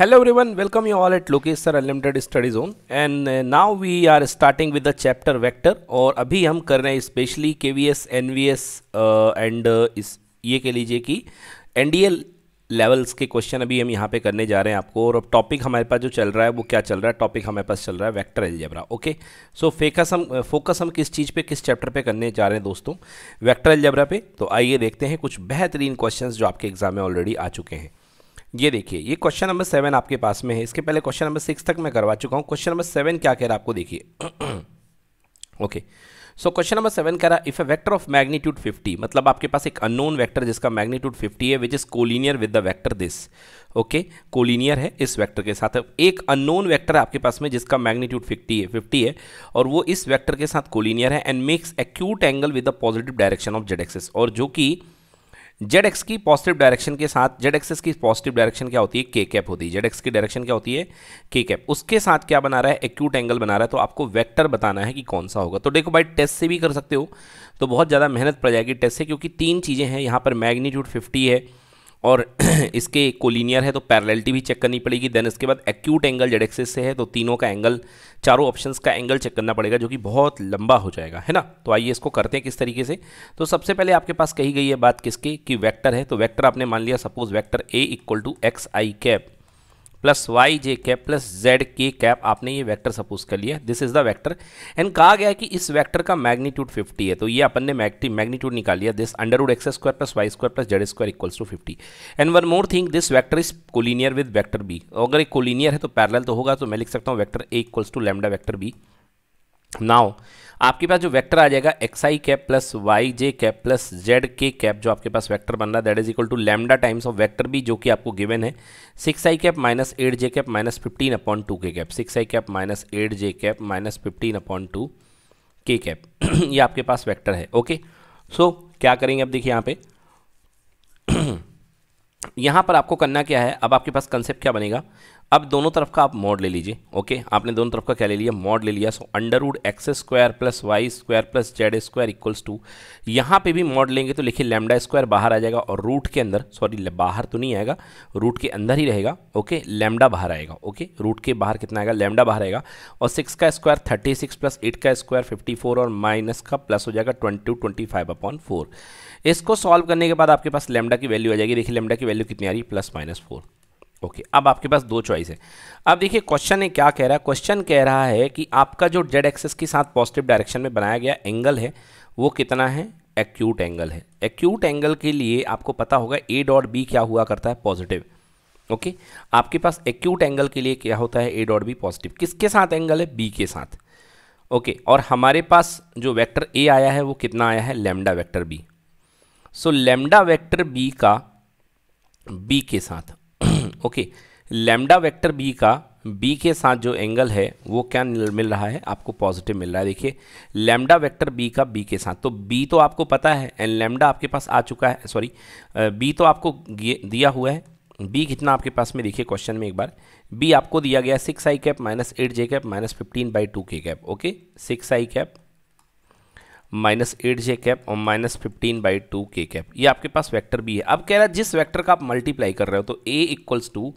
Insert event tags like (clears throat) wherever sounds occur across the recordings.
Hello everyone, welcome you all at Lokesh Sir Unlimited Study Zone and uh, now we are starting with the chapter vector और अभी हम कर रहे हैं specially K V S N V S and इस ये कह लीजिए कि एन डी एल लेवल्स के क्वेश्चन अभी हम यहाँ पे करने जा रहे हैं आपको और अब टॉपिक हमारे पास जो चल रहा है वो क्या चल रहा है टॉपिक हमारे पास चल रहा है vector algebra okay so focus हम फोकस uh, हम किस चीज़ पे किस चैप्टर पे करने जा रहे हैं दोस्तों वेक्टर एल्जेब्रा पे तो आइए देखते हैं कुछ बेहतरीन क्वेश्चन जो आपके एग्जाम में ऑलरेडी आ चुके हैं ये देखिए ये क्वेश्चन नंबर सेवन आपके पास में है इसके पहले क्वेश्चन नंबर सिक्स तक मैं करवा चुका हूँ क्वेश्चन नंबर सेवन क्या कह रहा है आपको देखिए okay so question number seven कह रहा है if a vector of magnitude fifty मतलब आपके पास एक अननोन वेक्टर जिसका मैग्नीट्यूड फिफ्टी है which is collinear with the vector this okay collinear है इस वेक्टर के साथ एक अननोन वेक्टर आपके पास में जिसका मैग्नीट्यूड फिफ्टी है फिफ्टी है और वो इस वेक्टर के साथ कोलिनियर है and makes acute angle with the positive direction of Z axis और जो कि जेड एक्स की पॉजिटिव डायरेक्शन के साथ जेड एक्सेस की पॉजिटिव डायरेक्शन क्या होती है के कैप होती है जेड एक्स की डायरेक्शन क्या होती है के कैप उसके साथ क्या बना रहा है एक्यूट एंगल बना रहा है तो आपको वेक्टर बताना है कि कौन सा होगा तो देखो भाई टेस्ट से भी कर सकते हो तो बहुत ज़्यादा मेहनत पड़ जाएगी टेस्ट से क्योंकि तीन चीज़ें हैं यहाँ पर मैग्नीट्यूड फिफ्टी है और (clears throat) इसके कोलिनियर है तो पैरलिटी भी चेक करनी पड़ेगी देन इसके बाद एक्यूट एंगल जेड एक्सेस से है तो तीनों का एंगल चारों ऑप्शंस का एंगल चेक करना पड़ेगा जो कि बहुत लंबा हो जाएगा है ना तो आइए इसको करते हैं किस तरीके से तो सबसे पहले आपके पास कही गई है बात किसके कि वैक्टर है तो वैक्टर आपने मान लिया suppose vector A equal to X I cap plus Y J cap plus Z K cap आपने ये वेक्टर सपोज कर लिया this is the vector and कहा गया है कि इस वेक्टर का मैग्नीट्यूड 50 है तो ये अपन ने मैग्नीट्यूड निकाल लिया this under X square plus Y square plus Z square equals to fifty and one more thing this vector is collinear with vector B अगर एक कोलिनियर है तो पैरल तो होगा तो मैं लिख सकता हूँ vector A equals to lambda vector B now आपके पास जो वेक्टर आ जाएगा X I cap plus Y J cap plus Z K cap जो आपके पास वेक्टर बन रहा है that is equal to lambda times of vector B जो कि आपको गिवन है six I cap minus eight J cap minus fifteen upon two के cap six I cap minus eight J cap minus fifteen upon two के cap ये आपके पास vector है ओके सो so, क्या करेंगे अब देखिए यहाँ पे (clears throat) यहाँ पर आपको करना क्या है अब आपके पास कंसेप्ट क्या बनेगा अब दोनों तरफ का आप मॉड ले लीजिए ओके आपने दोनों तरफ का क्या ले लिया मॉड ले लिया so under X square plus Y square plus Z square equals to यहाँ पे भी मॉड लेंगे तो लिखिए लेमडा स्क्वायर बाहर आ जाएगा और रूट के अंदर सॉरी बाहर तो नहीं आएगा रूट के अंदर ही रहेगा ओके लेमडा बाहर आएगा ओके रूट के बाहर कितना आएगा लेमडा बाहर आएगा और सिक्स का square thirty six plus eight का स्क्वायर फिफ्टी फोर और माइनस का प्लस हो जाएगा twenty two twenty five upon four इसको सॉल्व करने के बाद आपके पास लेमडा की वैल्यू आ जाएगी देखिए लेमडा की वैल्यू कितनी आ रही है प्लस माइनस फोर ओके अब आपके पास दो चॉइस है अब देखिए क्वेश्चन ने क्या कह रहा है क्वेश्चन कह रहा है कि आपका जो जेड एक्सेस के साथ पॉजिटिव डायरेक्शन में बनाया गया एंगल है वो कितना है एक्यूट एंगल है एक्यूट एंगल के लिए आपको पता होगा ए डॉट बी क्या हुआ करता है पॉजिटिव ओके okay? आपके पास एक्यूट एंगल के लिए क्या होता है ए डॉट बी पॉजिटिव किसके साथ एंगल है बी के साथ ओके okay, और हमारे पास जो वेक्टर ए आया है वो कितना आया है lambda vector B so lambda vector B का बी के साथ ओके लेमडा वेक्टर बी का बी के साथ जो एंगल है वो क्या मिल रहा है आपको पॉजिटिव मिल रहा है देखिए लेमडा वेक्टर बी का बी के साथ तो बी तो आपको पता है एंड लेमडा आपके पास आ चुका है सॉरी बी तो आपको दिया हुआ है बी कितना आपके पास में देखिए क्वेश्चन में एक बार बी आपको दिया गया six I cap minus eight J cap minus fifteen by two के cap okay six I cap minus eight J cap और माइनस फिफ्टीन बाई टू के कैप ये आपके पास वेक्टर भी है अब कह रहा है जिस वेक्टर का आप मल्टीप्लाई कर रहे हो तो A equals to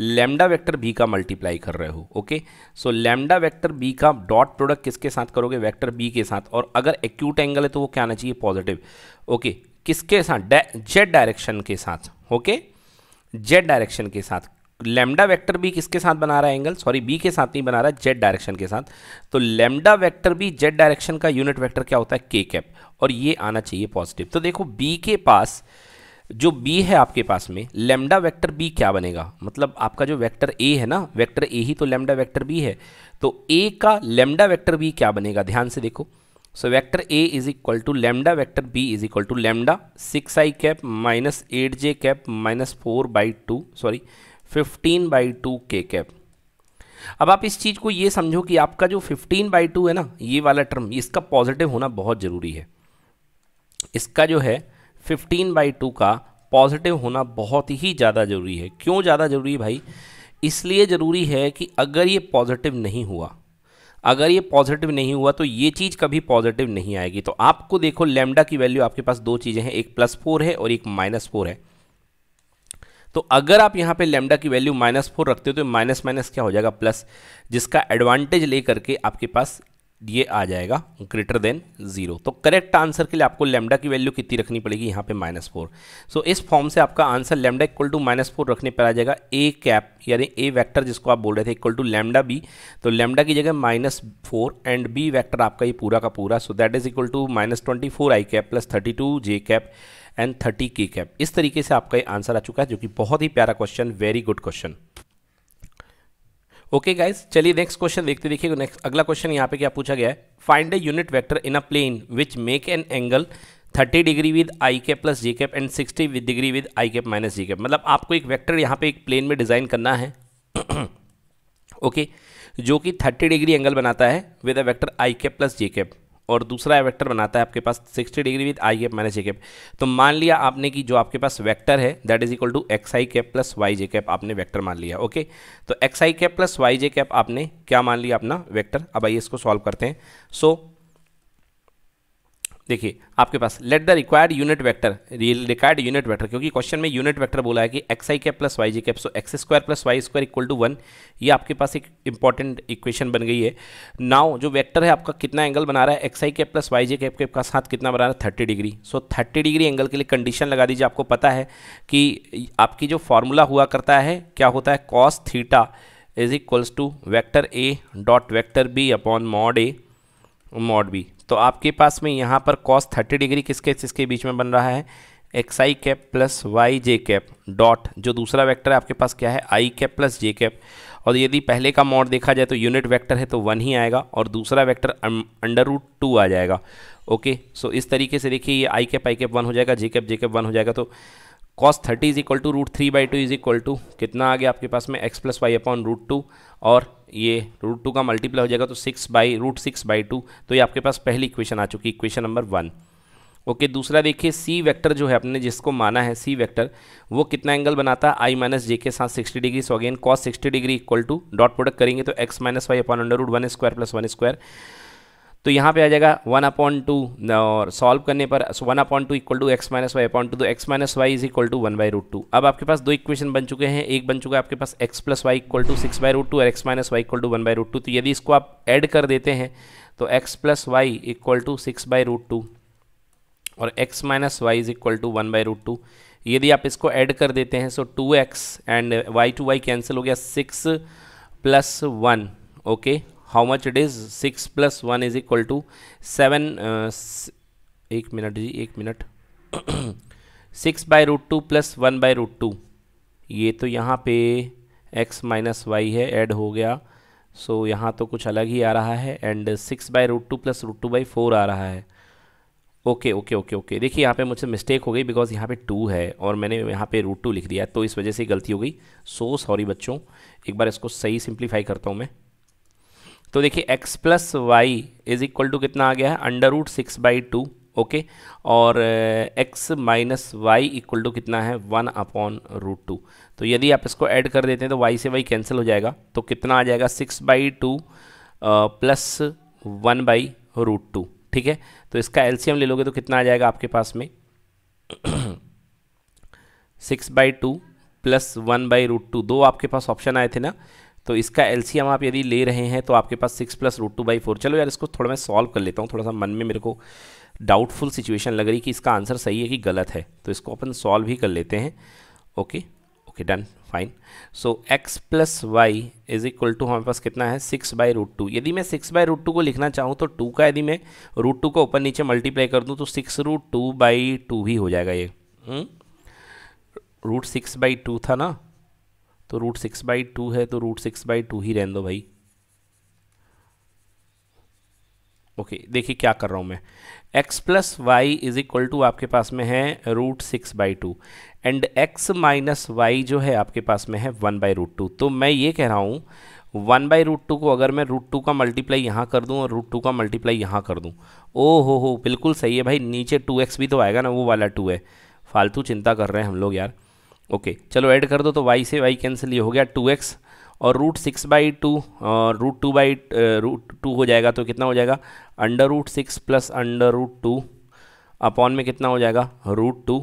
lambda vector B का मल्टीप्लाई कर रहे हो okay so lambda vector B का डॉट प्रोडक्ट किसके साथ करोगे वैक्टर बी के साथ और अगर एक्यूट एंगल है तो वो क्या आना चाहिए पॉजिटिव ओके किसके साथ जेड डायरेक्शन के साथ ओके जेड डायरेक्शन के साथ लेमडा वेक्टर भी किसके साथ बना रहा है एंगल सॉरी बी के साथ नहीं बना रहा है जेड डायरेक्शन के साथ तो lambda vector B Z direction का यूनिट वेक्टर क्या होता है के कैप और ये आना चाहिए पॉजिटिव तो देखो बी के पास जो बी है आपके पास में लेमडा वेक्टर बी क्या बनेगा मतलब आपका जो वेक्टर ए है ना वेक्टर ए ही तो लेमडा वेक्टर बी है तो ए का लेमडा वेक्टर बी क्या बनेगा ध्यान से देखो so vector A is equal to lambda vector B is equal to lambda six I cap minus eight J cap minus four by two sorry fifteen by two के cap अब आप इस चीज़ को ये समझो कि आपका जो फिफ्टीन बाई टू है ना ये वाला टर्म इसका पॉजिटिव होना बहुत ज़रूरी है इसका जो है फिफ्टीन बाई टू का पॉजिटिव होना बहुत ही ज़्यादा ज़रूरी है क्यों ज़्यादा ज़रूरी है भाई इसलिए ज़रूरी है कि अगर ये पॉजिटिव नहीं हुआ अगर ये पॉजिटिव नहीं हुआ तो ये चीज़ कभी पॉजिटिव नहीं आएगी तो आपको देखो लेमडा की वैल्यू आपके पास दो चीज़ें हैं एक प्लस फोर है और एक माइनस फोर है तो अगर आप यहाँ पे लेमडा की वैल्यू माइनस फोर रखते हो तो माइनस माइनस क्या हो जाएगा प्लस जिसका एडवांटेज ले करके आपके पास ये आ जाएगा ग्रेटर देन जीरो तो करेक्ट आंसर के लिए आपको लेमडा की वैल्यू कितनी रखनी पड़ेगी यहाँ पे माइनस फोर सो इस फॉर्म से आपका answer lambda equal to minus four रखने पर आ जाएगा ए कैप यानी ए वेक्टर जिसको आप बोल रहे थे इक्वल टू लेमडा बी तो लेमडा की जगह minus four and B vector आपका ये पूरा का पूरा so that is equal to minus twenty four I cap plus thirty two J cap and thirty K cap इस तरीके से आपका ये आंसर आ चुका है जो कि बहुत ही प्यारा question very good question okay guys चलिए नेक्स्ट क्वेश्चन देखते देखिए नेक्स्ट तो अगला क्वेश्चन यहाँ पे क्या पूछा गया है find a unit vector in a plane which make an angle 30 degree with I cap plus J cap and 60 with degree with I cap minus J cap मतलब आपको एक वेक्टर यहाँ पे एक प्लेन में डिज़ाइन करना है ओके (coughs) okay, जो कि 30 डिग्री एंगल बनाता है with a vector I cap plus J cap और दूसरा वेक्टर बनाता है आपके पास 60 degree with I cap minus J cap तो मान लिया आपने कि जो आपके पास वेक्टर है that is equal to X I cap plus Y J cap आपने वेक्टर मान लिया ओके तो X I cap plus Y J cap आपने क्या मान लिया अपना वेक्टर अब आइए इसको सॉल्व करते हैं सो so, देखिए आपके पास let the required unit vector required unit vector क्योंकि क्वेश्चन में यूनिट वेक्टर बोला है कि X I cap plus Y J cap so X square plus Y square equal to one ये आपके पास एक इंपॉर्टेंट इक्वेशन बन गई है नाउ जो वेक्टर है आपका कितना एंगल बना रहा है X I cap plus Y J cap के का साथ कितना बना रहा है thirty degree so thirty degree angle के लिए कंडीशन लगा दीजिए आपको पता है कि आपकी जो फॉर्मूला हुआ करता है क्या होता है cos theta is equals to vector A dot vector B upon mod A mod B तो आपके पास में यहाँ पर कॉस थर्टी डिग्री किसके किसके बीच में बन रहा है X I cap plus Y J cap dot जो दूसरा वेक्टर है आपके पास क्या है I cap plus J cap और यदि पहले का मोड देखा जाए तो यूनिट वेक्टर है तो वन ही आएगा और दूसरा वेक्टर अंडर रूट टू आ जाएगा ओके सो इस तरीके से देखिए ये I cap I cap one हो जाएगा J cap J cap one हो जाएगा तो cos thirty is equal to root three by two is equal to कितना आ गया आपके पास में X plus Y upon root two और ये रूट टू का मल्टीप्लाई हो जाएगा तो six by root six by two तो ये आपके पास पहली इक्वेशन आ चुकी इक्वेशन नंबर वन ओके दूसरा देखिए सी वेक्टर जो है अपने जिसको माना है सी वेक्टर वो कितना एंगल बनाता है आई माइनस जे के साथ 60 degree so again cos 60 degree equal to dot product करेंगे तो X minus Y upon under root one square plus one square तो यहाँ पे आ जाएगा वन अपॉन टू और सॉल्व करने पर one upon two equal to X minus Y upon two तो X minus Y is equal to one by root two अब आपके पास दो इक्वेशन बन चुके हैं एक बन चुका है आपके पास X plus Y equal to six by root two और X minus Y equal to one by root two तो यदि इसको आप ऐड कर देते हैं तो X plus Y equal to six by root two और X minus Y is equal to one by root two यदि आप इसको एड कर देते हैं so two X and Y two Y cancel हो गया six plus one okay how much it is 6 plus 1 is equal to 7 uh, एक minute जी एक minute six by root two plus one by root two ये तो यहाँ पे X minus Y है ऐड हो गया सो so, यहाँ तो कुछ अलग ही आ रहा है and six by root two plus root two by four आ रहा है ओके ओके ओके ओके देखिए यहाँ पे मुझसे मिस्टेक हो गई बिकॉज यहाँ पे टू है और मैंने यहाँ पे रूट टू लिख दिया तो इस वजह से गलती हो गई सो so, सॉरी बच्चों एक बार इसको सही सिंप्लीफाई करता हूँ मैं तो देखिए X plus Y is equal to कितना आ गया है under root six by two okay और X minus Y equal to कितना है वन अपॉन रूट टू तो यदि आप इसको ऐड कर देते हैं तो वाई से वाई कैंसिल हो जाएगा तो कितना आ जाएगा six by two plus one by root two ठीक है तो इसका एलसीएम ले लोगे तो कितना आ जाएगा आपके पास में six by two plus one by root two दो आपके पास ऑप्शन आए थे ना तो इसका एलसीएम आप यदि ले रहे हैं तो आपके पास six plus root two by four चलो यार इसको थोड़ा मैं सॉल्व कर लेता हूँ थोड़ा सा मन में मेरे को डाउटफुल सिचुएशन लग रही कि इसका आंसर सही है कि गलत है तो इसको अपन सॉल्व ही कर लेते हैं okay okay done fine so X plus Y is equal to हमारे पास कितना है सिक्स बाई रूट टू यदि मैं सिक्स बाई रूट टू को लिखना चाहूँ तो टू का यदि मैं रूट टू को ऊपर नीचे मल्टीप्लाई कर दूँ तो six root two by two ही हो जाएगा ये रूट सिक्स बाई टू था ना तो रूट सिक्स बाई टू है तो रूट सिक्स बाई टू ही रहने दो भाई ओके देखिए क्या कर रहा हूँ मैं x plus Y is equal to आपके पास में है root six by two and x minus Y जो है आपके पास में है वन बाई रूट टू तो मैं ये कह रहा हूँ वन बाई रूट टू को अगर मैं रूट टू का मल्टीप्लाई यहाँ कर दूँ और रूट टू का मल्टीप्लाई यहाँ कर दूँ ओ हो हो बिल्कुल सही है भाई नीचे टू एक्स भी तो आएगा ना वो वाला टू है फालतू चिंता कर रहे हैं हम लोग यार ओके चलो ऐड कर दो तो वाई से वाई कैंसिल ये हो गया टू एक्स और root six by two root two by root two हो जाएगा तो कितना हो जाएगा under root six plus under root two upon में कितना हो जाएगा रूट टू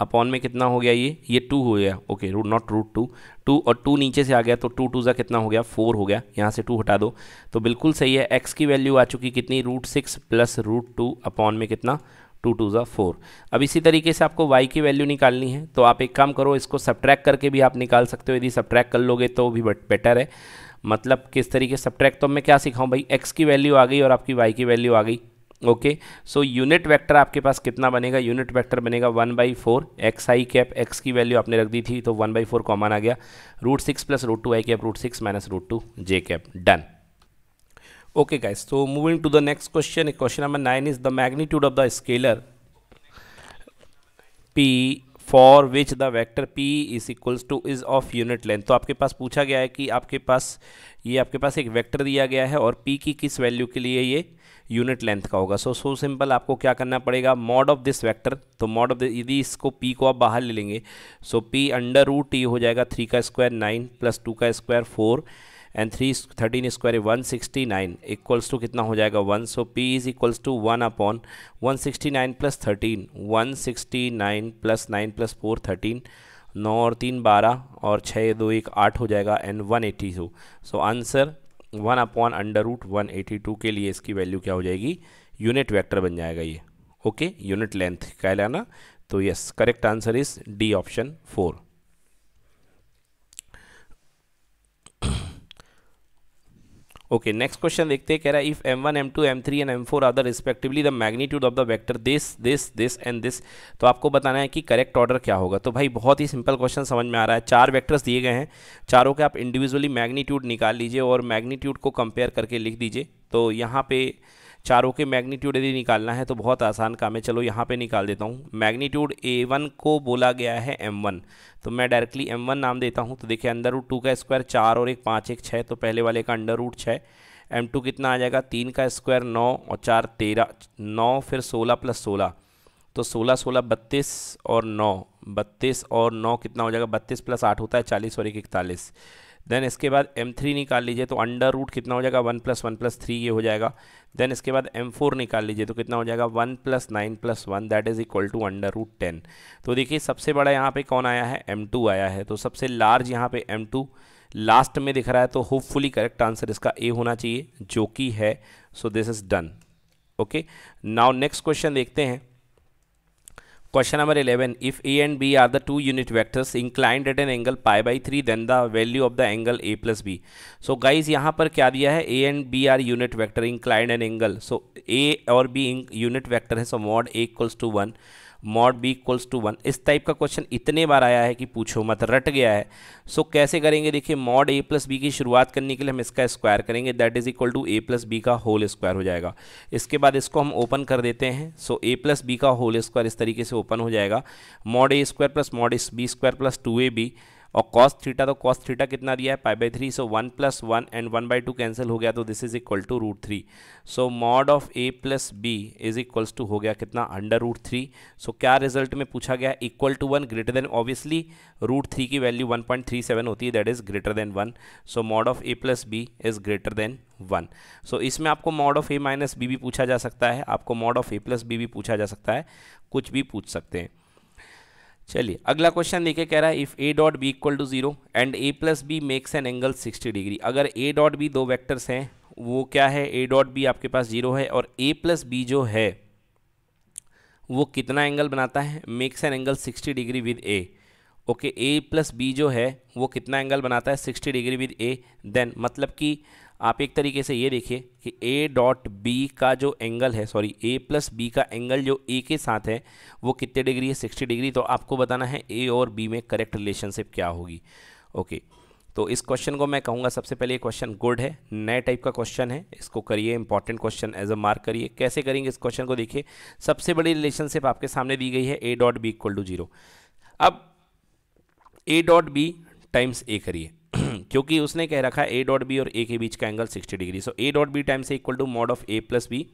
अपॉन में कितना हो गया ये ये टू हो गया okay root not root two two और टू नीचे से आ गया तो टू टू ज़ा कितना हो गया फोर हो गया यहाँ से टू हटा दो तो बिल्कुल सही है एक्स की वैल्यू आ चुकी कितनी root six plus root two upon में कितना टू टू ज़ा फोर अब इसी तरीके से आपको y की वैल्यू निकालनी है तो आप एक काम करो इसको सब्ट्रैक करके भी आप निकाल सकते हो यदि सब्ट्रैक कर लोगे तो भी बेटर है मतलब किस तरीके सब्ट्रैक तो मैं क्या सिखाऊँ भाई एक्स की वैल्यू आ गई और आपकी वाई की वैल्यू आ गई ओके सो यूनिट वैक्टर आपके पास कितना बनेगा यूनिट वैक्टर बनेगा one by four X I cap X की वैल्यू आपने रख दी थी तो वन बाई फोर कॉमन आ गया root six plus root two I cap root six minus root two J cap done okay guys तो moving to the next question question number nine is the magnitude of the scalar P for which the vector P is equals to is of unit length तो आपके पास पूछा गया है कि आपके पास ये आपके पास एक वेक्टर दिया गया है और पी की किस वैल्यू के लिए ये यूनिट लेंथ का होगा सो सो सिंपल आपको क्या करना पड़ेगा मॉड ऑफ दिस वेक्टर तो मॉड ऑफ यदि इसको पी को आप बाहर ले लेंगे so P under root E हो जाएगा थ्री का स्क्वायर नाइन प्लस टू का square four and three thirteen square one sixty nine equals to कितना हो जाएगा one so P is equals to one upon one sixty nine plus thirteen one sixty nine plus nine plus four thirteen नौ और तीन बारह और छः दो एक आठ हो जाएगा and one eighty two so answer one upon under root one eighty two के लिए इसकी वैल्यू क्या हो जाएगी यूनिट वैक्टर बन जाएगा ये ओके यूनिट लेंथ कहलाना तो yes correct answer is D option four okay next question देखते हैं कह रहा है if M one M two M three and M four are the respectively the magnitude of the vector this this this and this तो आपको बताना है कि करेक्ट ऑर्डर क्या होगा तो भाई बहुत ही सिंपल क्वेश्चन समझ में आ रहा है चार वेक्टर्स दिए गए हैं चारों के आप इंडिविजुअली मैग्नीट्यूड निकाल लीजिए और मैग्नीट्यूड को कंपेयर करके लिख दीजिए तो यहाँ पे चारों के मैग्नीट्यूड यदि निकालना है तो बहुत आसान काम है चलो यहाँ पे निकाल देता हूँ मैग्नीट्यूड ए वन को बोला गया है एम वन तो मैं डायरेक्टली एम वन नाम देता हूँ तो देखिए अंडर रूट टू का स्क्वायर चार और एक पाँच एक छः तो पहले वाले का अंडर रूट छः एम टू कितना आ जाएगा तीन का स्क्वायर नौ और चार तेरह नौ फिर सोलह प्लस सोलह तो सोलह सोलह बत्तीस और नौ बत्तीस और नौ कितना हो जाएगा बत्तीस प्लस आठ होता है चालीस और एक इकतालीस देन इसके बाद एम थ्री निकाल लीजिए तो अंडर रूट कितना हो जाएगा one plus one plus three ये हो जाएगा देन इसके बाद एम फोर निकाल लीजिए तो कितना हो जाएगा one plus nine plus one that is equal to under root ten तो देखिए सबसे बड़ा यहाँ पे कौन आया है एम टू आया है तो सबसे लार्ज यहाँ पे एम टू लास्ट में दिख रहा है तो होपफुली करेक्ट आंसर इसका ए होना चाहिए जो कि है so this is done okay now next question देखते हैं Question number 11. If A and B are the two unit vectors inclined at an angle pi by 3 then the value of the angle A plus B. So guys यहाँ पर क्या दिया है A and B are unit vector inclined at an angle. So A और B unit vector है so mod A equals to 1. Mod B equals to one इस type का question इतने बार आया है कि पूछो मत रट गया है सो so, कैसे करेंगे देखिए मॉड ए प्लस बी की शुरुआत करने के लिए हम इसका स्क्वायर करेंगे that is equal to A plus B का होल स्क्वायर हो जाएगा इसके बाद इसको हम ओपन कर देते हैं सो ए प्लस बी का होल स्क्वायर इस तरीके से ओपन हो जाएगा mod A square plus mod B square plus two A B और कॉस थीटा तो कॉस थीटा कितना दिया है pi by three so one plus one and one by two cancel हो गया तो this is equal to root three so mod of A plus B is equals to हो गया कितना अंडर रूट थ्री सो क्या रिजल्ट में पूछा गया equal to one greater than obviously root three की value one point three seven होती है that is greater than one so mod of A plus B is greater than one so इसमें आपको mod of A minus B भी पूछा जा सकता है आपको mod of A plus B भी पूछा जा सकता है कुछ भी पूछ सकते हैं चलिए अगला क्वेश्चन देखिए कह रहा है if A dot B equal to zero and A plus B makes an angle sixty degree अगर ए डॉट बी दो वेक्टर्स हैं वो क्या है ए डॉट बी आपके पास जीरो है और ए प्लस बी जो है वो कितना एंगल बनाता है makes an angle sixty degree with A okay A plus B जो है वो कितना एंगल बनाता है sixty degree with A then मतलब कि आप एक तरीके से ये देखिए कि ए डॉट बी का जो एंगल है सॉरी ए प्लस बी का एंगल जो ए के साथ है वो कितने डिग्री है सिक्सटी डिग्री तो आपको बताना है ए और बी में करेक्ट रिलेशनशिप क्या होगी ओके तो इस क्वेश्चन को मैं कहूँगा सबसे पहले ये क्वेश्चन गुड है नए टाइप का क्वेश्चन है इसको करिए important question as a mark करिए कैसे करेंगे इस क्वेश्चन को देखिए सबसे बड़ी रिलेशनशिप आपके सामने दी गई है A dot B equal to zero अब A dot B times A करिए क्योंकि उसने कह रखा है ए डॉट बी और ए के बीच का angle sixty degree so A dot B times equal to mod of A plus B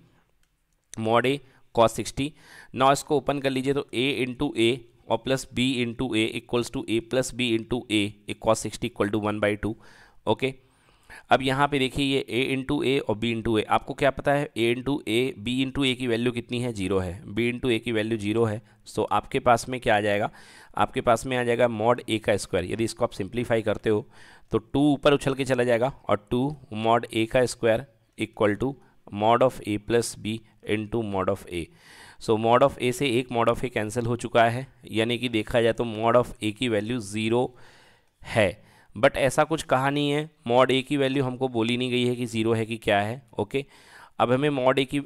mod A cos sixty now इसको ओपन कर लीजिए तो ए इंटू ए और plus B into A equals to A plus B into A cos sixty equal to one by two okay अब यहाँ पे देखिए ये ए इंटू ए और बी इंटू ए आपको क्या पता है A into A B into A की वैल्यू कितनी है जीरो है बी इंटू ए की वैल्यू जीरो है सो आपके पास में क्या आ जाएगा आपके पास में आ जाएगा मॉड ए का स्क्वायर यदि इसको आप सिंप्लीफाई करते हो तो टू ऊपर उछल के चला जाएगा और टू मॉड ए का square equal to mod of A plus B into mod of A so mod of A से एक मॉड ऑफ ए कैंसिल हो चुका है यानी कि देखा जाए तो मॉड ऑफ ए की वैल्यू ज़ीरो है बट ऐसा कुछ कहा नहीं है मॉड ए की वैल्यू हमको बोली नहीं गई है कि ज़ीरो है कि क्या है ओके अब हमें मॉड ए की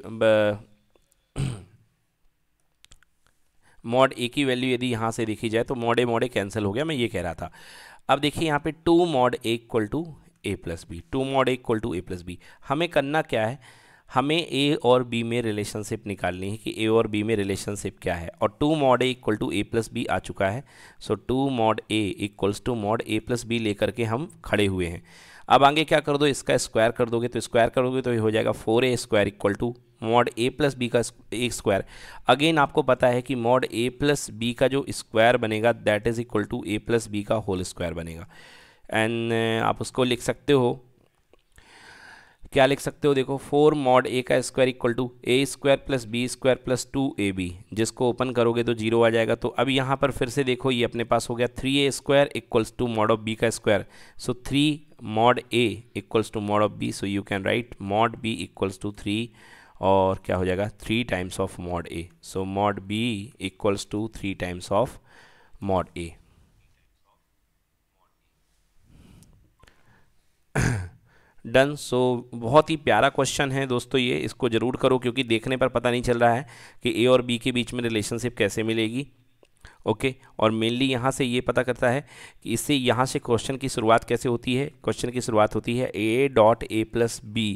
(clears throat) मॉड ए की वैल्यू यदि यहाँ से देखी जाए तो mod A mod A cancel हो गया मैं ये कह रहा था अब देखिए यहाँ पे two mod A equal to A plus B two mod A equal to A plus B हमें करना क्या है हमें ए और बी में रिलेशनशिप निकालनी है कि ए और बी में रिलेशनशिप क्या है और two mod A equal to A plus B आ चुका है so two mod A equals to mod A plus B लेकर के हम खड़े हुए हैं अब आगे क्या कर दो इसका स्क्वायर कर दोगे तो स्क्वायर करोगे तो ये हो जाएगा four A square equal to mod A plus B का ए स्क्वायर अगेन आपको पता है कि मॉड ए प्लस बी का जो स्क्वायर बनेगा that is equal to A plus B का होल स्क्वायर बनेगा एंड आप उसको लिख सकते हो क्या लिख सकते हो देखो फोर मॉड ए का square equal to A square plus B square plus two A B जिसको ओपन करोगे तो जीरो आ जाएगा तो अब यहाँ पर फिर से देखो ये अपने पास हो गया three A square equals to mod of B का square so three mod A equals to mod of B so you can write mod B equals to three और क्या हो जाएगा three times of mod A so mod B equals to three times of mod A done so बहुत ही प्यारा question है दोस्तों ये इसको ज़रूर करो क्योंकि देखने पर पता नहीं चल रहा है कि ए और बी के बीच में रिलेशनशिप कैसे मिलेगी ओके okay, और मेनली यहाँ से ये पता करता है कि इससे यहाँ से क्वेश्चन की शुरुआत कैसे होती है क्वेश्चन की शुरुआत होती है A dot A plus B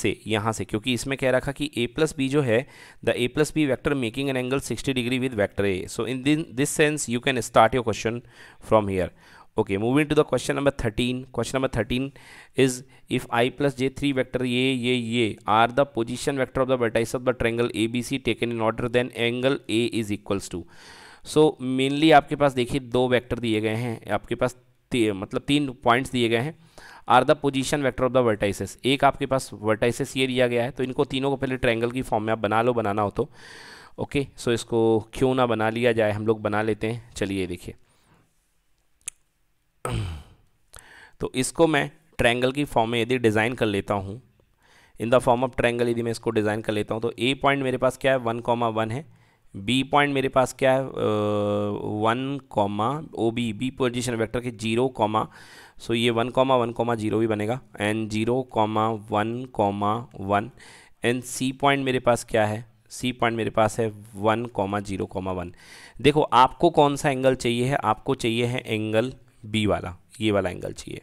से यहाँ से क्योंकि इसमें कह रखा कि ए प्लस बी जो है the A plus B vector making an angle 60 degree with vector A so in this sense you can start your question from here okay moving to the question number thirteen question number thirteen is if I plus J three vector ये ये ये are the position vector of the vertices of the triangle A B C taken in order then angle A is equals to so mainly आपके पास देखिए दो vector दिए गए हैं आपके पास मतलब तीन पॉइंट्स दिए गए हैं are the position vector of the vertices एक आपके पास वर्टाइसिस ये दिया गया है तो इनको तीनों को पहले ट्रेंगल की फॉर्म में आप बना लो बनाना हो तो ओके okay, सो so इसको क्यों ना बना लिया जाए हम लोग बना लेते हैं चलिए देखिए (clears throat) तो इसको मैं ट्रैंगल की फॉर्म में यदि डिज़ाइन कर लेता हूँ in the form of triangle यदि मैं इसको डिज़ाइन कर लेता हूँ तो ए पॉइंट मेरे पास क्या है वन कॉमा वन है बी पॉइंट मेरे पास क्या है one comma O B B position vector के जीरो कॉमा सो ये one comma one comma zero भी बनेगा and zero comma one comma one and C point मेरे पास क्या है सी पॉइंट मेरे पास है one comma zero comma one देखो आपको कौन सा एंगल चाहिए है आपको चाहिए है एंगल बी वाला ये वाला एंगल चाहिए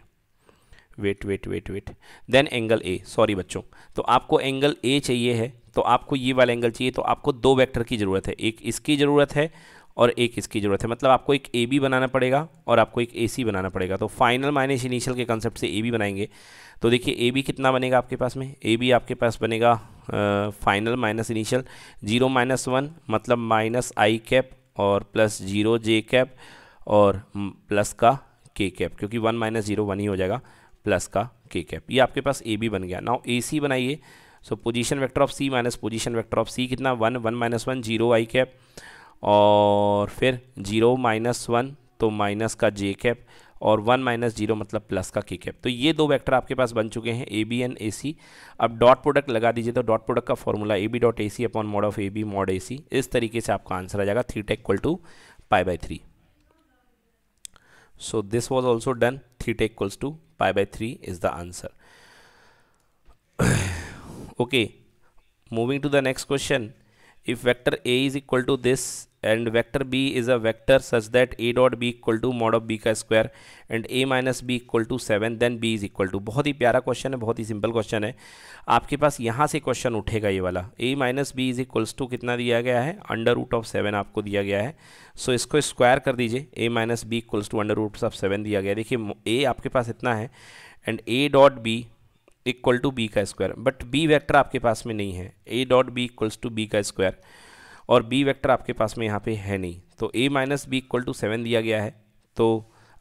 wait wait wait wait then angle A sorry बच्चों तो आपको एंगल ए चाहिए है तो आपको ये वाला एंगल चाहिए तो आपको दो वेक्टर की ज़रूरत है एक इसकी ज़रूरत है और एक इसकी ज़रूरत है मतलब आपको एक ए बी बनाना पड़ेगा और आपको एक ए सी बनाना पड़ेगा तो फाइनल माइनस इनिशियल के कंसेप्ट से ए बी बनाएंगे तो देखिए ए बी कितना बनेगा आपके पास में ए बी आपके पास बनेगा final minus initial zero minus one मतलब माइनस आई कैप और प्लस जीरो जे कैप और प्लस का के कैप क्योंकि वन माइनस जीरो वन ही हो जाएगा प्लस का के कैप ये आपके पास ए बी बन गया नाउ ए सी बनाइए so position vector of C minus position vector of C कितना one one minus one zero I cap और फिर जीरो माइनस वन तो माइनस का जे कैप और वन माइनस जीरो मतलब प्लस का के कैप तो ये दो वेक्टर आपके पास बन चुके हैं ए बी एंड ए सी अब डॉट प्रोडक्ट लगा दीजिए तो डॉट प्रोडक्ट का formula A B dot A C upon mod of A B mod A C इस तरीके से आपका आंसर आ जाएगा three equal to pi by three So this was also done. Theta equals to pi by 3 is the answer. (coughs) okay, moving to the next question. If vector A is equal to this and vector B is a vector such that A dot B equal to mod of B का square and A minus B equal to seven then B is equal to बहुत ही प्यारा question है बहुत ही simple question है आपके पास यहाँ से क्वेश्चन उठेगा ये वाला A minus B is equals to कितना दिया गया है अंडर रूट ऑफ सेवन आपको दिया गया है सो so, इसको स्क्वायर कर दीजिए A minus B equals to under root of seven दिया गया देखिए ए आपके पास इतना है and A dot B equal to B का स्क्वायर बट बी वैक्टर आपके पास में नहीं है A dot B equals to B का स्क्वायर और बी वेक्टर आपके पास में यहाँ पे है नहीं तो A minus B equal to seven दिया गया है तो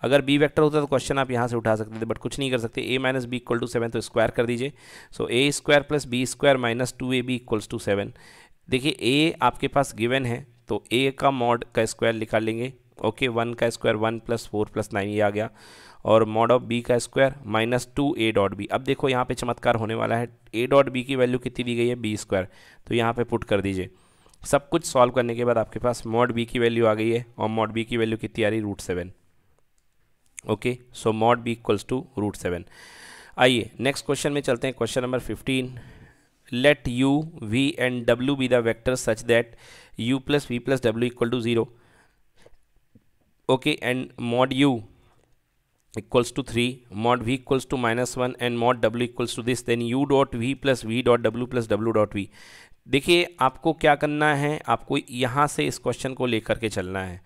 अगर बी वेक्टर होता तो क्वेश्चन आप यहाँ से उठा सकते थे बट कुछ नहीं कर सकते A minus B equal to seven तो स्क्वायर कर दीजिए so A square plus B square minus two A B equals to seven देखिए ए आपके पास गिवन है तो ए का मॉड का स्क्वायर निकाल लेंगे ओके वन का square one plus four plus nine ये आ गया और मॉड ऑफ बी का square minus two A dot B अब देखो यहाँ पे चमत्कार होने वाला है ए डॉट बी की वैल्यू कितनी दी गई है बी स्क्वायर तो यहाँ पे पुट कर दीजिए सब कुछ सॉल्व करने के बाद आपके पास मॉड बी की वैल्यू आ गई है और मॉड बी की वैल्यू कितनी आ रही root seven okay so mod B equals to root seven आइए नेक्स्ट क्वेश्चन में चलते हैं question number fifteen let U V and W be the vector such that U plus V plus W equal to zero okay and mod U equals to 3 mod v equals to minus 1 and mod w equals to this then u dot v plus v dot w plus w dot v देखिए आपको क्या करना है आपको यहाँ से इस question को लेकर के चलना है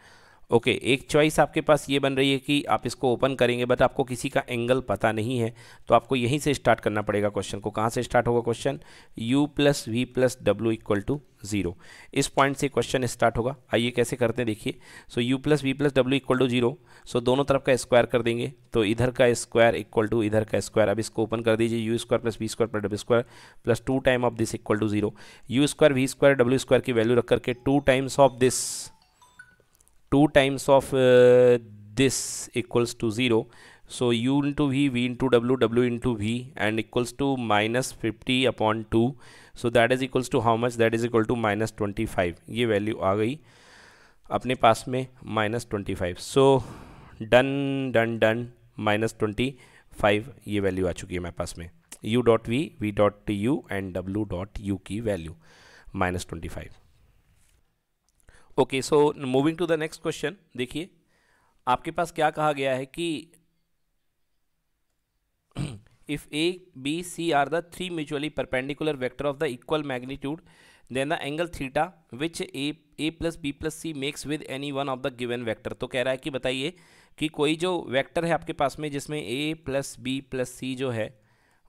ओके okay, एक चॉइस आपके पास ये बन रही है कि आप इसको ओपन करेंगे बट आपको किसी का एंगल पता नहीं है तो आपको यहीं से स्टार्ट करना पड़ेगा क्वेश्चन को कहाँ से स्टार्ट होगा question u plus V plus W equal to zero इस पॉइंट से क्वेश्चन स्टार्ट होगा आइए कैसे करते हैं देखिए so U plus V plus W equal to zero so दोनों तरफ का स्क्वायर कर देंगे तो इधर का स्क्वायर इक्वल टू इधर का स्क्वायर अब इसको ओपन कर दीजिए U square plus V square plus W square plus two time of this equal to zero U square V square W square की वैल्यू रख करके two times of this two times of this equals to zero so U into V V into W W into V and equals to minus fifty upon two so that is equals to how much that is equal to minus twenty five ये value आ गई अपने पास में minus twenty five so done done done minus twenty five ये value आ चुकी है मेरे पास में U dot V V dot U and W dot U की value minus twenty five okay so moving to the next question देखिए आपके पास क्या कहा गया है कि if A B C are the three mutually perpendicular vector of the equal magnitude then the angle theta which A A plus B plus C makes with any one of the given vector तो कह रहा है कि बताइए कि कोई जो vector है आपके पास में जिसमें A plus B plus C जो है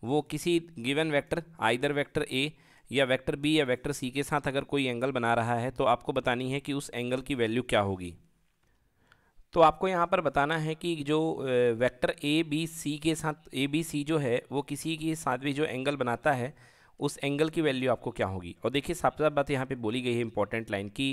वो किसी given vector either vector A या वेक्टर बी या वेक्टर सी के साथ अगर कोई एंगल बना रहा है तो आपको बतानी है कि उस एंगल की वैल्यू क्या होगी तो आपको यहाँ पर बताना है कि जो वेक्टर ए बी सी के साथ ए बी सी जो है वो किसी के साथ भी जो एंगल बनाता है उस एंगल की वैल्यू आपको क्या होगी और देखिए साफ साफ बात यहाँ पे बोली गई है इंपॉर्टेंट लाइन कि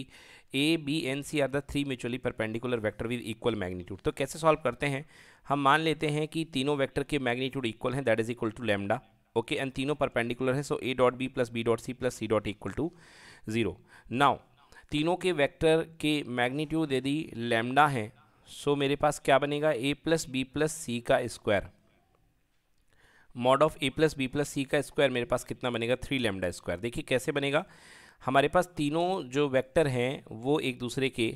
A B and C are the three mutually perpendicular vector with equal magnitude तो कैसे सॉल्व करते हैं हम मान लेते हैं कि तीनों वेक्टर के मैग्नीट्यूड इक्वल हैं that is equal to lambda okay and तीनों परपेंडिकुलर है so A dot B plus B dot C plus C dot equal to zero now तीनों के वेक्टर के मैग्नीट्यूड यदि लैम्डा हैं सो मेरे पास क्या बनेगा A plus B plus C का square mod of A plus B plus C का स्क्वायर मेरे पास कितना बनेगा थ्री लेमडा स्क्वायर देखिए कैसे बनेगा हमारे पास तीनों जो वेक्टर हैं वो एक दूसरे के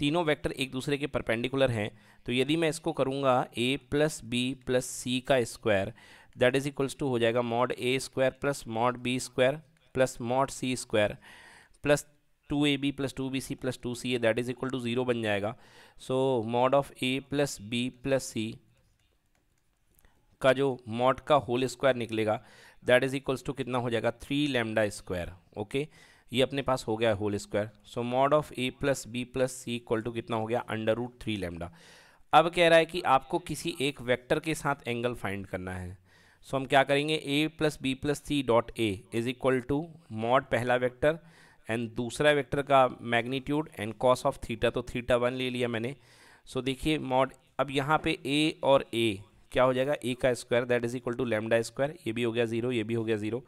तीनों वेक्टर एक दूसरे के परपेंडिकुलर हैं तो यदि मैं इसको करूँगा A plus B plus C का square that is equals to हो जाएगा mod A square plus mod B square plus mod C square plus two A B plus two B C plus two C A that is equal to zero बन जाएगा so mod of A plus B plus C का जो mod का whole square निकलेगा that is equals to कितना हो जाएगा three lambda square okay okay? ये अपने पास हो गया whole square so mod of A plus B plus C equal to कितना हो गया अंडर रूट थ्री लेमडा अब कह रहा है कि आपको किसी एक वेक्टर के साथ एंगल फाइंड करना है सो so, हम क्या करेंगे A plus B plus C dot A is equal to mod पहला वेक्टर एंड दूसरा वेक्टर का magnitude and cos of theta तो थीटा वन ले लिया मैंने सो so, देखिए मॉड अब यहाँ पे ए और ए क्या हो जाएगा ए का square that is equal to lambda square ये भी हो गया जीरो ये भी हो गया zero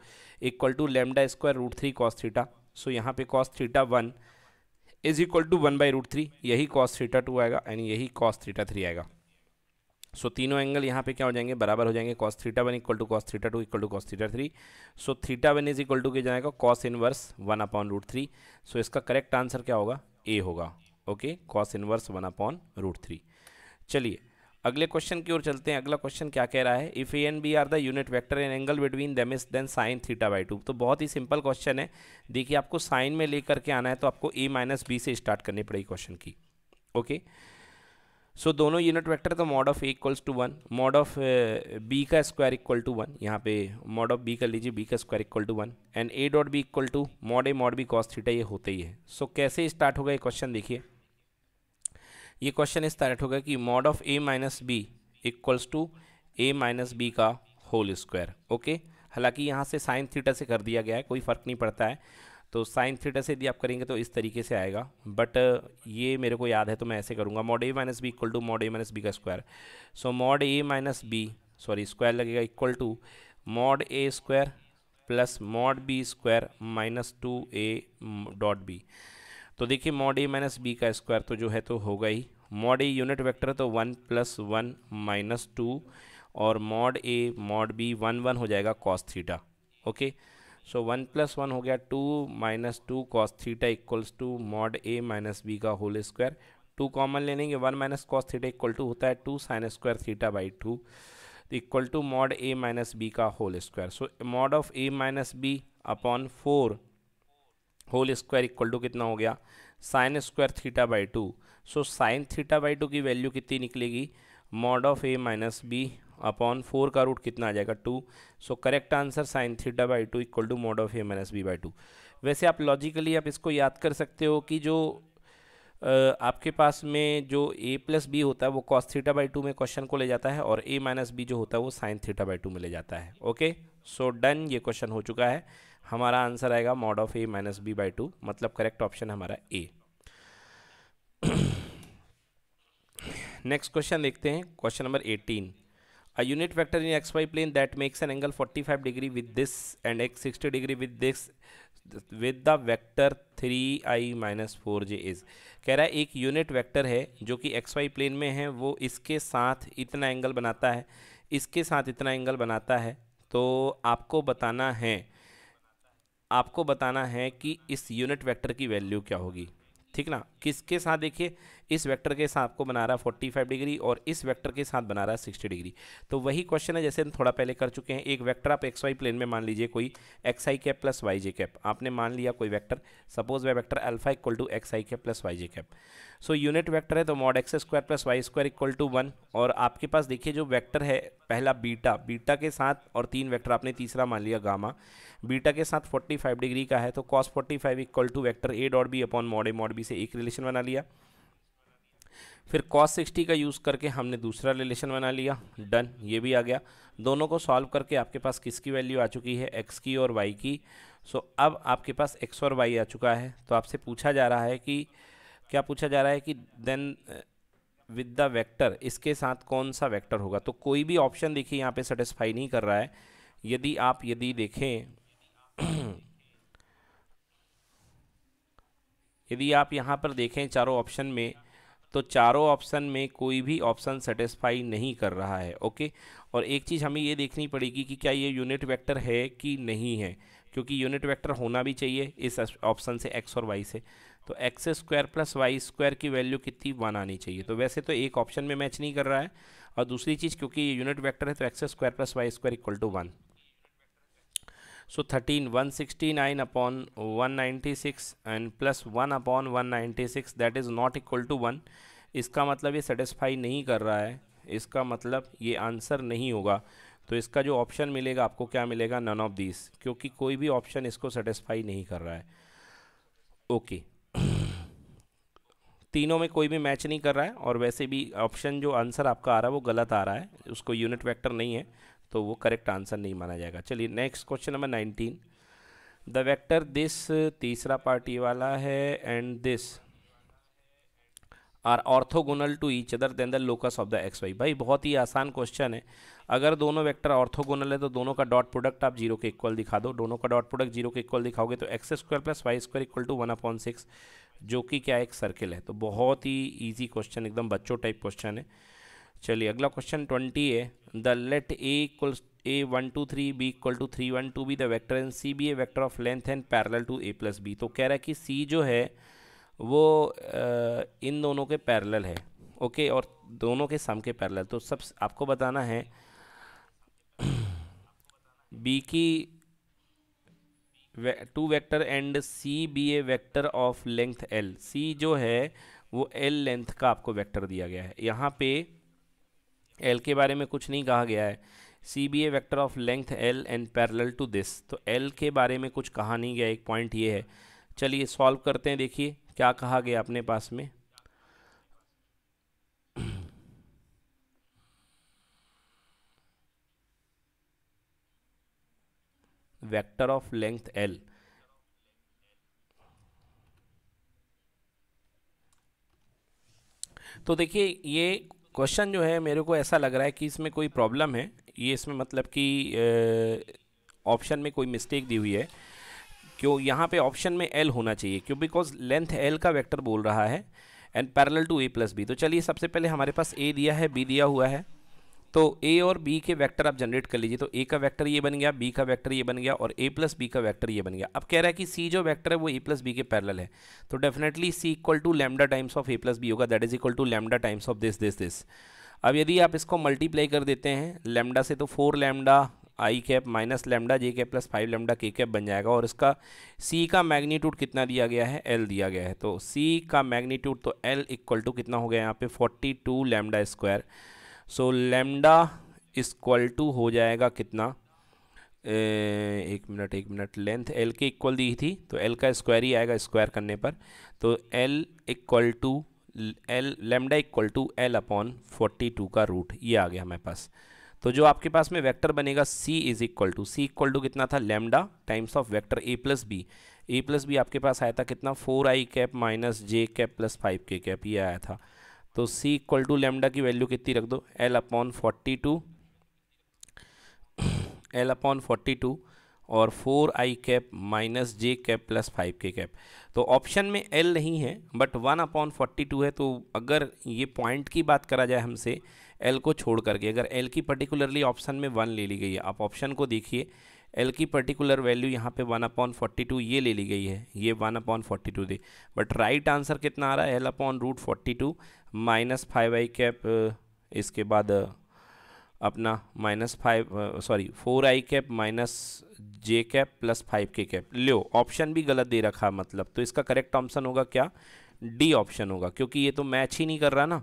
equal to lambda square root three cos theta so यहाँ पे cos theta one is equal to one by root three यही कॉस थीटा टू आएगा एंड यही कॉस थीटा थ्री आएगा सो so, तीनों एंगल यहाँ पे क्या हो जाएंगे बराबर हो जाएंगे cos theta one equal to cos theta two equal to cos theta three so theta one is equal to के जाएगा cos inverse one upon root three so इसका करेक्ट आंसर क्या होगा ए होगा okay cos inverse one upon root three चलिए अगले question की ओर चलते हैं अगला क्वेश्चन क्या कह रहा है if A and B are the unit vector in angle between them is then sine theta by two तो बहुत ही सिंपल क्वेश्चन है देखिए आपको साइन में लेकर के आना है तो आपको ए माइनस बी से स्टार्ट करनी पड़ेगी क्वेश्चन की ओके सो so, दोनों यूनिट वेक्टर तो mod of A equals to one mod of B का स्क्वायर इक्वल टू वन यहाँ पे मॉड ऑफ बी कर लीजिए बी का square equal to one and A dot B equal to mod A mod B cos theta ये होते ही है सो so, कैसे स्टार्ट होगा ये क्वेश्चन देखिए ये क्वेश्चन इस तरह होगा कि mod of A minus B equals to A minus B का होल स्क्वायर ओके हालांकि यहाँ से साइन थीटा से कर दिया गया है कोई फ़र्क नहीं पड़ता है तो साइन थीटा से यदि आप करेंगे तो इस तरीके से आएगा बट ये मेरे को याद है तो मैं ऐसे करूँगा mod A minus B equal to mod A minus B का square so mod A minus B sorry square लगेगा equal to mod A square plus mod B square minus two A dot B तो देखिए mod A minus B का square तो जो है तो होगा ही मॉड ए यूनिट वेक्टर तो one plus one minus two और mod A mod B one one हो जाएगा cos theta okay so one plus one हो गया two minus two cos theta equals to mod A minus B का whole square two common ले लेंगे one minus cos theta equal to होता है two sine square theta by two equal to mod A minus B का whole square so mod of A minus B upon four whole square equal to कितना हो गया sine square theta by to so sine theta by two की value कितनी निकलेगी mod of A minus B upon four का root कितना आ जाएगा two so correct answer sine theta by two equal to mod of A minus B by two वैसे आप logically आप इसको याद कर सकते हो कि जो आपके पास में जो ए प्लस बी होता है वो कॉस थीटा बाई टू में क्वेश्चन को ले जाता है और ए माइनस बी जो होता है वो साइन थीटा बाई टू में ले जाता है ओके सो डन ये क्वेश्चन हो चुका है हमारा आंसर आएगा mod of A minus B by two मतलब करेक्ट ऑप्शन हमारा ए नेक्स्ट क्वेश्चन देखते हैं question number eighteen a unit factor in X Y plane that makes an angle forty five degree with this and X sixty degree with this with the vector three I minus four J is कह रहा है एक unit vector है जो कि x Y plane में है वो इसके साथ इतना एंगल बनाता है इसके साथ इतना एंगल बनाता है तो आपको बताना है आपको बताना है कि इस यूनिट वेक्टर की वैल्यू क्या होगी ठीक ना किसके साथ देखिए इस वेक्टर के साथ आपको बना रहा है 45 डिग्री और इस वेक्टर के साथ बना रहा है 60 डिग्री तो वही क्वेश्चन है जैसे हम थोड़ा पहले कर चुके हैं एक वेक्टर आप एक्स वाई प्लेन में मान लीजिए कोई X I cap plus Y J cap आपने मान लिया कोई वैक्टर सपोज वह vector alpha equal to X I cap plus Y J cap so unit vector है तो mod X square plus Y square equal to one और आपके पास देखिए जो वैक्टर है पहला बीटा बीटा के साथ और तीन वैक्टर आपने तीसरा मान लिया गामा बीटा के साथ 45 डिग्री का है तो cos 45 equal to vector A dot B upon mod A mod B से एक रिलेशन बना लिया फिर कॉस सिक्सटी का यूज़ करके हमने दूसरा रिलेशन बना लिया डन ये भी आ गया दोनों को सॉल्व करके आपके पास किसकी वैल्यू आ चुकी है एक्स की और वाई की सो so, अब आपके पास एक्स और वाई आ चुका है तो आपसे पूछा जा रहा है कि क्या पूछा जा रहा है कि देन विद द वेक्टर इसके साथ कौन सा वेक्टर होगा तो कोई भी ऑप्शन देखिए यहाँ पे सेटिस्फाई नहीं कर रहा है यदि आप यदि देखें (clears throat) यदि आप यहाँ पर देखें चारों ऑप्शन में तो चारों ऑप्शन में कोई भी ऑप्शन सेटिस्फाई नहीं कर रहा है ओके और एक चीज़ हमें ये देखनी पड़ेगी कि क्या ये यूनिट वेक्टर है कि नहीं है क्योंकि यूनिट वेक्टर होना भी चाहिए इस ऑप्शन से एक्स और वाई से तो X square plus Y square की वैल्यू कितनी वन आनी चाहिए तो वैसे तो एक ऑप्शन में मैच नहीं कर रहा है और दूसरी चीज़ क्योंकि ये यूनिट वेक्टर है तो X square plus Y square equal to one so thirteen one sixty nine upon one ninety six and plus one upon one ninety six that is not equal to one इसका मतलब ये satisfy नहीं कर रहा है इसका मतलब ये आंसर नहीं होगा तो इसका जो ऑप्शन मिलेगा आपको क्या मिलेगा नन ऑफ दिस क्योंकि कोई भी ऑप्शन इसको सेटिस्फाई नहीं कर रहा है ओके (clears throat) तीनों में कोई भी मैच नहीं कर रहा है और वैसे भी ऑप्शन जो आंसर आपका आ रहा है वो गलत आ रहा है उसको यूनिट वेक्टर नहीं है तो वो करेक्ट आंसर नहीं माना जाएगा चलिए next question number nineteen the vector this तीसरा पार्टी वाला है and this are orthogonal to each other then the locus of the X Y भाई बहुत ही आसान क्वेश्चन है अगर दोनों वेक्टर ऑर्थोगोनल है तो दोनों का डॉट प्रोडक्ट आप जीरो के इक्वल दिखा दो दोनों का डॉट प्रोडक्ट जीरो के इक्वल दिखाओगे तो X square plus Y square equal to one upon six जो कि क्या एक सर्किल है तो बहुत ही ईजी क्वेश्चन एकदम बच्चों टाइप क्वेश्चन है चलिए अगला क्वेश्चन ट्वेंटी है the let A equal A one two three B equal to three one two be the vector and C be a vector of length and parallel to A plus B तो कह रहा है कि सी जो है वो इन दोनों के पैरल है ओके और दोनों के सम के पैरल तो सब आपको बताना है बी की two vector and C be a vector of length L C जो है वो एल लेंथ का आपको वेक्टर दिया गया है यहाँ पे एल के बारे में कुछ नहीं कहा गया है C be a vector of length L and parallel to this तो एल के बारे में कुछ कहा नहीं गया एक पॉइंट ये है चलिए सॉल्व करते हैं देखिए क्या कहा गया अपने पास में वेक्टर ऑफ लेंथ एल तो देखिए ये क्वेश्चन जो है मेरे को ऐसा लग रहा है कि इसमें कोई प्रॉब्लम है ये इसमें मतलब कि ऑप्शन में कोई मिस्टेक दी हुई है क्यों यहाँ पे ऑप्शन में एल होना चाहिए क्यों बिकॉज लेंथ एल का वेक्टर बोल रहा है and parallel to A plus B तो चलिए सबसे पहले हमारे पास ए दिया है बी दिया हुआ है तो ए और बी के वेक्टर आप जनरेट कर लीजिए तो ए का वेक्टर ये बन गया बी का वेक्टर ये बन गया और ए प्लस बी का वेक्टर ये बन गया अब कह रहा है कि सी जो वेक्टर है वो ए प्लस बी के पैरल है तो definitely C equal to lambda times of A plus B होगा that is equal to lambda times of this this this अब यदि आप इसको मल्टीप्लाई कर देते हैं लेमडा से तो four lambda I cap minus lambda J cap plus five lambda K cap बन जाएगा और इसका सी का मैग्नीट्यूड कितना दिया गया है एल दिया गया है तो सी का मैग्नीट्यूड तो एल इक्वल टू कितना हो गया यहाँ पे forty two lambda square so lambda equal to हो जाएगा कितना एक मिनट एक मिनट लेंथ एल के इक्वल दी थी तो एल का स्क्वायर ही आएगा स्क्वायर करने पर तो L equal to L lambda equal to L upon forty two का रूट ये आ गया हमारे पास तो जो आपके पास में वेक्टर बनेगा C is equal to C equal to कितना था lambda times of vector A plus B A plus B आपके पास आया था कितना four I cap minus J cap plus five K cap ये आया था तो c इक्वल टू लेमडा की वैल्यू कितनी रख दो l upon forty two L upon forty two और four I cap minus J cap plus five K cap तो ऑप्शन में एल नहीं है but one upon forty two है तो अगर ये पॉइंट की बात करा जाए हमसे एल को छोड़ करके अगर एल की पर्टिकुलरली ऑप्शन में वन ले ली गई है आप ऑप्शन को देखिए एल की पर्टिकुलर वैल्यू यहाँ पे वन अपॉन फोर्टी टू ये ले ली गई है ये वन अपॉन फोर्टी टू दे बट राइट आंसर कितना आ रहा है L upon root forty two minus five I cap इसके बाद uh, अपना minus five sorry four I cap minus J cap plus five K cap लो ऑप्शन भी गलत दे रखा मतलब तो इसका करेक्ट ऑप्शन होगा क्या डी ऑप्शन होगा क्योंकि ये तो मैच ही नहीं कर रहा ना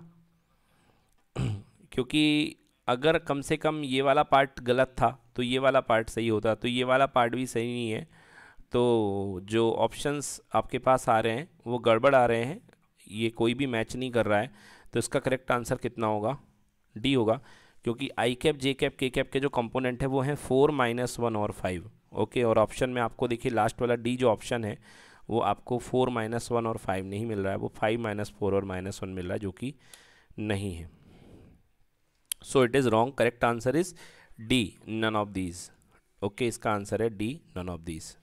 (clears throat) क्योंकि अगर कम से कम ये वाला पार्ट गलत था तो ये वाला पार्ट सही होता तो ये वाला पार्ट भी सही नहीं है तो जो ऑप्शंस आपके पास आ रहे हैं वो गड़बड़ आ रहे हैं ये कोई भी मैच नहीं कर रहा है तो इसका करेक्ट आंसर कितना होगा डी होगा क्योंकि I cap J cap K cap के जो कंपोनेंट है वो हैं फोर माइनस वन और फाइव ओके और ऑप्शन में आपको देखिए लास्ट वाला डी जो ऑप्शन है वो आपको फोर माइनस वन और फाइव नहीं मिल रहा है वो फाइव माइनस फोर और माइनस वन मिल रहा है जो कि नहीं है so it is wrong correct answer is D none of these okay इसका आंसर है D none of these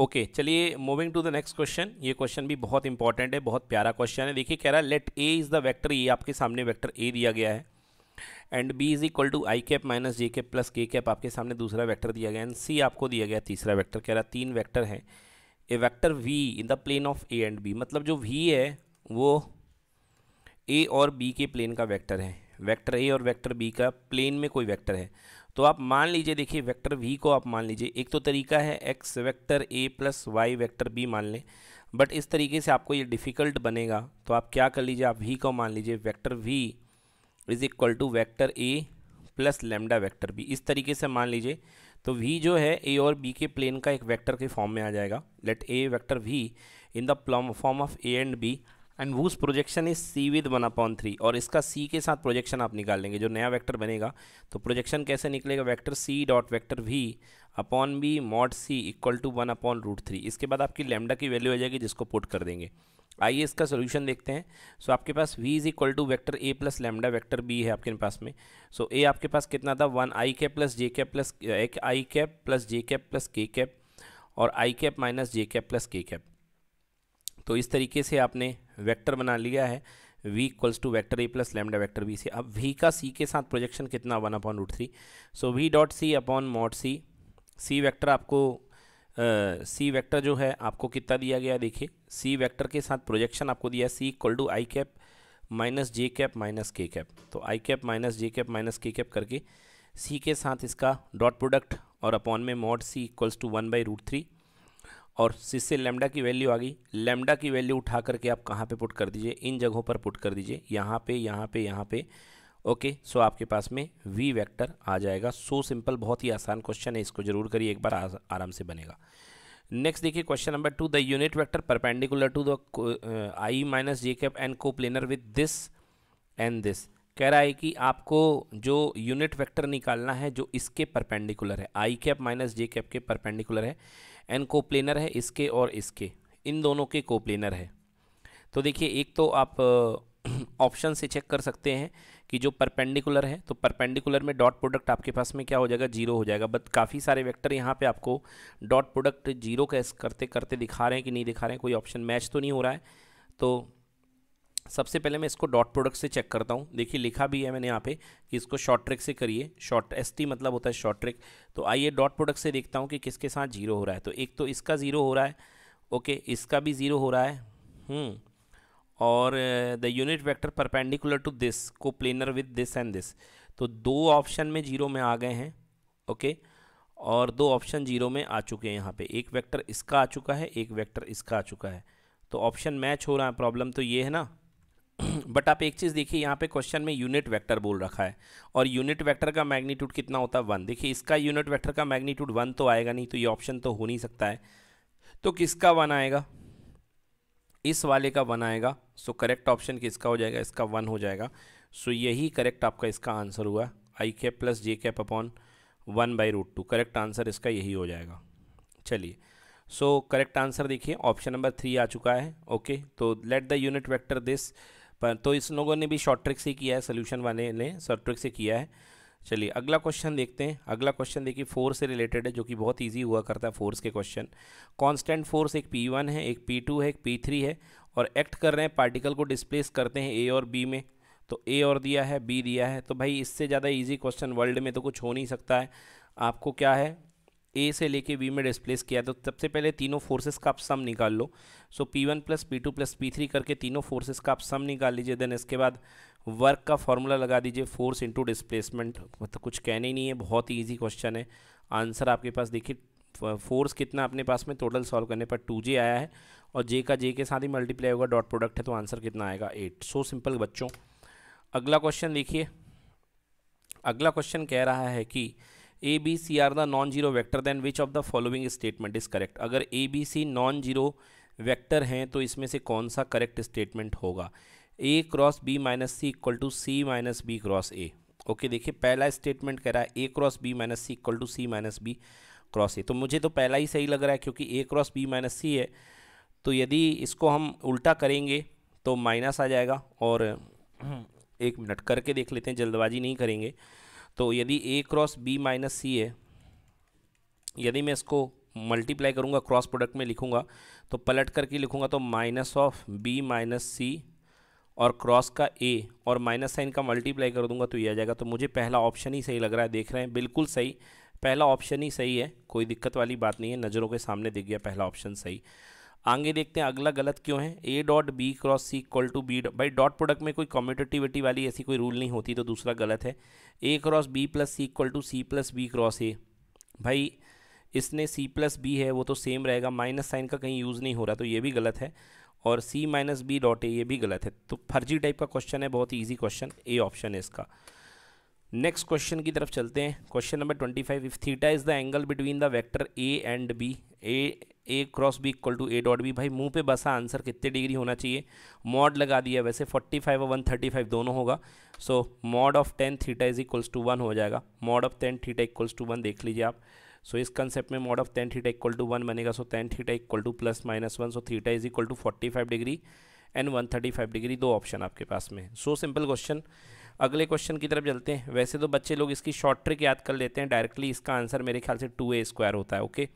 okay चलिए moving to the next question ये क्वेश्चन भी बहुत इंपॉर्टेंट है बहुत प्यारा क्वेश्चन है देखिए कह रहा है let A is the vector A आपके सामने वेक्टर ए दिया गया है and B is equal to I cap minus J cap plus K cap आपके सामने दूसरा वेक्टर दिया गया एंड सी आपको दिया गया तीसरा वेक्टर कह रहा है तीन वेक्टर हैं A vector V in the plane of A and B मतलब जो वी है वो ए और बी के प्लेन का वैक्टर है वैक्टर ए और वैक्टर बी का प्लेन में कोई वैक्टर है तो आप मान लीजिए देखिए वेक्टर वी को आप मान लीजिए एक तो तरीका है X vector A plus Y vector B मान लें बट इस तरीके से आपको ये डिफ़िकल्ट बनेगा तो आप क्या कर लीजिए आप वी को मान लीजिए vector V is equal to vector A plus lambda vector B इस तरीके से मान लीजिए तो वी जो है ए और बी के प्लेन का एक वैक्टर के फॉर्म में आ जाएगा let A vector V in the form of A and B and whose projection is C with one upon three और इसका सी के साथ प्रोजेक्शन आप निकाल लेंगे जो नया वैक्टर बनेगा तो प्रोजेक्शन कैसे निकलेगा vector C dot vector V upon B mod C equal to one upon root three इसके बाद आपकी लेमडा की वैल्यू आ जाएगी जिसको पुट कर देंगे आइए इसका सोल्यूशन देखते हैं सो so, आपके पास v is equal to vector A plus lambda vector B है आपके पास में सो so, ए आपके पास कितना था one I cap plus J cap plus एक I cap plus J cap plus K cap और I cap minus J cap plus K cap तो इस तरीके से आपने वेक्टर बना लिया है v equals to vector A plus lambda vector B से अब v का c के साथ प्रोजेक्शन कितना one upon root three so v dot C upon mod c c vector आपको सी uh, वैक्टर जो है आपको कितना दिया गया देखिए सी वैक्टर के साथ प्रोजेक्शन आपको दिया C equal to I cap minus J cap minus K cap तो I cap minus J cap minus K cap करके सी के साथ इसका डॉट प्रोडक्ट और अपॉन में mod C equals to one by root three और जिससे lambda की वैल्यू आ गई लेमडा की वैल्यू उठा करके आप कहाँ पे पुट कर दीजिए इन जगहों पर पुट कर दीजिए यहाँ पे यहाँ पे यहाँ पे ओके सो आपके पास में वी वेक्टर आ जाएगा सो सिंपल बहुत ही आसान क्वेश्चन है इसको जरूर करिए एक बार आराम से बनेगा नेक्स्ट देखिए question number two the unit vector perpendicular to the I minus J cap and coplanar with this and this कह रहा है कि आपको जो यूनिट वेक्टर निकालना है जो इसके परपेंडिकुलर है I cap minus J cap के परपेंडिकुलर है एन कोप्लेनर है इसके और इसके इन दोनों के कोप्लेनर है तो देखिए एक तो आप (clears throat) ऑप्शन से चेक कर सकते हैं कि जो परपेंडिकुलर है तो परपेंडिकुलर में डॉट प्रोडक्ट आपके पास में क्या हो जाएगा जीरो हो जाएगा बट काफ़ी सारे वेक्टर यहाँ पे आपको डॉट प्रोडक्ट जीरो कैस करते करते दिखा रहे हैं कि नहीं दिखा रहे हैं कोई ऑप्शन मैच तो नहीं हो रहा है तो सबसे पहले मैं इसको डॉट प्रोडक्ट से चेक करता हूँ देखिए लिखा भी है मैंने यहाँ पे कि इसको शॉर्ट ट्रिक से करिए शॉर्ट एस टी मतलब होता है शॉर्ट ट्रिक तो आइए डॉट प्रोडक्ट से देखता हूँ कि किसके साथ जीरो हो रहा है तो एक तो इसका ज़ीरो हो रहा है ओके इसका भी ज़ीरो हो रहा है हम्म। और the unit vector perpendicular to this coplanar with this and this तो दो ऑप्शन में जीरो में आ गए हैं ओके और दो ऑप्शन जीरो में आ चुके हैं यहाँ पे एक वेक्टर इसका आ चुका है एक वेक्टर इसका आ चुका है तो ऑप्शन मैच हो रहा है प्रॉब्लम तो ये है ना (clears throat) बट आप एक चीज़ देखिए यहाँ पे क्वेश्चन में यूनिट वेक्टर बोल रखा है और यूनिट वेक्टर का मैग्नीट्यूड कितना होता है वन देखिए इसका यूनिट वेक्टर का मैग्नीट्यूड वन तो आएगा नहीं तो ये ऑप्शन तो हो नहीं सकता है तो किसका वन आएगा इस वाले का वन आएगा सो करेक्ट ऑप्शन किसका हो जाएगा इसका वन हो जाएगा सो यही करेक्ट आपका इसका आंसर हुआ I cap plus J cap upon one by root two correct answer इसका यही हो जाएगा चलिए सो करेक्ट आंसर देखिए ऑप्शन नंबर थ्री आ चुका है ओके तो let the unit vector this पर तो इस लोगों ने भी शॉर्ट ट्रिक से किया है सोल्यूशन वाले ने शॉर्ट ट्रिक से किया है चलिए अगला क्वेश्चन देखते हैं अगला क्वेश्चन देखिए फोर्स से रिलेटेड है जो कि बहुत इजी हुआ करता है फोर्स के क्वेश्चन कांस्टेंट फोर्स एक पी वन है एक पी टू है एक पी थ्री है और एक्ट कर रहे हैं पार्टिकल को डिस्प्लेस करते हैं ए और बी में तो ए और दिया है बी दिया है तो भाई इससे ज़्यादा ईजी क्वेश्चन वर्ल्ड में तो कुछ हो नहीं सकता है आपको क्या है ए से लेके बी में डिस्प्लेस किया तो सबसे पहले तीनों फोर्सेस का आप सम निकाल लो so P one plus P two plus P three करके तीनों फोर्सेस का आप सम निकाल लीजिए देन इसके बाद वर्क का फॉर्मूला लगा दीजिए फोर्स इंटू डिस्प्लेसमेंट मतलब कुछ कहने ही नहीं है बहुत ही ईजी क्वेश्चन है आंसर आपके पास देखिए फोर्स कितना अपने पास में टोटल सॉल्व करने पर टू जे आया है और जे का जे के साथ ही मल्टीप्लाई होगा डॉट प्रोडक्ट है तो आंसर कितना आएगा एट सो सिंपल बच्चों अगला क्वेश्चन देखिए अगला क्वेश्चन कह रहा है कि A B C are the non zero vector then which of the following statement is correct अगर A B C non zero vector हैं तो इसमें से कौन सा करेक्ट स्टेटमेंट होगा A cross B minus C equal to C minus B cross A okay देखिए पहला स्टेटमेंट कह रहा है A cross B minus C equal to C minus B cross A तो मुझे तो पहला ही सही लग रहा है क्योंकि A cross B minus C है तो यदि इसको हम उल्टा करेंगे तो माइनस आ जाएगा और एक मिनट करके देख लेते हैं जल्दबाजी नहीं करेंगे तो यदि A cross B minus C है यदि मैं इसको मल्टीप्लाई करूँगा क्रॉस प्रोडक्ट में लिखूँगा तो पलट करके लिखूँगा तो minus of B minus C और क्रॉस का ए और माइनस साइन का मल्टीप्लाई कर दूंगा तो ये आ जाएगा तो मुझे पहला ऑप्शन ही सही लग रहा है देख रहे हैं बिल्कुल सही पहला ऑप्शन ही सही है कोई दिक्कत वाली बात नहीं है नज़रों के सामने दिख गया पहला ऑप्शन सही आगे देखते हैं अगला गलत क्यों है A dot B cross C equal to B भाई डॉट प्रोडक्ट में कोई कॉम्पिटेटिविटी वाली ऐसी कोई रूल नहीं होती तो दूसरा गलत है A cross B plus C equal to C plus B cross A भाई इसने सी प्लस बी है वो तो सेम रहेगा माइनस साइन का कहीं यूज़ नहीं हो रहा तो ये भी गलत है और C minus B dot A ये भी गलत है तो फर्जी टाइप का क्वेश्चन है बहुत ईजी क्वेश्चन ए ऑप्शन है इसका नेक्स्ट क्वेश्चन की तरफ चलते हैं question number twenty five if theta is the angle between the vector A and B A A cross B equal to A dot B भाई मुंह पे बसा आंसर कितने डिग्री होना चाहिए मॉड लगा दिया वैसे फोर्टी फाइव और वन थर्टी फाइव दोनों होगा so mod of tan theta is equals to one हो जाएगा mod of tan theta equals to one देख लीजिए आप सो so, इस कंसेप्ट में mod of tan theta equal to one बनेगा so tan theta equal to plus minus one so theta is equal to forty five degree and one thirty five degree दो option आपके पास में so simple question अगले question की तरफ चलते हैं वैसे तो बच्चे लोग इसकी शॉर्ट ट्रिक याद कर लेते हैं डायरेक्टली इसका आंसर मेरे ख्याल से टू ए स्क्वायर होता है ओके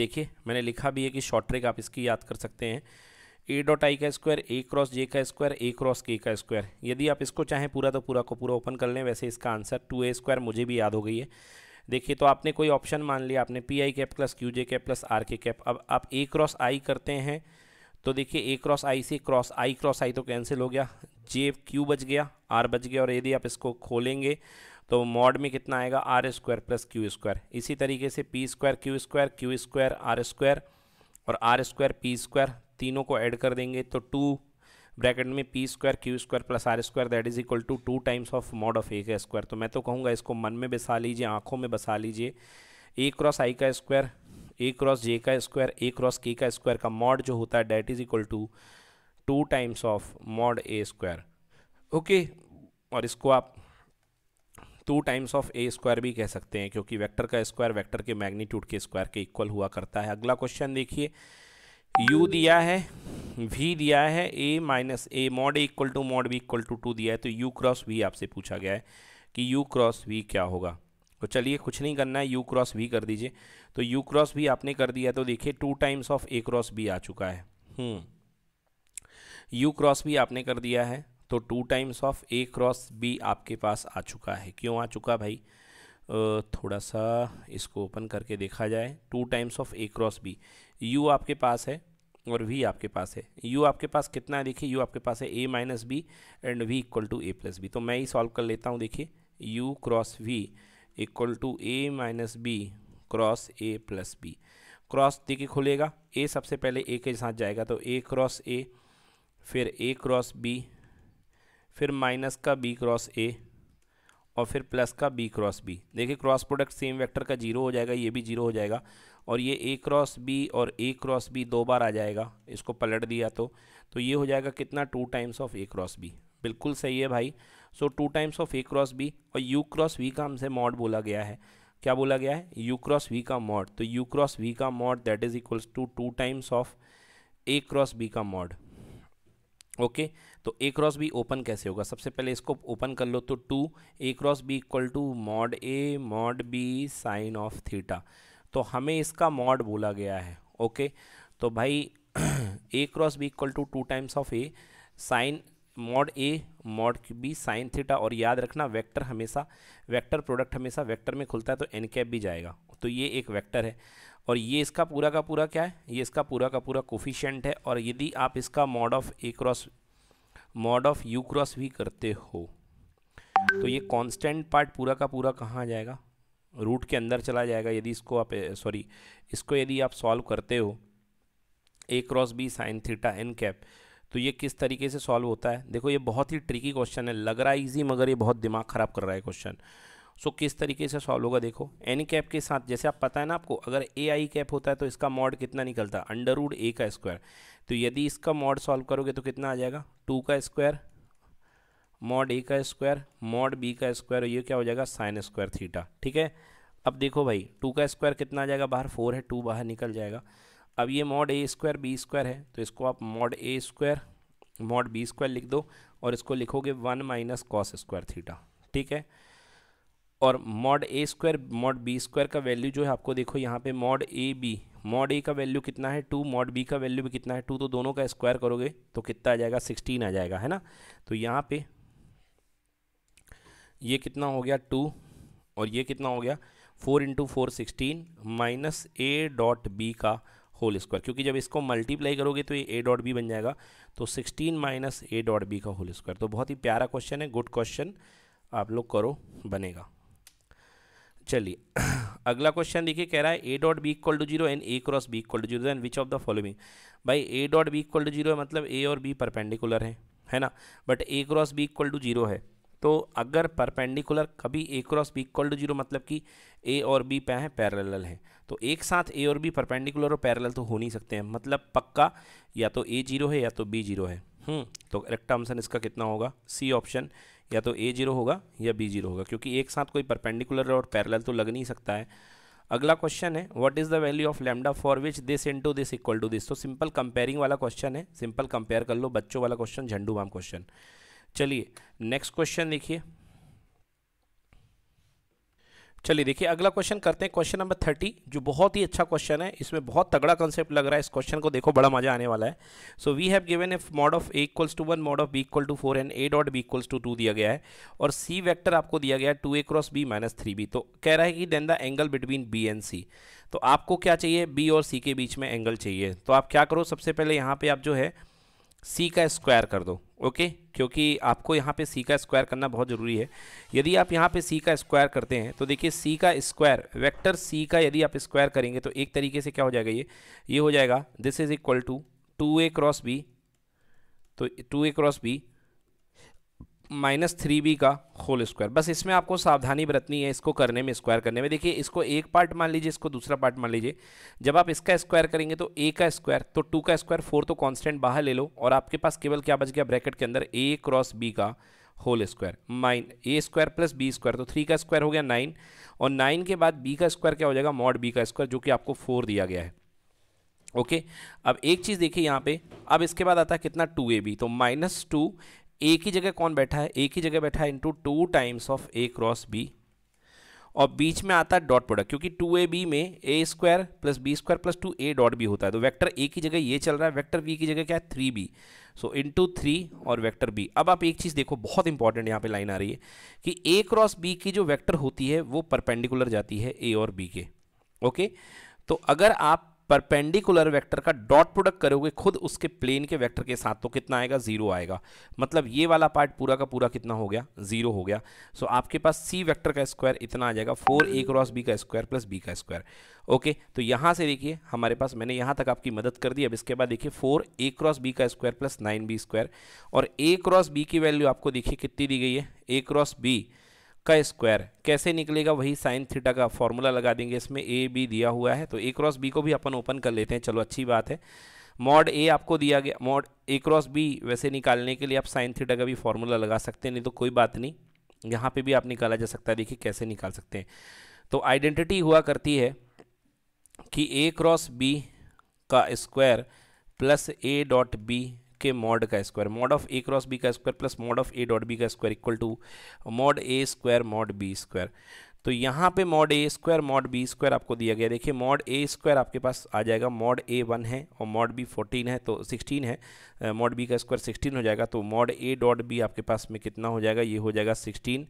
देखिए मैंने लिखा भी है कि शॉर्ट ट्रिक आप इसकी याद कर सकते हैं ए डॉट आई का स्क्वायर ए क्रॉस जे का स्क्वायर ए क्रॉस के का स्क्वायर यदि आप इसको चाहें पूरा तो पूरा को पूरा ओपन कर लें वैसे इसका आंसर टू ए स्क्वायर मुझे भी याद हो गई है देखिए तो आपने कोई ऑप्शन मान लिया आपने P I cap plus Q J cap plus R K cap अब आप ए क्रॉस आई करते हैं तो देखिए ए क्रॉस आई से क्रॉस आई क्रॉस आई तो कैंसिल हो गया जे क्यू बच गया आर बच गया और यदि आप इसको खोलेंगे तो मॉड में कितना आएगा R square plus Q square इसी तरीके से P square Q square Q square R square और आर स्क्वायर पी स्क्वायर तीनों को ऐड कर देंगे तो टू ब्रैकेट में P square Q square plus R square that is equal to two times of mod of A का square तो मैं तो कहूँगा इसको मन में बसा लीजिए आँखों में बसा लीजिए ए क्रॉस आई का स्क्वायर ए क्रॉस जे का स्क्वायर ए क्रॉस के का स्क्वायर का मॉड जो होता है that is equal to two times of mod A square okay और इसको आप two times of A square भी कह सकते हैं क्योंकि वेक्टर का स्क्वायर वेक्टर के मैग्नीट्यूड के स्क्वायर के इक्वल हुआ करता है अगला क्वेश्चन देखिए यू दिया है वी दिया है A minus A mod A equal to mod B equal to two दिया है तो यू क्रॉस वी आपसे पूछा गया है कि यू क्रॉस वी क्या होगा तो चलिए कुछ नहीं करना है यू क्रॉस भी कर दीजिए तो यू क्रॉस भी आपने कर दिया तो देखिए two times of A cross B आ चुका है यू क्रॉस भी आपने कर दिया है तो two times of A cross B आपके पास आ चुका है क्यों आ चुका भाई थोड़ा सा इसको ओपन करके देखा जाए two times of A cross B U आपके पास है और वी आपके पास है यू आपके पास कितना है देखिए यू आपके पास है A minus B and V equal to A plus B तो मैं ही सॉल्व कर लेता हूँ देखिए U cross V equal to A minus B cross A plus B cross देखिए खुलेगा ए सबसे पहले ए के साथ जाएगा तो ए क्रॉस ए फिर ए क्रॉस बी फिर माइनस का बी क्रॉस ए और फिर प्लस का बी क्रॉस बी देखिए क्रॉस प्रोडक्ट सेम वेक्टर का जीरो हो जाएगा ये भी जीरो हो जाएगा और ये ए क्रॉस बी और ए क्रॉस बी दो बार आ जाएगा इसको पलट दिया तो तो ये हो जाएगा कितना two times of A cross B बिल्कुल सही है भाई so two times of A cross B और यू क्रॉस वी का हमसे मॉड बोला गया है क्या बोला गया है यू क्रॉस वी का मॉड तो यू क्रॉस वी का mod that is equals to two times of A cross B का मॉड ओके तो ए क्रॉस बी ओपन कैसे होगा सबसे पहले इसको ओपन कर लो तो two A cross B equal to mod A mod B sine of theta तो हमें इसका मॉड बोला गया है ओके okay, तो भाई A cross B equal to two times of A sine mod A mod B sine theta और याद रखना वेक्टर हमेशा वेक्टर प्रोडक्ट हमेशा वेक्टर में खुलता है तो एन कैप भी जाएगा तो ये एक वेक्टर है और ये इसका पूरा का पूरा क्या है ये इसका पूरा का पूरा कोफिशेंट है और यदि आप इसका mod of A cross mod of U cross भी करते हो तो ये कांस्टेंट पार्ट पूरा का पूरा कहाँ जाएगा रूट के अंदर चला जाएगा यदि इसको आप सॉरी इसको यदि आप सॉल्व करते हो A cross B sine theta N cap तो ये किस तरीके से सॉल्व होता है देखो ये बहुत ही ट्रिकी क्वेश्चन है लग रहा है ईजी मगर ये बहुत दिमाग ख़राब कर रहा है क्वेश्चन सो so, किस तरीके से सॉल्व होगा देखो एनी कैप के साथ जैसे आप पता है ना आपको अगर ए आई कैप होता है तो इसका मॉड कितना निकलता है अंडरवुड ए का स्क्वायर तो यदि इसका मॉड सॉल्व करोगे तो कितना आ जाएगा टू का स्क्वायर मॉड ए का स्क्वायर मॉड बी का स्क्वायर ये क्या हो जाएगा साइन स्क्वायर थीटा ठीक है अब देखो भाई टू का स्क्वायर कितना आ जाएगा बाहर फोर है टू बाहर निकल जाएगा अब ये mod A square B square है तो इसको आप mod A square mod B square लिख दो और इसको लिखोगे one minus cos square theta ठीक है और mod A square mod B square का वैल्यू जो है आपको देखो यहाँ पे mod A B mod A का वैल्यू कितना है टू मॉड बी का वैल्यू भी कितना है टू तो दोनों का स्क्वायर करोगे तो कितना आ जाएगा सिक्सटीन आ जाएगा है ना तो यहाँ पे ये कितना हो गया टू और ये कितना हो गया four into four sixteen minus A dot B का होल स्क्वायर क्योंकि जब इसको मल्टीप्लाई करोगे तो ये ए डॉट बी बन जाएगा तो sixteen minus A dot B का होल स्क्वायर तो बहुत ही प्यारा क्वेश्चन है गुड क्वेश्चन आप लोग करो बनेगा चलिए (clears throat) अगला क्वेश्चन देखिए कह रहा है A dot B equal to zero and A cross B equal to zero and which of the following भाई A dot B equal to zero मतलब ए और बी परपेंडिकुलर है है ना but A cross B equal to zero है तो अगर perpendicular कभी A cross B equal to zero मतलब कि ए और बी पे हैं पैरेलल हैं तो एक साथ ए और बी परपेंडिकुलर और पैरेलल तो हो नहीं सकते हैं मतलब पक्का या तो ए जीरो है या तो बी जीरो है हम्म, तो करेक्ट आंसर इसका कितना होगा सी ऑप्शन या तो ए जीरो होगा या बी जीरो होगा क्योंकि एक साथ कोई परपेंडिकुलर और पैरेलल तो लग नहीं सकता है अगला क्वेश्चन है what is the value of lambda for which this into this equal to this तो सिंपल कंपेयरिंग वाला क्वेश्चन है सिंपल कंपेयर कर लो बच्चों वाला क्वेश्चन झंडू बाम क्वेश्चन चलिए नेक्स्ट क्वेश्चन देखिए चलिए देखिए अगला क्वेश्चन करते हैं क्वेश्चन नंबर थर्टी जो बहुत ही अच्छा क्वेश्चन है इसमें बहुत तगड़ा कंसेप्ट लग रहा है इस क्वेश्चन को देखो बड़ा मजा आने वाला है so we have given a mod of A equals to one mod of B equal to four and A dot B equals to two दिया गया है और सी वैक्टर आपको दिया गया है two A cross B minus three B तो कह रहा है कि then the angle between B and C तो आपको क्या चाहिए बी और सी के बीच में एंगल चाहिए तो आप क्या करो सबसे पहले यहाँ पर आप जो है सी का स्क्वायर कर दो ओके क्योंकि आपको यहाँ पे सी का स्क्वायर करना बहुत ज़रूरी है यदि आप यहाँ पे सी का स्क्वायर करते हैं तो देखिए सी का स्क्वायर वेक्टर सी का यदि आप स्क्वायर करेंगे तो एक तरीके से क्या हो जाएगा ये ये हो जाएगा this is equal to two A cross B तो two A cross B minus three B का होल स्क्वायर बस इसमें आपको सावधानी बरतनी है इसको करने में स्क्वायर करने में देखिए इसको एक पार्ट मान लीजिए इसको दूसरा पार्ट मान लीजिए जब आप इसका स्क्वायर करेंगे तो ए का स्क्वायर तो टू का स्क्वायर फोर तो कांस्टेंट बाहर ले लो और आपके पास केवल क्या बच गया ब्रैकेट के अंदर ए क्रॉस बी का whole square minus A square plus B square तो थ्री का स्क्वायर हो गया नाइन और नाइन के बाद बी का स्क्वायर क्या हो जाएगा मॉड बी का स्क्वायर जो कि आपको फोर दिया गया है ओके okay, अब एक चीज़ देखिए यहाँ पे अब इसके बाद आता है कितना टू ए बी तो माइनस टू ए की जगह कौन बैठा है ए की जगह बैठा है into two times of A cross B और बीच में आता है डॉट प्रोडक्ट क्योंकि टू ए बी में A square plus B square plus two A dot B होता है तो वेक्टर ए की जगह ये चल रहा है वेक्टर बी की जगह क्या है three B so into three और वेक्टर बी अब आप एक चीज़ देखो बहुत इंपॉर्टेंट यहाँ पे लाइन आ रही है कि ए क्रॉस बी की जो वैक्टर होती है वो परपेंडिकुलर जाती है ए और बी के ओके तो अगर आप परपेंडिकुलर वेक्टर का डॉट प्रोडक्ट करोगे खुद उसके प्लेन के वेक्टर के साथ तो कितना आएगा जीरो आएगा मतलब ये वाला पार्ट पूरा का पूरा कितना हो गया जीरो हो गया सो so, आपके पास सी वेक्टर का स्क्वायर इतना आ जाएगा फोर ए क्रॉस बी का स्क्वायर प्लस बी का स्क्वायर ओके तो यहाँ से देखिए हमारे पास मैंने यहाँ तक आपकी मदद कर दी अब इसके बाद देखिए फोर ए क्रॉस बी का square plus nine B square और ए क्रॉस बी की वैल्यू आपको देखिए कितनी दी गई है ए क्रॉस बी का स्क्वायर कैसे निकलेगा वही साइन थीटा का फॉर्मूला लगा देंगे इसमें ए बी दिया हुआ है तो ए क्रॉस बी को भी अपन ओपन कर लेते हैं चलो अच्छी बात है मॉड ए आपको दिया गया मॉड ए क्रॉस बी वैसे निकालने के लिए आप साइन थीटा का भी फॉर्मूला लगा सकते हैं नहीं तो कोई बात नहीं यहाँ पे भी आप निकाला जा सकता है देखिए कैसे निकाल सकते हैं तो आइडेंटिटी हुआ करती है कि ए क्रॉस बी का square plus A dot B के मॉड का square mod of A cross B का square plus mod of A dot B का square equal to mod A square mod B square तो यहाँ पे mod A square mod B square आपको दिया गया देखिए मॉड ए स्क्वायर आपके पास आ जाएगा मॉड ए वन है और मॉड बी फोर्टीन है तो सिक्सटीन है मॉड बी का स्क्वायर सिक्सटीन हो जाएगा तो मॉड ए डॉट बी आपके पास में कितना हो जाएगा ये हो जाएगा सिक्सटीन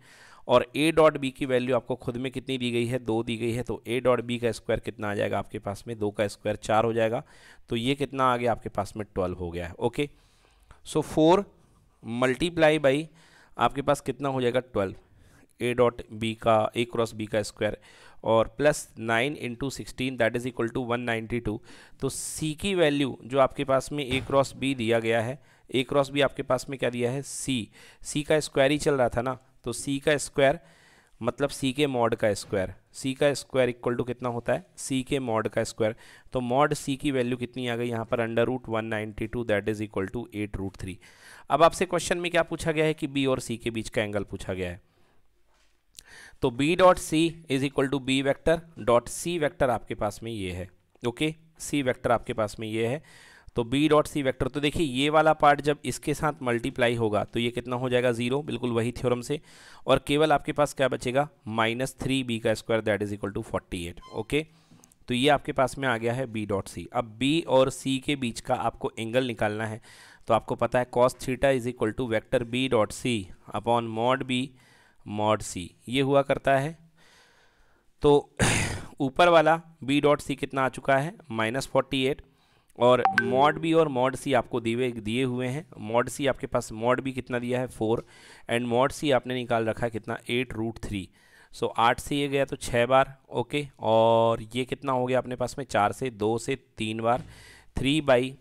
और ए डॉट बी की वैल्यू आपको खुद में कितनी दी गई है दो दी गई है तो ए डॉट बी का स्क्वायर कितना आ जाएगा आपके पास में दो का स्क्वायर चार हो जाएगा तो ये कितना आ गया आपके पास में ट्वेल्व हो गया है okay so four multiply by आपके पास कितना हो जाएगा ट्वेल्व ए डॉट बी का ए क्रॉस बी का स्क्वायर और plus nine into sixteen that is equal to one ninety two तो सी की वैल्यू जो आपके पास में ए क्रॉस बी दिया गया है ए क्रॉस बी आपके पास में क्या दिया है सी सी का स्क्वायर ही चल रहा था ना तो सी का स्क्वायर मतलब सी के मॉड का स्क्वायर सी का स्क्वायर इक्वल टू कितना होता है सी के मॉड का स्क्वायर तो मॉड सी की वैल्यू कितनी आ गई यहाँ पर under root one ninety two that is equal to eight root three अब आपसे क्वेश्चन में क्या पूछा गया है कि बी और सी के बीच का एंगल पूछा गया है तो B dot C is equal to B vector dot C vector आपके पास में ये है ओके सी वैक्टर आपके पास में ये है तो बी डॉट सी वैक्टर तो देखिए ये वाला पार्ट जब इसके साथ मल्टीप्लाई होगा तो ये कितना हो जाएगा जीरो बिल्कुल वही थ्योरम से और केवल आपके पास क्या बचेगा माइनस थ्री बी का square that is equal to forty eight okay तो ये आपके पास में आ गया है बी डॉट सी अब बी और सी के बीच का आपको एंगल निकालना है तो आपको पता है cos theta is equal to vector B dot C upon mod B mod C ये हुआ करता है तो (clears throat) ऊपर वाला बी डॉट सी कितना आ चुका है माइनस फोर्टी एट और मॉड बी और मॉड सी आपको दिए दिए हुए हैं मॉड सी आपके पास मॉड बी कितना दिया है फोर एंड मॉड सी आपने निकाल रखा है कितना एट रूट थ्री सो आठ से ये गया तो छः बार ओके और ये कितना हो गया अपने पास में चार से दो से तीन बार थ्री बाई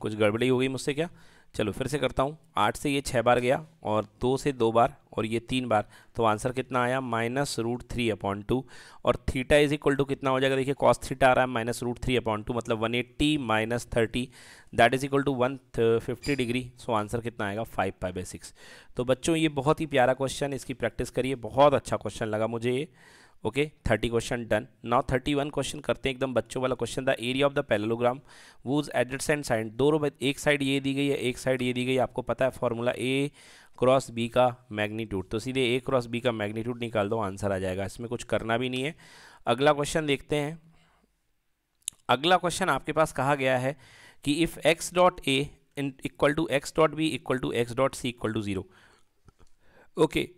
कुछ गड़बड़ी हो गई मुझसे क्या चलो फिर से करता हूँ आठ से ये छः बार गया और दो से दो बार और ये तीन बार तो आंसर कितना आया minus root three upon two और थीटा इज इक्वल टू कितना हो जाएगा देखिए कॉस थीटा आ रहा है minus root three upon two मतलब one eighty minus thirty that is equal to one fifty degree so answer कितना आएगा फाइव फाइव बाई सिक्स तो बच्चों ये बहुत ही प्यारा क्वेश्चन इसकी प्रैक्टिस करिए बहुत अच्छा क्वेश्चन लगा मुझे ये okay thirty question done now thirty one question करते हैं एकदम बच्चों वाला क्वेश्चन था area of the parallelogram whose adjacent and side दोनों एक साइड ये दी गई है एक साइड ये दी गई है आपको पता है फॉर्मूला ए क्रॉस बी का मैग्नीट्यूड तो सीधे ए क्रॉस बी का मैग्नीट्यूड निकाल दो आंसर आ जाएगा इसमें कुछ करना भी नहीं है अगला क्वेश्चन देखते हैं अगला क्वेश्चन आपके पास कहा गया है कि if X dot A equal to X dot B equal to X dot C equal to zero okay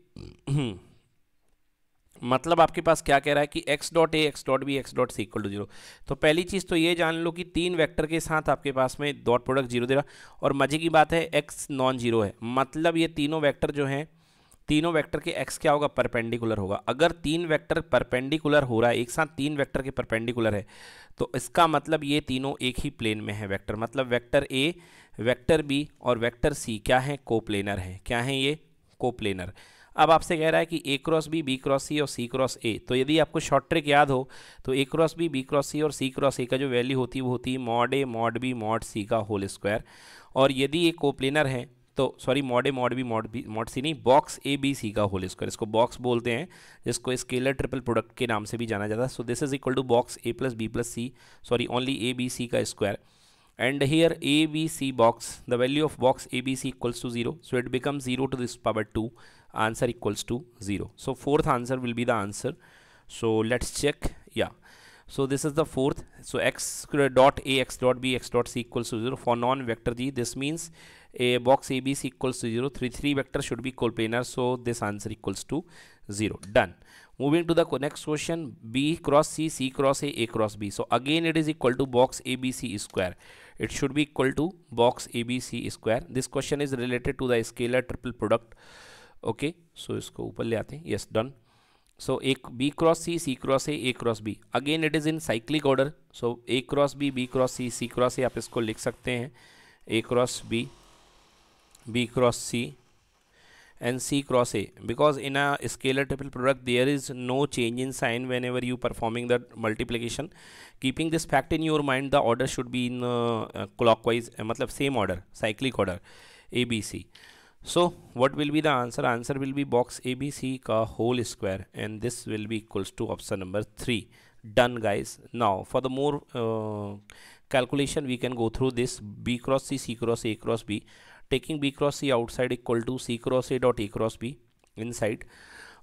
मतलब आपके पास क्या कह रहा है कि X dot A X dot B X dot C equal to zero तो पहली चीज़ तो ये जान लो कि तीन वेक्टर के साथ आपके पास में डॉट प्रोडक्ट जीरो दे रहा और मजे की बात है एक्स नॉन जीरो है मतलब ये तीनों वैक्टर जो हैं तीनों वेक्टर के एक्स क्या होगा परपेंडिकुलर होगा अगर तीन वेक्टर परपेंडिकुलर हो रहा है एक साथ तीन वेक्टर के परपेंडिकुलर है तो इसका मतलब ये तीनों एक ही प्लेन में है वेक्टर मतलब वेक्टर ए वेक्टर बी और वेक्टर सी क्या है कोप्लेनर है क्या है ये कोप्लेनर अब आपसे कह रहा है कि A cross B B cross C और सी क्रॉस ए तो यदि आपको शॉर्ट ट्रिक याद हो तो A cross B B cross C और सी क्रॉस ए का जो वैल्यू होती है वो होती है mod A mod B mod C का होल स्क्वायर और यदि एक कोप्लेनर है तो sorry mod A mod B mod B mod C नहीं बॉक्स ए बी सी का होल स्क्वायर इसको बॉक्स बोलते हैं जिसको स्केलर ट्रिपल प्रोडक्ट के नाम से भी जाना जाता है so this is equal to box A plus B plus C sorry only A B C का square and here A B C box the value of box A B C equals to zero so it become zero to this power to answer equals to 0 so fourth answer will be the answer so let's check yeah so this is the fourth so x dot a x dot b x dot c equals to 0 for non vector g this means a box abc equals to 0 three three vector should be coplanar so this answer equals to 0 done moving to the next question b cross c c cross a a cross b so again it is equal to box abc square it should be equal to box abc square this question is related to the scalar triple product okay so इसको ऊपर ले आते हैं yes done so एक B cross C C cross A A cross B again it is in cyclic order so A cross B B cross C C cross A आप इसको लिख सकते हैं A cross B B cross C and C cross A because in a scalar triple product there is no change in sign whenever you performing the multiplication keeping this fact in your mind the order should be in clock मतलब same order cyclic order A B C so what will be the answer answer will be box abc ka whole square and this will be equals to option number 3 done guys now for the more uh, calculation we can go through this b cross c c cross a cross b taking b cross c outside equal to c cross a dot a cross b inside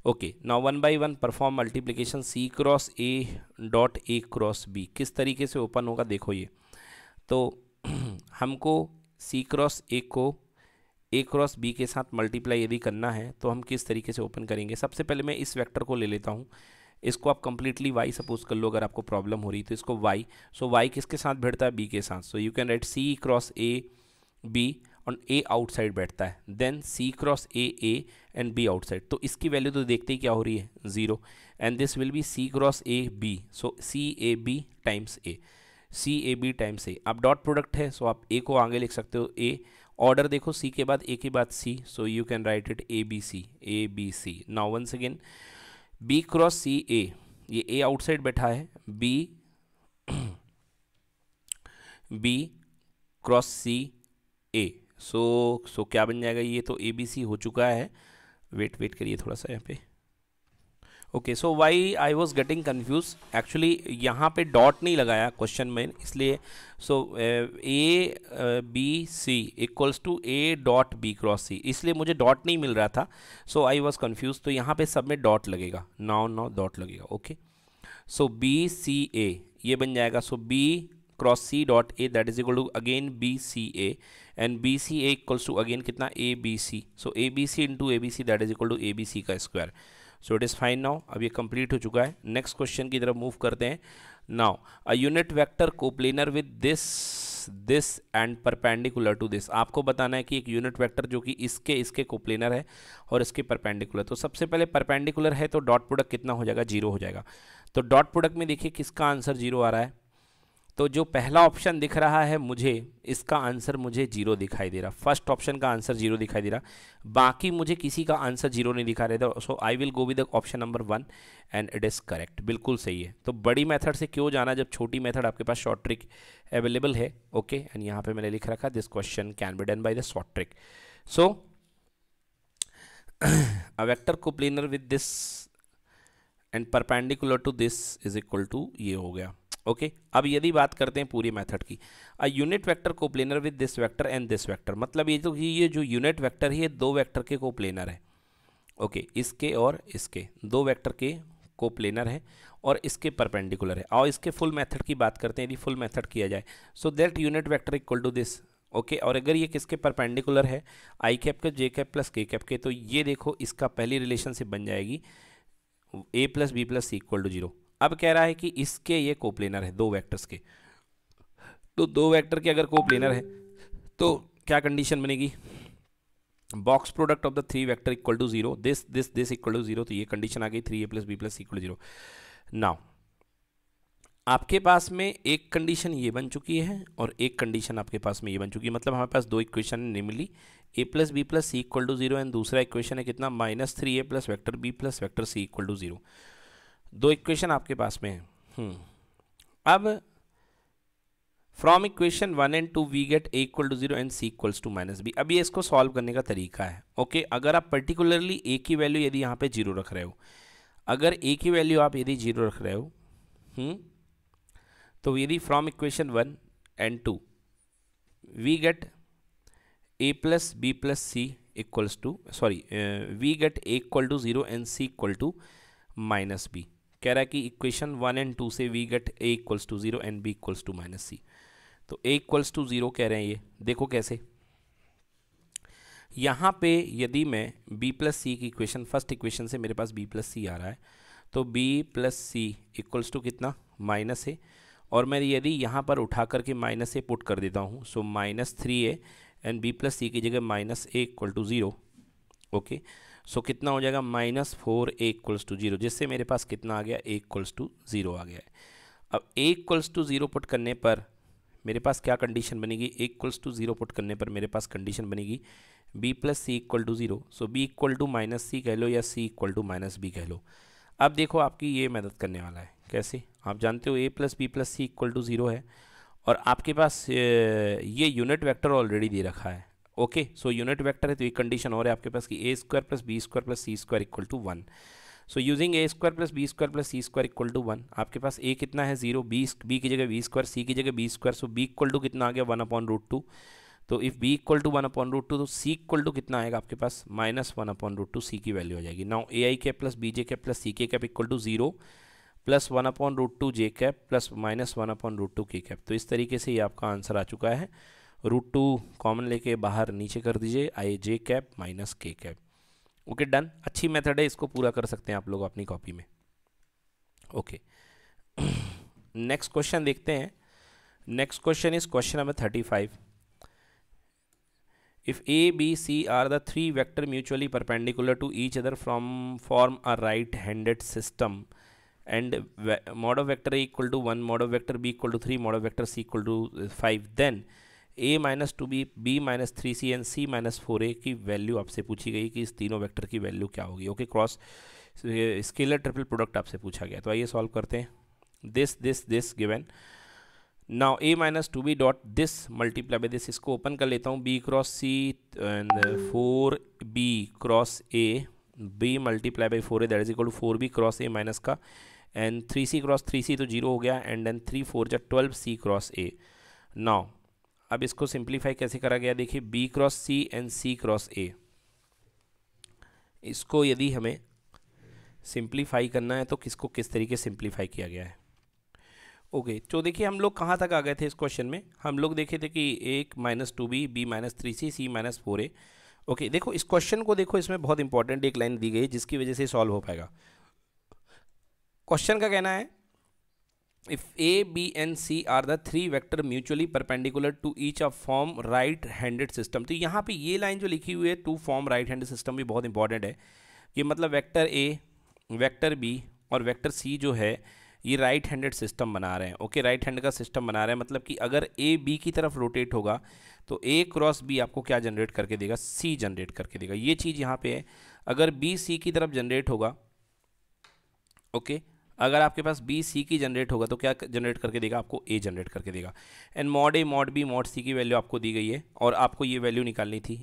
okay now one by one perform multiplication C cross A dot A cross B किस तरीके से open होगा देखो ये तो हमको सी cross A को ए cross B के साथ मल्टीप्लाई यदि करना है तो हम किस तरीके से ओपन करेंगे सबसे पहले मैं इस वेक्टर को ले लेता हूँ इसको आप कंप्लीटली वाई सपोज कर लो अगर आपको प्रॉब्लम हो रही तो इसको वाई सो वाई किसके साथ बैठता है बी के साथ so you can write C cross A B और ए आउटसाइड बैठता है then C cross A A and B outside तो इसकी वैल्यू तो देखते ही क्या हो रही है zero and this will be C cross A B so C A B times A C A B times A आप डॉट प्रोडक्ट है सो so आप ए को आगे लिख सकते हो ए ऑर्डर देखो सी के बाद ए के बाद C so you can write it A B C A B C now once again B cross C A ये ए आउटसाइड बैठा है B B cross C A so so क्या बन जाएगा ये तो ए बी सी हो चुका है वेट वेट करिए थोड़ा सा यहाँ पे okay so why I was getting confuse actually यहाँ पे डॉट नहीं लगाया क्वेश्चन में इसलिए so A B C equals to A dot B cross C इसलिए मुझे डॉट नहीं मिल रहा था सो आई वॉज कन्फ्यूज तो यहाँ पे सब में डॉट लगेगा नाउ नाउ डॉट लगेगा okay so B C A ये बन जाएगा so B cross C dot A that is equal to again B C A and B C A equals to again कितना A B C so A B C into A B C that is equal to A B C का square so it is fine now अब ये complete हो चुका है next question की तरफ move करते हैं now a unit vector coplanar with this this and perpendicular to this आपको बताना है कि एक यूनिट वेक्टर जो कि इसके इसके कोप्लेनर है और इसके परपेंडिकुलर तो सबसे पहले परपेंडिकुलर है तो डॉट प्रोडक्ट कितना हो जाएगा जीरो हो जाएगा तो डॉट प्रोडक्ट में देखिए किसका आंसर जीरो आ रहा है तो जो पहला ऑप्शन दिख रहा है मुझे इसका आंसर मुझे जीरो दिखाई दे रहा फर्स्ट ऑप्शन का आंसर जीरो दिखाई दे रहा बाकी मुझे किसी का आंसर जीरो नहीं दिखा रहे थे so I will go with option number one and it is correct बिल्कुल सही है तो बड़ी मेथड से क्यों जाना जब छोटी मेथड आपके पास शॉर्ट ट्रिक अवेलेबल है ओके एंड यहाँ पर मैंने लिख रखा this question can be done by the short trick so a को coplanar with this and perpendicular to this is equal to ये हो गया ओके okay, अब यदि बात करते हैं पूरी मेथड की a unit vector coplanar with this vector and this vector मतलब ये तो ये जो यूनिट वेक्टर है ये दो वेक्टर के कोप्लेनर है ओके okay, इसके और इसके दो वेक्टर के कोप्लेनर है और इसके परपेंडिकुलर है और इसके फुल मेथड की बात करते हैं यदि फुल मैथड किया जाए so that unit vector equal to this okay और अगर ये किसके परपेंडिकुलर है आई कैप के J cap plus K cap के तो ये देखो इसका पहली रिलेशनशिप बन जाएगी A plus B plus C equal to zero अब कह रहा है कि इसके ये कोप्लेनर है दो वेक्टर्स के तो दो वेक्टर के अगर कोप्लेनर है तो क्या कंडीशन बनेगी box product of the three vector equal to zero this this this equal to zero तो ये कंडीशन आ गई three A plus B plus equal zero now आपके पास में एक कंडीशन ये बन चुकी है और एक कंडीशन आपके पास में ये बन चुकी है मतलब हमारे पास दो equation namely A plus B plus C equal to zero and दूसरा इक्वेशन है कितना minus three A plus vector B plus vector C equal to zero दो इक्वेशन आपके पास में है हम्म। अब from equation one and two we get A equal to zero and C equals to minus B अभी इसको solve करने का तरीका है ओके okay? अगर आप पर्टिकुलरली ए की वैल्यू यदि यहाँ पे जीरो रख रहे हो अगर ए की वैल्यू आप यदि जीरो रख रहे हो हुँ? हम्म, तो यदि from equation one and two we get A plus B plus C equals to sorry we get A equal to zero and C equal to minus B कह रहा है कि इक्वेशन वन एंड टू से we get A equals to zero and B equals to minus C तो A equals to zero कह रहे हैं ये देखो कैसे यहाँ पे यदि मैं बी प्लस सी की इक्वेशन फर्स्ट इक्वेशन से मेरे पास बी प्लस सी आ रहा है तो B plus C equals to कितना माइनस है और मैं यदि यहाँ पर उठा करके माइनस ए पुट कर देता हूँ so minus three A and B plus C की जगह minus A equal to zero okay so so, कितना हो जाएगा minus four A equals to zero जिससे मेरे पास कितना आ गया ए इक्वल्स टू ज़ीरो आ गया है अब A equals to zero put करने पर मेरे पास क्या कंडीशन बनेगी A equals to zero put करने पर मेरे पास कंडीशन बनेगी B plus C equal to zero so B equal to minus C कह लो या C equal to minus B कह लो अब देखो आपकी ये मदद करने वाला है कैसे आप जानते हो A plus B plus C equal to zero है और आपके पास ये यूनिट वेक्टर ऑलरेडी दे रखा है ओके सो यूनिट वेक्टर है तो एक कंडीशन और है आपके पास कि A square plus B square plus C square equal to one so using A square plus B square plus C square equal to one आपके पास ए कितना है जीरो बी बी की जगह बी स्क्वायर सी की जगह B square so B equal to कितना आ गया वन अपॉन रूट टू तो if B equal to one upon root two तो सी इक्वल टू कितना आएगा आपके पास minus one upon root two C की वैल्यू आ जाएगी now A I cap plus B J cap plus C K cap equal to zero plus one upon root two J cap plus minus one upon root two के cap तो इस तरीके से ये आपका आंसर आ चुका है रूट टू कॉमन लेके बाहर नीचे कर दीजिए I J cap minus K cap okay done अच्छी मेथड है इसको पूरा कर सकते हैं आप लोग अपनी कॉपी में ओके नेक्स्ट क्वेश्चन देखते हैं next question is question number thirty five if A B C are the three vector mutually perpendicular to each other from form a right handed system and model vector equal to one model vector B equal to three model vector C equal to five then A minus two B B minus three C and C minus four A की value आपसे पूछी गई कि इस तीनों vector की value क्या होगी okay cross scalar triple product आपसे पूछा गया तो आइए सॉल्व करते हैं this this this given now A minus two B dot this multiply by this इसको ओपन कर लेता हूँ B cross C and four B cross A B multiply by four A that is equal to four B cross A minus का and three C cross three C तो zero हो गया and then three four जो twelve C cross A now अब इसको simplify कैसे करा गया देखिए B cross C and C cross A इसको यदि हमें सिंप्लीफाई करना है तो किसको किस तरीके सिंप्लीफाई किया गया है ओके तो देखिए हम लोग कहाँ तक आ गए थे इस क्वेश्चन में हम लोग देखे थे कि एक minus two B B minus three C C minus four A okay देखो इस क्वेश्चन को देखो इसमें बहुत इंपॉर्टेंट एक लाइन दी गई जिसकी वजह से सॉल्व हो पाएगा क्वेश्चन का कहना है if A B and C are the three vector mutually perpendicular to each of form right handed system तो यहाँ पर ये लाइन जो लिखी हुई है to form right handed system भी बहुत इंपॉर्टेंट है कि मतलब वैक्टर ए वैक्टर बी और वैक्टर सी जो है ये राइट हैंडेड सिस्टम बना रहे हैं ओके राइट हैंड का सिस्टम बना रहे हैं मतलब कि अगर ए बी की तरफ रोटेट होगा तो ए क्रॉस बी आपको क्या जनरेट करके देगा सी जनरेट करके देगा ये चीज़ यहाँ पर है अगर बी सी की तरफ जनरेट होगा ओके okay, अगर आपके पास बी सी की जनरेट होगा तो क्या जनरेट करके देगा आपको ए जनरेट करके देगा and mod A mod B mod C की वैल्यू आपको दी गई है और आपको ये वैल्यू निकालनी थी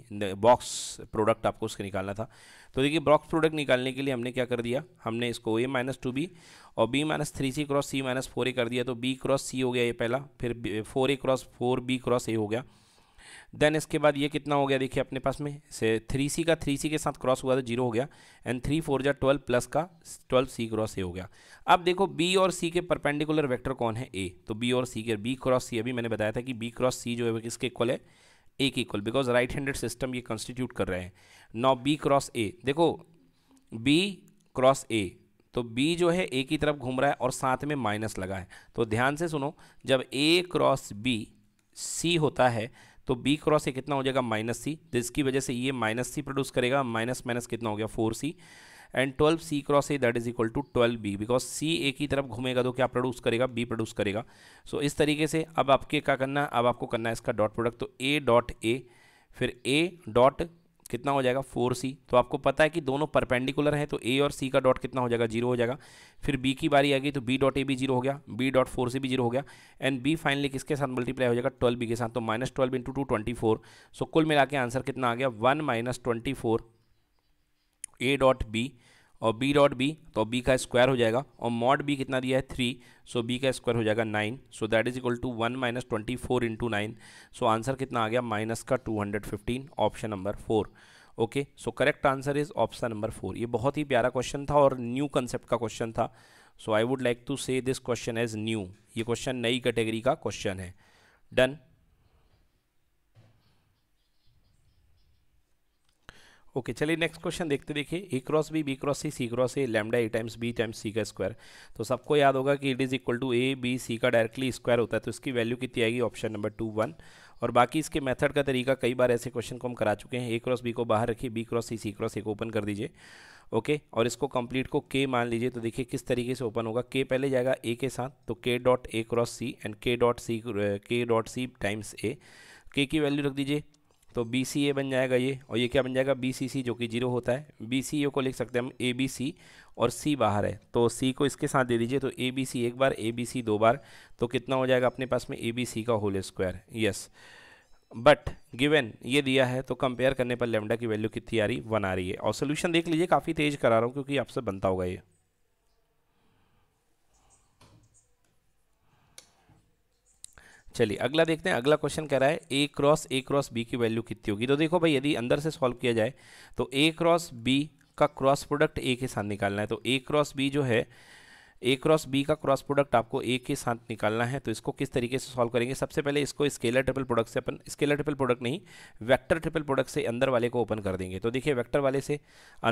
बॉक्स प्रोडक्ट आपको उसके निकालना था तो देखिए बॉक्स प्रोडक्ट निकालने के लिए हमने क्या कर दिया हमने इसको ए माइनस टू बी और B minus three C cross C minus four A कर दिया तो बी क्रॉस सी हो गया ये पहला फिर four A cross four B cross A हो गया देन इसके बाद ये कितना हो गया देखिए अपने पास में से थ्री सी का थ्री सी के साथ क्रॉस हुआ था जीरो तो हो गया एंड थ्री फोर जा ट्वेल्व प्लस का ट्वेल्व सी क्रॉस ए हो गया अब देखो बी और सी के परपेंडिकुलर वेक्टर कौन है ए तो बी और सी के बी क्रॉस सी अभी मैंने बताया था कि बी क्रॉस सी जो है किसके इक्वल है ए के equal because right handed system ये कॉन्स्टिट्यूट कर रहे हैं नाउ बी क्रॉस ए देखो बी क्रॉस ए तो बी जो है ए की तरफ घूम रहा है और साथ में माइनस लगा है तो ध्यान से सुनो जब ए क्रॉस बी सी होता है तो बी क्रॉस ए कितना हो जाएगा माइनस सी जिसकी वजह से ये माइनस सी प्रोड्यूस करेगा माइनस माइनस कितना हो गया four C and twelve C cross A that is equal to twelve B because C A की तरफ घूमेगा तो क्या प्रोड्यूस करेगा बी प्रोड्यूस करेगा सो so, इस तरीके से अब आपके क्या करना है अब आपको करना है इसका डॉट प्रोडक्ट तो ए डॉट ए फिर ए डॉट कितना हो जाएगा फोर सी तो आपको पता है कि दोनों परपेंडिकुलर हैं तो ए और सी का डॉट कितना हो जाएगा जीरो हो जाएगा फिर बी की बारी आ गई तो बी डॉट ए भी जीरो हो गया बी डॉट फोर सी भी जीरो हो गया एंड बी फाइनली किसके साथ मल्टीप्लाई हो जाएगा ट्वेल्व बी के साथ तो minus twelve into two twenty four so कुल मिला के आंसर कितना आ गया one minus twenty four A dot B और बी डॉट बी तो बी का स्क्वायर हो जाएगा और मॉड बी कितना दिया है थ्री सो बी का स्क्वायर हो जाएगा nine so that is equal to one minus twenty four into nine so answer कितना आ गया माइनस का two hundred fifteen option number four okay so correct answer is option number four ये बहुत ही प्यारा क्वेश्चन था और न्यू कंसेप्ट का क्वेश्चन था so I would like to say this question as new ये क्वेश्चन नई कैटेगरी का क्वेश्चन है डन ओके चलिए नेक्स्ट क्वेश्चन देखते देखिए A cross B B cross C C cross A lambda A times B times C का square तो सबको याद होगा कि it is equal to A B C का डायरेक्टली स्क्वायर होता है तो इसकी वैल्यू कितनी आएगी ऑप्शन नंबर टू वन और बाकी इसके मेथड का तरीका कई बार ऐसे क्वेश्चन को हम करा चुके हैं ए क्रॉस बी को बाहर रखिए B cross C C cross A को ओपन कर दीजिए ओके और इसको कंप्लीट को के मान लीजिए तो देखिए किस तरीके से ओपन होगा के पहले जाएगा ए के साथ तो K dot A cross C and K dot C K dot C times ए के की वैल्यू रख दीजिए तो बी सी ए बन जाएगा ये और ये क्या बन जाएगा बी सी सी जो कि जीरो होता है बी सी ए को लिख सकते हैं हम ए बी सी और सी बाहर है तो सी को इसके साथ दे दीजिए तो ए बी सी एक बार ए बी सी दो बार तो कितना हो जाएगा अपने पास में ए बी सी का whole square yes but given ये दिया है तो कंपेयर करने पर लेमडा की वैल्यू कितनी आ रही वन आ रही है और सोल्यूशन देख लीजिए काफ़ी तेज़ करा रहा हूँ क्योंकि आपसे बनता होगा ये चलिए अगला देखते हैं अगला क्वेश्चन कह रहा है A cross A cross B की वैल्यू कितनी होगी तो देखो भाई यदि अंदर से सॉल्व किया जाए तो ए क्रॉस बी का क्रॉस प्रोडक्ट ए के साथ निकालना है तो ए क्रॉस बी जो है ए क्रॉस बी का क्रॉस प्रोडक्ट आपको ए के साथ निकालना है तो इसको किस तरीके से सॉल्व करेंगे सबसे पहले इसको स्केलर ट्रिपल प्रोडक्ट से अपन स्केलर ट्रिपल प्रोडक्ट नहीं वेक्टर ट्रिपल प्रोडक्ट से अंदर वाले को ओपन कर देंगे तो देखिए वेक्टर वाले से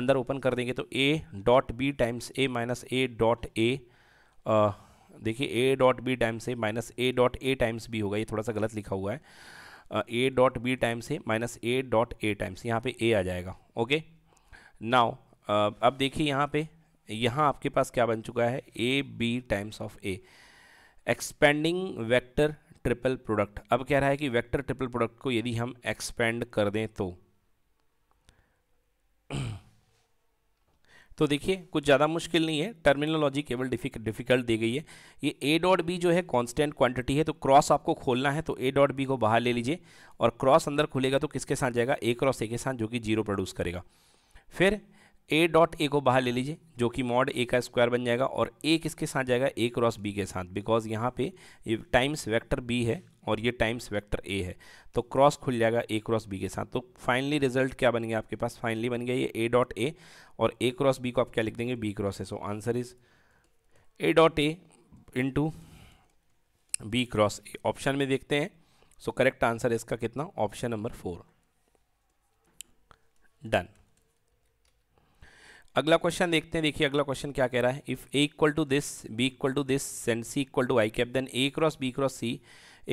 अंदर ओपन कर देंगे तो A dot B times A minus A dot A देखिए A dot B times minus A dot A times B होगा ये थोड़ा सा गलत लिखा हुआ है A dot B times minus A dot A times यहाँ पे ए आ जाएगा ओके नाउ अब देखिए यहाँ पे यहाँ आपके पास क्या बन चुका है A B times of A expanding vector triple product अब कह रहा है कि वैक्टर ट्रिपल प्रोडक्ट को यदि हम एक्सपेंड कर दें तो तो देखिए कुछ ज़्यादा मुश्किल नहीं है टर्मिनोलॉजी केवल डिफिकल्ट दी गई है ये ए डॉट बी जो है कांस्टेंट क्वांटिटी है तो क्रॉस आपको खोलना है तो ए डॉट बी को बाहर ले लीजिए और क्रॉस अंदर खुलेगा तो किसके साथ जाएगा ए क्रॉस ए के साथ जो कि जीरो प्रोड्यूस करेगा फिर ए डॉट ए को बाहर ले लीजिए जो कि मॉड ए का स्क्वायर बन जाएगा और ए किसके साथ जाएगा ए क्रॉस बी के साथ बिकॉज यहाँ पे टाइम्स वैक्टर बी है और ये टाइम्स वेक्टर ए है तो क्रॉस खुल जाएगा ए क्रॉस बी के साथ तो फाइनली रिजल्ट क्या बन गया आपके पास फाइनली बन गया ये ए डॉट ए और ए क्रॉस बी को आप क्या लिख देंगे B cross A so answer is A dot A into B cross A option में देखते हैं सो करेक्ट आंसर इसका कितना ऑप्शन नंबर फोर डन अगला क्वेश्चन देखते हैं देखिए अगला क्वेश्चन क्या कह रहा है if A equal to this B equal to this and C equal to I cap then A cross B cross C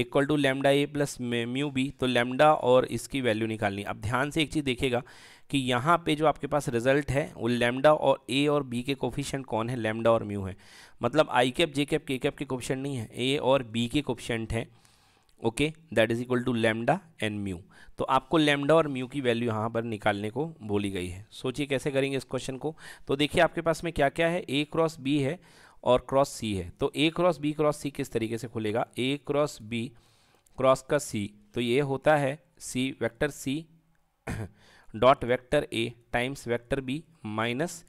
equal to lambda A plus mu B तो लेमडा और इसकी वैल्यू निकालनी अब ध्यान से एक चीज़ देखेगा कि यहाँ पे जो आपके पास रिजल्ट है वो लेमडा और ए और बी के कोफिशेंट कौन है लेमडा और म्यू है मतलब I cap J cap K cap के कोफिशेंट नहीं है ए और बी के कोफिशेंट हैं okay that is equal to lambda and mu तो आपको लेमडा और म्यू की वैल्यू यहाँ पर निकालने को बोली गई है सोचिए कैसे करेंगे इस क्वेश्चन को तो देखिए आपके पास में क्या क्या है ए क्रॉस बी है और क्रॉस सी है तो A cross B cross C किस तरीके से खुलेगा ए क्रॉस बी क्रॉस का सी तो ये होता है C vector C dot vector A times vector B minus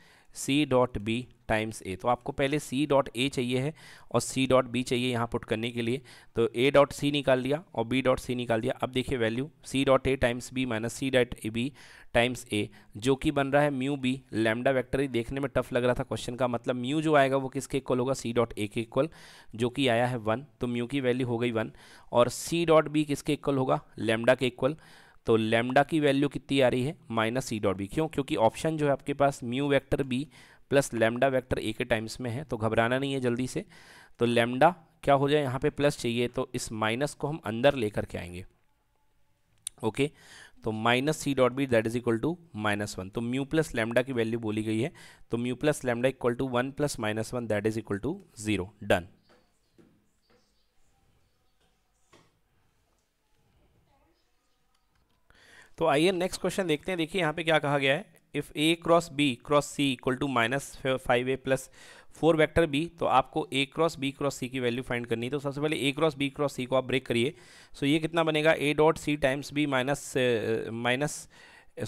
C dot B times A तो आपको पहले सी डॉट ए चाहिए है और सी डॉट बी चाहिए यहाँ पुट करने के लिए तो ए डॉट सी निकाल दिया और बी डॉट सी निकाल दिया अब देखिए value C dot A times B minus C dot A B times A जो कि बन रहा है म्यू बी लैमडा वैक्टर ही देखने में टफ लग रहा था क्वेश्चन का मतलब म्यू जो आएगा वो किसके इक्वल होगा सी डॉट ए के इक्वल जो कि आया है वन तो म्यू की वैल्यू हो गई वन और सी डॉट बी किसके इक्वल होगा लैमडा के इक्वल तो लेमडा की वैल्यू कितनी आ रही है माइनस सी डॉट बी क्यों क्योंकि ऑप्शन जो है आपके पास mu vector B plus lambda vector A के टाइम्स में है तो घबराना नहीं है जल्दी से तो लैमडा क्या हो जाए यहाँ पे प्लस चाहिए तो इस माइनस को हम अंदर लेकर के आएंगे ओके तो minus C dot B that is equal to minus one तो म्यू प्लस लैमडा की वैल्यू बोली गई है तो mu plus lambda equal to one plus minus one that is equal to zero done तो आइए नेक्स्ट क्वेश्चन देखते हैं देखिए यहां पे क्या कहा गया है if A cross B cross C equal to minus five A plus four vector B तो आपको A cross B cross C की वैल्यू फाइंड करनी है तो सबसे पहले A cross B cross C को आप ब्रेक करिए सो ये कितना बनेगा A dot C times B minus minus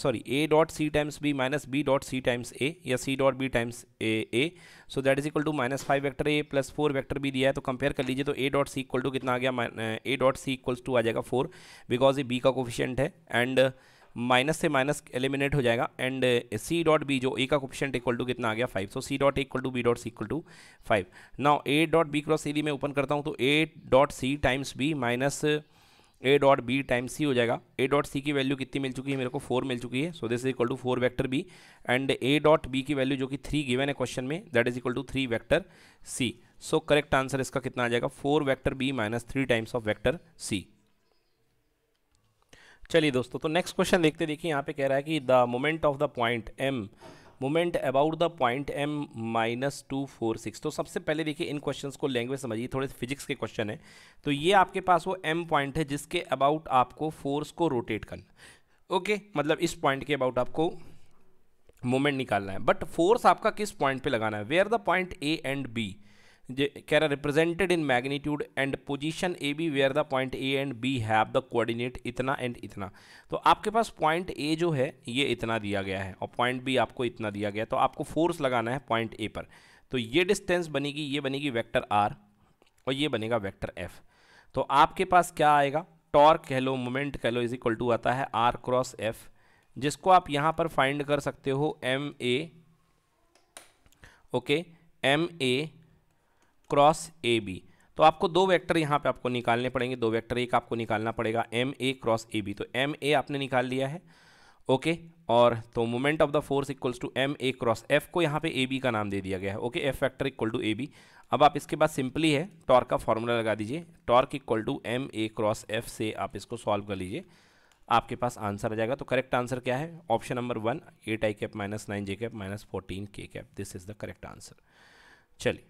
sorry A dot C times B minus B dot C times A या C dot B times A A so that is equal to minus five vector A plus four vector B दिया है तो compare कर लीजिए तो A dot C equal to कितना आ गया A dot C equals to आ जाएगा फोर बिकॉज ये बी का कोफिशियंट है एंड uh, माइनस से माइनस एलिमिनेट हो जाएगा एंड सी डॉट बी जो ए का क्वेश्चन इक्वल टू कितना आ गया five so C dot equal to B dot C equal to five now A dot B cross C D में open करता हूँ तो A dot C times B minus A dot B times C हो जाएगा ए dot सी की value कितनी मिल चुकी है मेरे को फोर मिल चुकी है so this is equal to four vector B and A dot B की वैल्यू जो कि थ्री गिवन है क्वेश्चन में that is equal to three vector C so correct answer इसका कितना आ जाएगा four vector B minus three times of vector C चलिए दोस्तों तो नेक्स्ट क्वेश्चन देखते देखिए यहाँ पे कह रहा है कि the moment of the point M moment about the point M minus two four six तो सबसे पहले देखिए इन क्वेश्चंस को लैंग्वेज समझिए थोड़े फिजिक्स के क्वेश्चन है तो ये आपके पास वो एम पॉइंट है जिसके अबाउट आपको फोर्स को रोटेट करना ओके okay? मतलब इस पॉइंट के अबाउट आपको मोमेंट निकालना है बट फोर्स आपका किस पॉइंट पर लगाना है where the point A and B रहा represented in magnitude and position A B where the point A and B have the coordinate इतना एंड इतना तो आपके पास पॉइंट ए जो है ये इतना दिया गया है और पॉइंट बी आपको इतना दिया गया है तो आपको फोर्स लगाना है पॉइंट ए पर तो ये डिस्टेंस बनेगी ये बनेगी वैक्टर आर और ये बनेगा वैक्टर एफ तो आपके पास क्या आएगा टॉर्क कह लो मोमेंट कह लो इज इक्वल टू आता है आर क्रॉस एफ जिसको आप यहाँ पर फाइंड कर सकते हो M A okay M A cross A B तो आपको दो वेक्टर यहाँ पे आपको निकालने पड़ेंगे दो वेक्टर एक आपको निकालना पड़ेगा M A cross A B तो एम ए आपने निकाल लिया है ओके और तो moment of the force equals to M A cross F को यहाँ पे ए बी का नाम दे दिया गया है okay F vector equal to A B अब आप इसके बाद सिंपली है टॉर्क का फॉर्मूला लगा दीजिए torque equal to M A cross F से आप इसको सॉल्व कर लीजिए आपके पास आंसर आ जाएगा तो करेक्ट आंसर क्या है option number one eight I cap minus nine J cap minus fourteen K cap this is the correct answer चलिए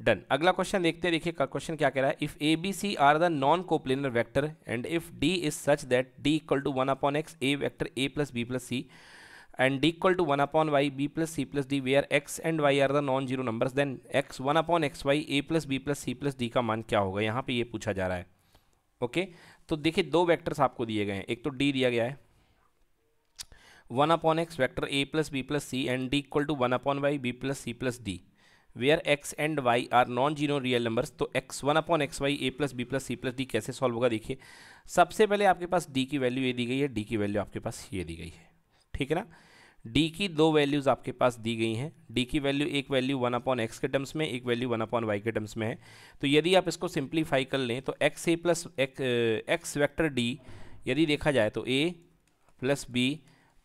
डन अगला क्वेश्चन देखते हैं देखिए क्वेश्चन क्या कह रहा है if A B C are the non coplanar vector and if D is such that D equal to one upon X A vector A plus B plus C D equal to one upon Y B plus C plus D where are X and Y are the non zero number then X one upon X Y A plus B plus C plus D का मान क्या होगा यहाँ पे ये पूछा जा रहा है ओके तो देखिए दो वैक्टर्स आपको दिए गए हैं एक तो डी दिया गया है one upon X vector A plus B plus C and D equal to one upon Y B plus C plus D where X and Y are non zero real numbers तो X one upon X Y A plus B plus C plus D कैसे solve होगा देखिए सबसे पहले आपके पास D की value ये दी गई है डी की वैल्यू आपके पास ये दी गई है ठीक है ना डी की दो वैल्यूज़ आपके पास दी गई हैं डी की वैल्यू एक वैल्यू वन अपॉन एक्स के टर्म्स में एक वैल्यू वन अपॉन वाई के टर्म्स में है तो यदि आप इसको सिंप्लीफाई कर लें तो X A plus X vector D यदि देखा जाए तो A plus B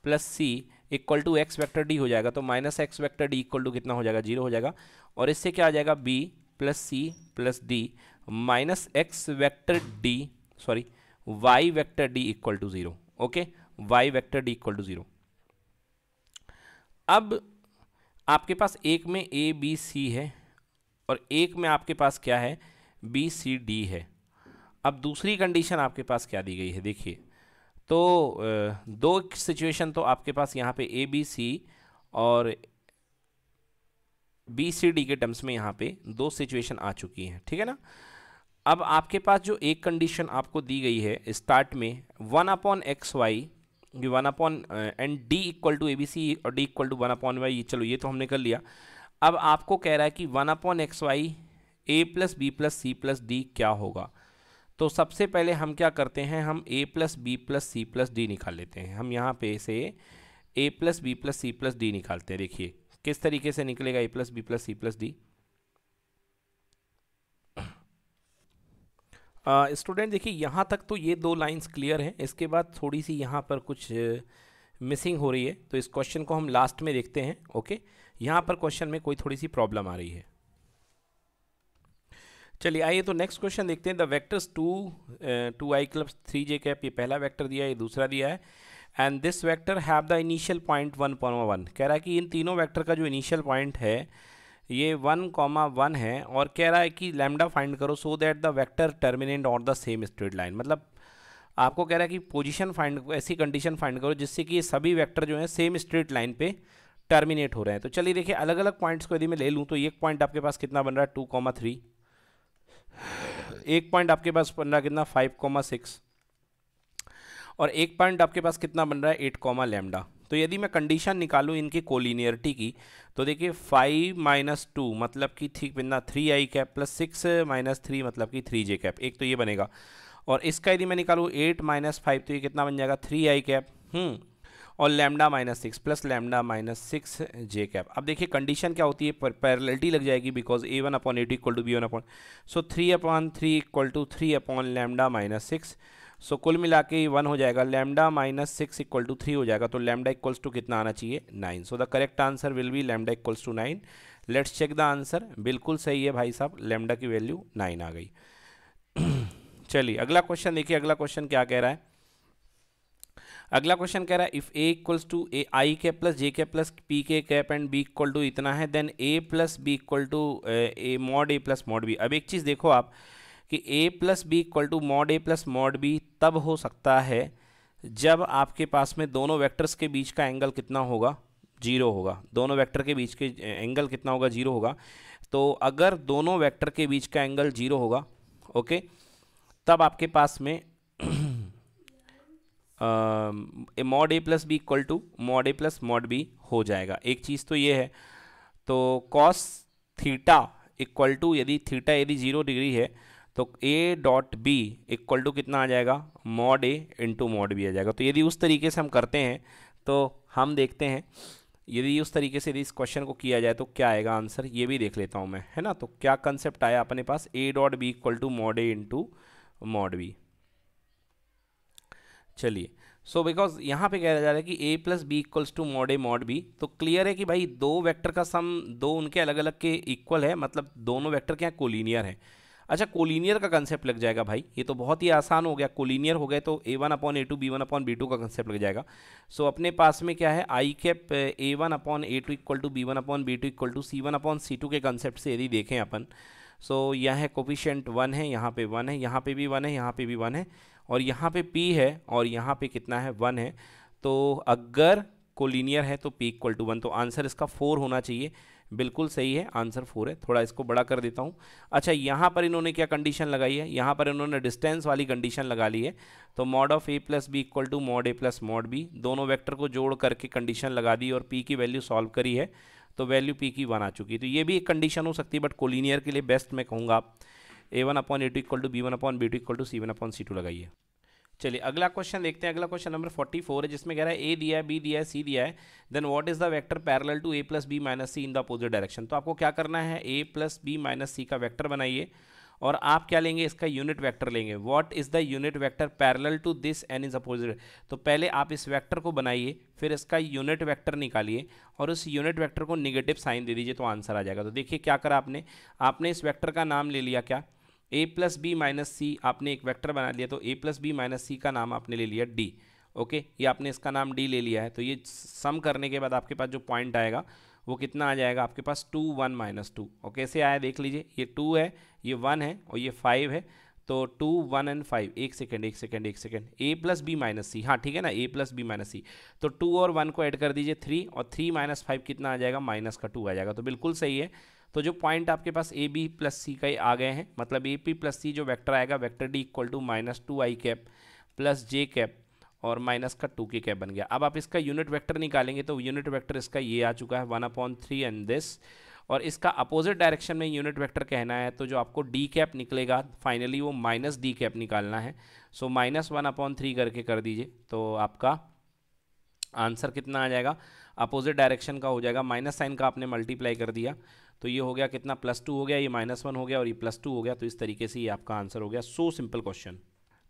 plus C equal to X vector D हो जाएगा तो minus X vector D equal to कितना हो जाएगा जीरो हो जाएगा और इससे क्या आ जाएगा B plus C plus D minus X vector D sorry Y vector D equal to zero okay Y vector D equal to zero अब आपके पास एक में ए बी सी है और एक में आपके पास क्या है बी सी डी है अब दूसरी कंडीशन आपके पास क्या दी गई है देखिए तो दो सिचुएशन तो आपके पास यहाँ पे ए बी सी और बी सी डी के टर्म्स में यहाँ पे दो सिचुएशन आ चुकी हैं ठीक है ना अब आपके पास जो एक कंडीशन आपको दी गई है स्टार्ट में one upon X Y one upon and D equal to A B C और D equal to one upon Y चलो ये तो हमने कर लिया अब आपको कह रहा है कि one upon X Y A plus B plus C plus D क्या होगा तो सबसे पहले हम क्या करते हैं हम A plus B plus C plus D निकाल लेते हैं हम यहाँ पे से A plus B plus C plus D निकालते हैं देखिए किस तरीके से निकलेगा A plus B plus C plus D student देखिए यहाँ तक तो ये दो लाइंस क्लियर हैं इसके बाद थोड़ी सी यहाँ पर कुछ मिसिंग हो रही है तो इस क्वेश्चन को हम लास्ट में देखते हैं ओके यहाँ पर क्वेश्चन में कोई थोड़ी सी प्रॉब्लम आ रही है चलिए आइए तो नेक्स्ट क्वेश्चन देखते हैं the vectors two two I club three J cap ये पहला वैक्टर दिया है ये दूसरा दिया है and this vector have the initial point one comma one कह रहा है कि इन तीनों वैक्टर का जो इनिशियल पॉइंट है ये वन कॉमा वन है और कह रहा है कि लैमडा फाइंड करो so that the vector terminate on the same straight line मतलब आपको कह रहा है कि पोजिशन फाइंड ऐसी कंडीशन फाइंड करो जिससे कि ये सभी वैक्टर जो हैं सेम स्ट्रेट लाइन पे टर्मिनेट हो रहे हैं तो चलिए देखिए अलग अलग पॉइंट्स को यदि मैं ले लूँ तो एक पॉइंट आपके पास कितना बन रहा है टू कॉमा थ्री एक पॉइंट आपके पास बन रहा कितना फाइव कॉमा सिक्स और एक पॉइंट आपके पास कितना बन रहा है एट कॉमा लेमडा तो यदि मैं कंडीशन निकालूं इनकी कोलिनियरिटी की तो देखिए फाइव माइनस टू मतलब कि ठीक बिना three I cap plus six minus three मतलब कि थ्री जे कैप एक तो ये बनेगा और इसका यदि मैं निकालूं एट माइनस फाइव तो ये कितना बन जाएगा थ्री आई कैप हम्म और lambda minus six plus lambda minus six J cap अब देखिए कंडीशन क्या होती है पैरलिटी लग जाएगी because A one upon eight equal to B one upon so three upon three equal to three upon lambda minus six so कुल मिला के वन हो जाएगा lambda minus six equal to three हो जाएगा तो लैमडा इक्वल्स टू कितना आना चाहिए nine so the correct answer will be lambda equals to nine let's check the answer बिल्कुल सही है भाई साहब लैमडा की वैल्यू नाइन आ गई (clears throat) चलिए अगला क्वेश्चन देखिए अगला क्वेश्चन क्या कह रहा है अगला क्वेश्चन कह रहा है if A equals to A I K plus J K plus P K cap and B equal to इतना है then A plus B equal to A mod A plus mod B अब एक चीज़ देखो आप कि A plus B equal to mod A plus mod B तब हो सकता है जब आपके पास में दोनों वेक्टर्स के बीच का एंगल कितना होगा जीरो होगा दोनों वेक्टर के बीच के एंगल eh, कितना होगा जीरो होगा तो अगर दोनों वेक्टर के बीच का एंगल जीरो होगा ओके तब आपके पास में mod A plus B equal to mod A plus mod B हो जाएगा एक चीज़ तो ये है तो कॉस थीटा इक्वल टू यदि थीटा यदि जीरो डिग्री है तो A dot B equal to कितना आ जाएगा mod A into mod B आ जाएगा तो यदि उस तरीके से हम करते हैं तो हम देखते हैं यदि उस तरीके से यदि इस क्वेश्चन को किया जाए तो क्या आएगा आंसर ये भी देख लेता हूँ मैं है ना तो क्या कंसेप्ट आया अपने पास A dot B equal to mod A into mod B चलिए सो बिकॉज यहाँ पे कह जा रहा है कि A plus B equals to mod A mod B तो क्लियर है कि भाई दो वेक्टर का सम दो उनके अलग अलग के इक्वल है मतलब दोनों वेक्टर क्या कोलिनियर है अच्छा कोलिनियर का कंसेप्ट लग जाएगा भाई ये तो बहुत ही आसान हो गया कोलिनियर हो गए तो A one upon A two B one upon B two का कंसेप्ट लग जाएगा सो so, अपने पास में क्या है I cap A one upon A two equal to B one upon B two equal to C one upon C two के concept से यदि देखें अपन सो so, यह है कोपिशेंट वन है यहाँ पे वन है यहाँ पे भी वन है यहाँ पे भी वन है और यहाँ पे p है और यहाँ पे कितना है वन है तो अगर को लीनियर है तो p इक्वल टू वन तो आंसर इसका फोर होना चाहिए बिल्कुल सही है आंसर फोर है थोड़ा इसको बड़ा कर देता हूँ अच्छा यहाँ पर इन्होंने क्या कंडीशन लगाई है यहाँ पर इन्होंने डिस्टेंस वाली कंडीशन लगा ली है तो mod of A plus B equal to mod A plus mod B दोनों वेक्टर को जोड़ करके कंडीशन लगा दी और पी की वैल्यू सॉल्व करी है तो वैल्यू पी की वन आ चुकी तो ये भी एक कंडीशन हो सकती है बट कोलिनियर के लिए बेस्ट मैं कहूँगा आप A one upon A two equal to B one upon B two equal to C one upon C two लगाइए चलिए अगला क्वेश्चन देखते हैं अगला क्वेश्चन नंबर फोर्टी फोर है जिसमें कह रहा है ए दिया है बी दिया है सी दिया है then what is the vector parallel to A plus B minus C in the opposite direction तो आपको क्या करना है A plus B minus C का वेक्टर बनाइए और आप क्या लेंगे इसका यूनिट वेक्टर लेंगे what is the unit vector parallel to this and is opposite तो पहले आप इस वेक्टर को बनाइए फिर इसका यूनिट वेक्टर निकालिए और उस यूनिट वेक्टर को निगेटिव साइन दे दीजिए तो आंसर आ जाएगा तो देखिए क्या करा आपने आपने इस वेक्टर का नाम ले लिया क्या A plus B minus C आपने एक वेक्टर बना लिया तो A plus B minus C का नाम आपने ले लिया डी ओके ये आपने इसका नाम डी ले लिया है तो ये सम करने के बाद आपके पास जो पॉइंट आएगा वो कितना आ जाएगा आपके पास टू वन माइनस टू और कैसे आया देख लीजिए ये टू है ये वन है और ये फाइव है तो टू वन एंड फाइव एक सेकेंड एक सेकेंड एक second A plus B minus C हाँ ठीक है ना A plus B minus C तो टू और वन को ऐड कर दीजिए थ्री और थ्री माइनस फाइव कितना आ जाएगा माइनस का टू आ जाएगा तो बिल्कुल सही है तो जो पॉइंट आपके पास ए बी प्लस सी का ही आ गए हैं मतलब ए पी प्लस सी जो वेक्टर आएगा vector D equal to minus two I cap plus J cap और माइनस का टू के कैप बन गया अब आप इसका यूनिट वेक्टर निकालेंगे तो यूनिट वेक्टर इसका ये आ चुका है one upon three and this और इसका अपोजिट डायरेक्शन में यूनिट वेक्टर कहना है तो जो आपको डी कैप निकलेगा फाइनली वो माइनस डी कैप निकालना है so minus one upon three करके कर दीजिए तो आपका आंसर कितना आ जाएगा अपोजिट डायरेक्शन का हो जाएगा माइनस साइन का आपने मल्टीप्लाई कर दिया तो ये हो गया कितना प्लस टू हो गया ये माइनस वन हो गया और ये प्लस टू हो गया तो इस तरीके से ये आपका आंसर हो गया सो सिंपल क्वेश्चन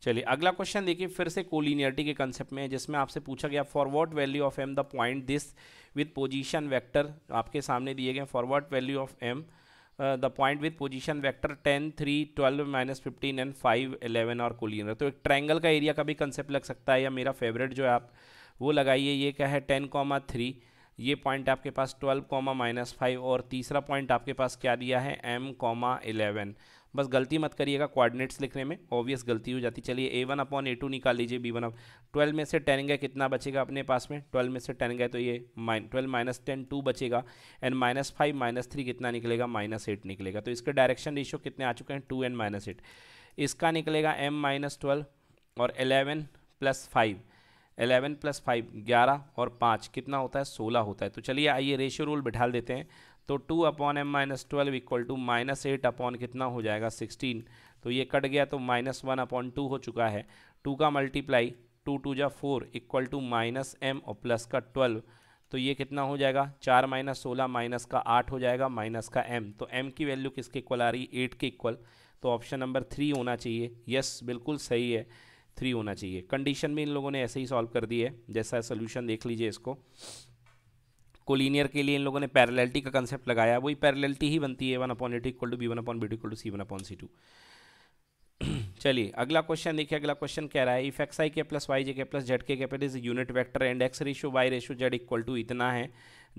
चलिए अगला क्वेश्चन देखिए फिर से कोलिनियरिटी के कंसेप्ट में जिसमें आपसे पूछा गया forward value of M the point this with position vector आपके सामने दिए गए forward value of M the point with position vector ten three twelve minus fifteen and five eleven और कोलिनियर तो एक ट्राइंगल का एरिया का भी कंसेप्ट लग सकता है या मेरा फेवरेट जो है आप वो लगाइए ये क्या है टेन कॉमा थ्री ये पॉइंट आपके पास ट्वेल्व कॉमा माइनस फाइव और तीसरा पॉइंट आपके पास क्या दिया है एम कॉमा इलेवन बस गलती मत करिएगा कोऑर्डिनेट्स लिखने में ऑब्वियस गलती हो जाती चलिए A one upon A two निकाल लीजिए बी वन अप ट्वेल्व में से टेन गए कितना बचेगा अपने पास में ट्वेल्व में से टेन गए तो ये minus twelve minus ten two बचेगा and minus five minus three कितना निकलेगा माइनस एट निकलेगा तो इसके डायरेक्शन रेशियो कितने आ चुके हैं टू एंड माइनस एट इसका निकलेगा एम माइनस ट्वेल्व और eleven plus five eleven plus five ग्यारह और पाँच कितना होता है सोलह होता है तो चलिए आइए रेशियो रूल बिठा देते हैं तो two upon M minus twelve equal to minus eight upon कितना हो जाएगा सिक्सटीन तो ये कट गया तो माइनस वन अपॉन टू हो चुका है टू का मल्टीप्लाई टू टू जा four equal to minus M और प्लस का ट्वेल्व तो ये कितना हो जाएगा चार माइनस सोलह माइनस का आठ हो जाएगा माइनस का एम तो एम की वैल्यू किसके इक्वल आ रही है एट के इक्वल तो ऑप्शन नंबर थ्री होना चाहिए यस बिल्कुल सही है थ्री होना चाहिए कंडीशन में इन लोगों ने ऐसे ही सॉल्व कर दी है जैसा सोल्यूशन देख लीजिए इसको कोलिनियर के लिए इन लोगों ने पैरेलिटी का कंसेप्ट लगाया वही पैरेलिटी ही बनती है one upon eight equal to B one upon B two equal to C one upon C two चलिए अगला क्वेश्चन देखिए अगला क्वेश्चन कह रहा है if x I K plus Y J K plus Z K capital is unit vector and X ratio Y ratio Z equal to इतना है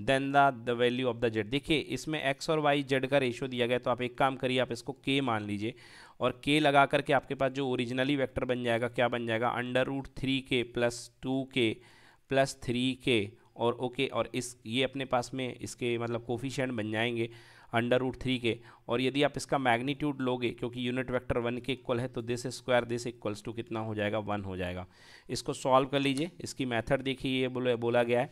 then the the value of the Z देखिए इसमें x और Y Z का ratio दिया गया तो आप एक काम करिए आप इसको के मान लीजिए और के लगा करके आपके पास जो ओरिजिनली वेक्टर बन जाएगा क्या बन जाएगा under root three K plus two K plus three K और ओके okay, और इस ये अपने पास में इसके मतलब कोफिशेंट बन जाएंगे अंडर रूट थ्री के और यदि आप इसका मैग्नीट्यूड लोगे क्योंकि यूनिट वेक्टर वन के इक्वल है तो this square this equals to कितना हो जाएगा वन हो जाएगा इसको सॉल्व कर लीजिए इसकी मेथड देखिए ये बोले बोला गया है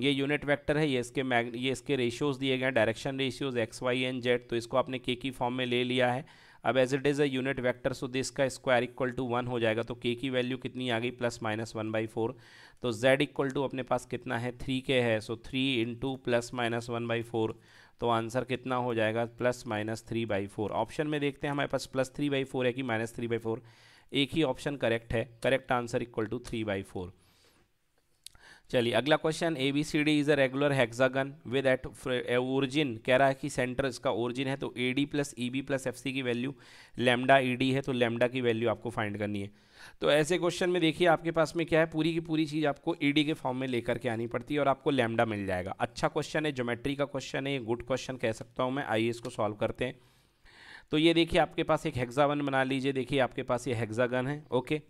ये यूनिट वेक्टर है ये इसके मैग ये इसके रेशियोज़ दिए गए हैं direction ratios X Y and Z तो इसको आपने के की फॉर्म में ले लिया है अब as it is a unit vector so this का स्क्वायर इक्वल टू वन हो जाएगा तो के की वैल्यू कितनी आ गई plus minus one by four तो जेड इक्वल टू अपने पास कितना है थ्री के है so three into plus minus one by four तो आंसर कितना हो जाएगा plus minus three by four option में देखते हैं हमारे पास प्लस थ्री बाई फोर है कि माइनस थ्री बाई फोर एक ही ऑप्शन करेक्ट है correct answer equal to three by four चलिए अगला question A B C D is a regular hexagon with at origin कह रहा है कि सेंटर इसका ओरिजिन है तो A D plus E B plus F C की वैल्यू लेमडा ई डी है तो लेमडा की वैल्यू आपको फाइंड करनी है तो ऐसे क्वेश्चन में देखिए आपके पास में क्या है पूरी की पूरी चीज़ आपको ई e डी के फॉर्म में लेकर के आनी पड़ती है और आपको लेमडा मिल जाएगा अच्छा क्वेश्चन है ज्योमेट्री का क्वेश्चन है ये गुड क्वेश्चन कह सकता हूँ मैं आइए इसको सॉल्व करते हैं तो ये देखिए आपके पास एक हेक्सागन बना लीजिए देखिए आपके पास ये हेक्सागन है ओके okay?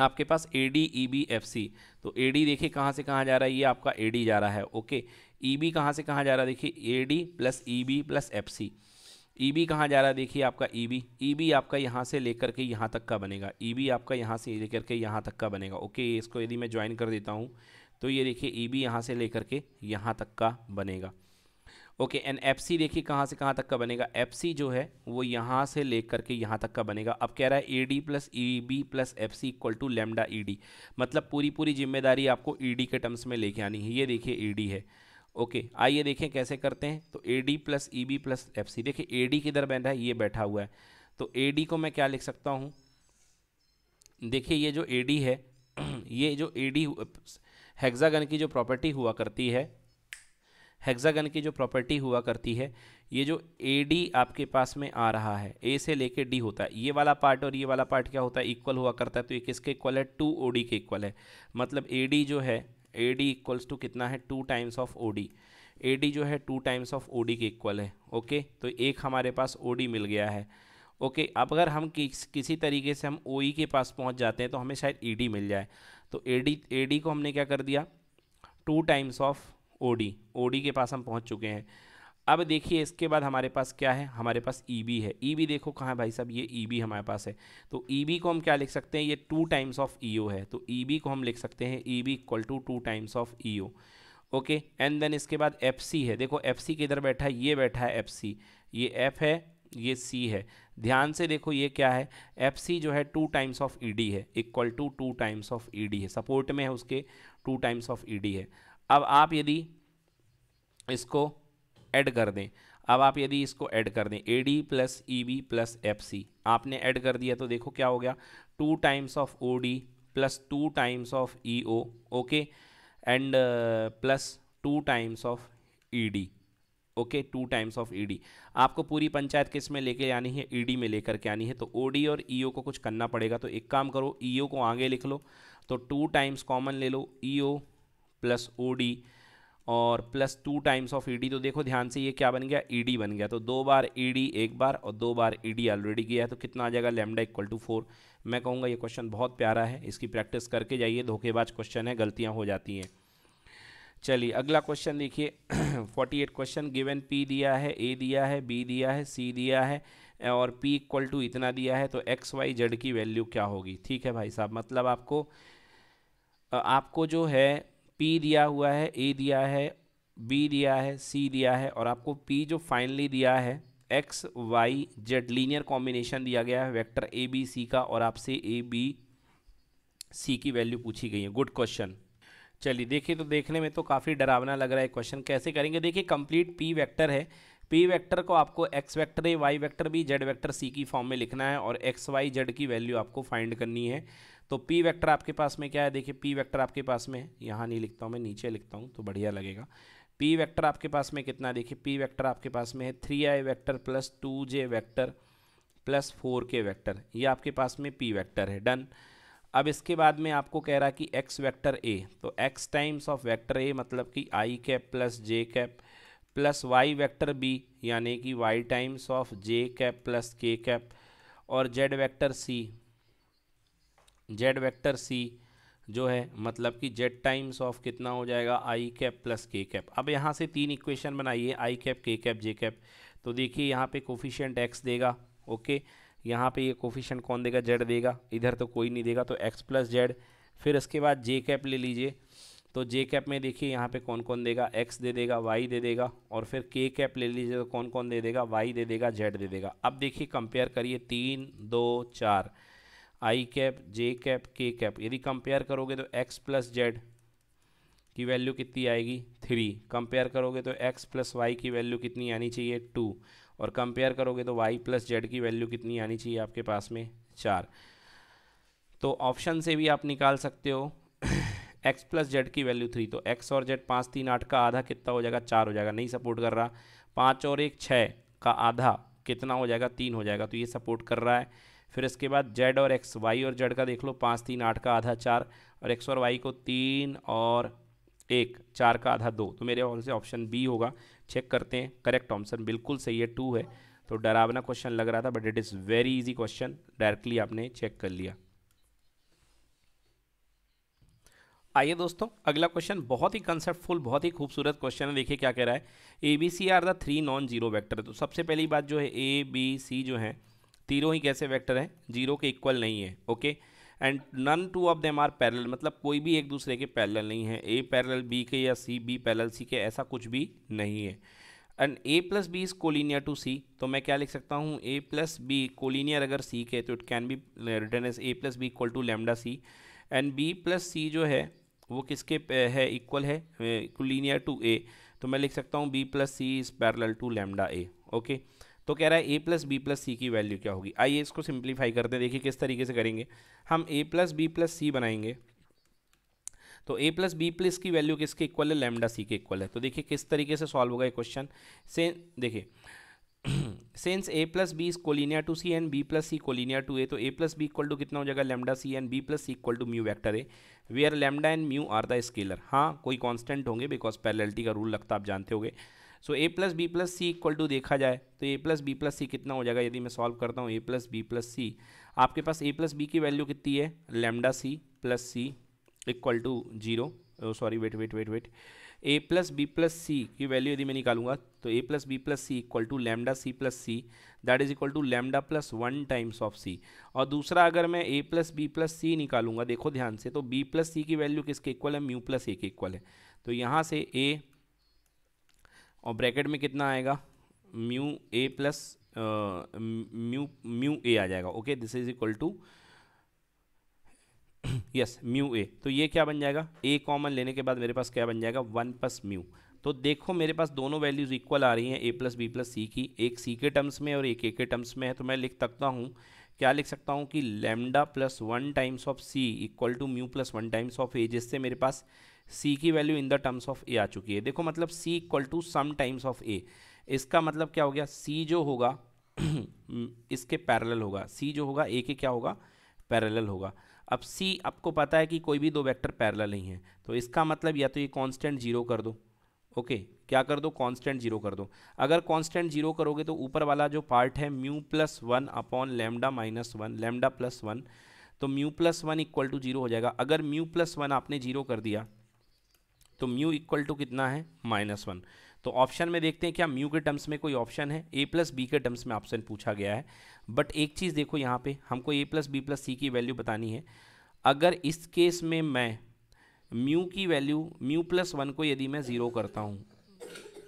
आपके पास A D E B F C तो ए डी देखिए कहाँ से कहाँ जा रहा है ये आपका ए डी जा रहा है ओके ई e बी कहाँ से कहाँ जा रहा है देखिए A D plus E B plus F C E B कहाँ जा रहा है देखिए आपका ई बी ई बी आपका यहाँ से लेकर के यहाँ तक का बनेगा ई e बी आपका यहाँ से लेकर के यहाँ तक का बनेगा ओके इसको यदि मैं ज्वाइन कर देता हूँ तो ये देखिए ई e बी यहाँ से लेकर के यहाँ तक का बनेगा ओके एंड एफ सी देखिए कहाँ से कहाँ तक का बनेगा एफ सी जो है वो यहाँ से ले करके यहाँ तक का बनेगा अब कह रहा है A D plus E B plus F C equal to lambda E D मतलब पूरी पूरी जिम्मेदारी आपको ई e डी के टर्म्स में लेके आनी है ये देखिए ई डी है ओके okay, आइए देखें कैसे करते हैं तो A D plus E B plus F C देखिए ए डी किधर बैठा है ये बैठा हुआ है तो ए डी को मैं क्या लिख सकता हूँ देखिए ये जो ए डी है (clears throat) ये जो ए डी हेक्सागन की जो प्रॉपर्टी हुआ करती है हेक्सागन की जो प्रॉपर्टी हुआ करती है ये जो ए डी आपके पास में आ रहा है ए से लेके डी होता है ये वाला पार्ट और ये वाला पार्ट क्या होता है इक्वल हुआ करता है तो ये किसके इक्वल है टू ओ डी के इक्वल है मतलब ए डी जो है ए डी इक्वल्स टू कितना है two times of O D A D जो है two times of O D के इक्वल है ओके तो एक हमारे पास ओ डी मिल गया है ओके अब अगर हम किस, किसी तरीके से हम ओ ई e के पास पहुंच जाते हैं तो हमें शायद ई डी मिल जाए तो ए डी ए डी को हमने क्या कर दिया two times of OD OD के पास हम पहुंच चुके हैं अब देखिए इसके बाद हमारे पास क्या है हमारे पास ई e है ई e देखो कहाँ भाई साहब ये ई e हमारे पास है तो ई को हम क्या लिख सकते हैं ये टू टाइम्स ऑफ ई है तो ई को हम लिख सकते हैं E B equal to two times of E okay and then इसके बाद एफ है देखो एफ सी किधर बैठा है ये बैठा है एफ ये एफ है ये सी है ध्यान से देखो ये क्या है एफ सी जो है two times of E D है equal to two times of E D है सपोर्ट में है उसके two times of E D है अब आप यदि इसको ऐड कर दें अब आप यदि इसको ऐड कर दें A D plus E B plus F C आपने ऐड कर दिया तो देखो क्या हो गया two times of O D plus two times of E O okay and plus two times of E D okay two times of E D आपको पूरी पंचायत किस में लेके आनी है ई e डी में लेकर के आनी है तो ओ डी और ई e ओ को कुछ करना पड़ेगा तो एक काम करो ई e ओ को आगे लिख लो तो टू टाइम्स कॉमन ले लो E O plus O D और plus two times of D तो देखो ध्यान से ये क्या बन गया डी बन गया तो दो बार डी एक बार और दो बार डी ऑलरेडी गया है तो कितना आ जाएगा लेमडा इक्वल टू फोर मैं कहूँगा ये क्वेश्चन बहुत प्यारा है इसकी प्रैक्टिस करके जाइए धोखेबाज क्वेश्चन है गलतियाँ हो जाती हैं चलिए अगला क्वेश्चन देखिए forty eight question given P दिया है ए दिया है बी दिया है सी दिया है और पी इक्वल टू इतना दिया है तो एक्स वाई जेड की वैल्यू क्या होगी ठीक है भाई साहब मतलब आपको आपको जो है पी दिया हुआ है ए दिया है बी दिया है सी दिया है और आपको पी जो फाइनली दिया है X Y Z linear combination दिया गया है वेक्टर ए बी सी का और आपसे ए बी सी की वैल्यू पूछी गई है गुड क्वेश्चन चलिए देखिए तो देखने में तो काफ़ी डरावना लग रहा है क्वेश्चन कैसे करेंगे देखिए कंप्लीट पी वेक्टर है पी वेक्टर को आपको X vector A Y vector B Z vector C की फॉर्म में लिखना है और एक्स वाई जेड की वैल्यू आपको फाइंड करनी है तो पी वेक्टर आपके पास में क्या है देखिए पी वेक्टर आपके पास में है यहाँ नहीं लिखता हूँ मैं नीचे लिखता हूँ तो बढ़िया लगेगा पी वेक्टर आपके पास में कितना देखिए पी वेक्टर आपके पास में है three I vector plus two J vector plus four K vector ये आपके पास में पी वैक्टर है डन अब इसके बाद में आपको कह रहा कि एक्स वैक्टर ए तो X times of vector A मतलब कि I cap plus J cap plus Y vector B यानी कि Y times of J cap plus K cap और Z vector C Z vector C जो है मतलब कि जेड टाइम्स ऑफ कितना हो जाएगा I cap plus K cap अब यहाँ से तीन इक्वेशन बनाइए I cap K cap J cap तो देखिए यहाँ पे कोफिशियंट एक्स देगा ओके यहाँ पे ये कोफिशियंट कौन देगा जेड देगा इधर तो कोई नहीं देगा तो एक्स प्लस जेड फिर इसके बाद जे कैप ले लीजिए तो जे कैप में देखिए यहाँ पे कौन कौन देगा एक्स दे देगा वाई दे देगा और फिर के कैप ले लीजिए तो कौन कौन दे देगा वाई दे देगा जेड दे देगा अब देखिए कंपेयर करिए तीन दो चार I cap J cap K cap यदि कंपेयर करोगे तो एक्स प्लस जेड की वैल्यू कितनी आएगी थ्री कंपेयर करोगे तो एक्स प्लस वाई की वैल्यू कितनी आनी चाहिए टू और कंपेयर करोगे तो वाई प्लस जेड की वैल्यू कितनी आनी चाहिए आपके पास में चार तो ऑप्शन से भी आप निकाल सकते हो एक्स प्लस जेड की वैल्यू थ्री तो एक्स और जेड पाँच तीन आठ का आधा कितना हो जाएगा चार हो जाएगा नहीं सपोर्ट कर रहा पाँच और एक छः का आधा कितना हो जाएगा तीन हो जाएगा तो ये सपोर्ट कर रहा है फिर इसके बाद जेड और एक्स वाई और जेड का देख लो पाँच तीन आठ का आधा चार और एक्स और वाई को तीन और एक चार का आधा दो तो मेरे से ऑप्शन बी होगा चेक करते हैं करेक्ट ऑप्शन बिल्कुल सही है टू है तो डरावना क्वेश्चन लग रहा था but it is very easy question directly आपने चेक कर लिया आइए दोस्तों अगला क्वेश्चन बहुत ही कंसेप्टफुल बहुत ही खूबसूरत क्वेश्चन है देखिए क्या कह रहा है A B C are the three non zero vector तो सबसे पहली बात जो है ए बी सी जो है तीनों ही कैसे वेक्टर हैं जीरो के इक्वल नहीं है okay and none two of them are parallel मतलब कोई भी एक दूसरे के पैरेलल नहीं है ए पैरेलल बी के या सी बी पैरेलल सी के ऐसा कुछ भी नहीं है and A plus B is collinear to C तो मैं क्या लिख सकता हूँ ए प्लस बी कोलिनियर अगर सी के तो it can be written as A plus B equal to lambda C and B plus C जो है वो किसके uh, है इक्वल है कोलिनियर टू ए तो मैं लिख सकता हूँ B plus C is parallel to lambda A okay okay? तो कह रहा है A plus B plus C की वैल्यू क्या होगी आइए इसको सिंप्लीफाई करते हैं देखिए किस तरीके से करेंगे हम A plus B plus C बनाएंगे तो ए प्लस बी प्लस की वैल्यू किसके इक्वल है लेमडा सी के इक्वल है तो देखिए किस तरीके से सॉल्व होगा ये क्वेश्चन से देखिए since A plus B is collinear to C and B plus C collinear to A तो A plus B equal to कितना हो जाएगा lambda C and B plus C equal to mu vector A where lambda and mu are the scalar हाँ कोई constant होंगे because पैरेलटी का rule लगता आप जानते होंगे so A plus B plus C equal to देखा जाए तो A plus B plus C कितना हो जाएगा यदि मैं सॉल्व करता हूँ A plus B plus C आपके पास ए प्लस बी की वैल्यू कितनी है lambda C plus C equal to zero sorry wait wait wait wait A plus B plus C की वैल्यू यदि मैं निकालूंगा तो A plus B plus C equal to lambda C plus C that is equal to lambda plus one times of C और दूसरा अगर मैं A plus B plus C निकालूंगा देखो ध्यान से तो बी प्लस सी की वैल्यू किसके इक्वल है म्यू प्लस ए के इक्वल है तो यहाँ से ए और ब्रैकेट में कितना आएगा mu A plus mu mu A आ जाएगा okay this is equal to yes mu A तो ये क्या बन जाएगा ए कॉमन लेने के बाद मेरे पास क्या बन जाएगा वन प्लस म्यू तो देखो मेरे पास दोनों वैल्यूज़ इक्वल आ रही हैं A plus B plus C की एक सी के टर्म्स में और एक ए के टर्म्स में है तो मैं लिख सकता हूँ क्या लिख सकता हूँ कि lambda plus one times of C equal to mu plus one times of A जिससे मेरे पास सी की value in the terms of A आ चुकी है देखो मतलब C equal to some times of A इसका मतलब क्या हो गया सी जो होगा (clears throat) इसके पैरेलल होगा सी जो होगा ए के क्या होगा पैरेलल होगा अब सी आपको पता है कि कोई भी दो वेक्टर पैरेलल नहीं है तो इसका मतलब या तो ये कांस्टेंट जीरो कर दो ओके क्या कर दो कांस्टेंट जीरो कर दो अगर कांस्टेंट जीरो करोगे तो ऊपर वाला जो पार्ट है mu plus one upon lambda minus one lambda plus one तो mu plus one equal to zero हो जाएगा अगर म्यू प्लस वन आपने जीरो कर दिया तो म्यू इक्वल टू कितना है माइनस वन तो ऑप्शन में देखते हैं क्या म्यू के टर्म्स में कोई ऑप्शन है ए प्लस बी के टर्म्स में ऑप्शन पूछा गया है बट एक चीज़ देखो यहाँ पे हमको A plus B plus C की वैल्यू बतानी है अगर इस केस में मैं म्यू की वैल्यू म्यू प्लस वन को यदि मैं ज़ीरो करता हूँ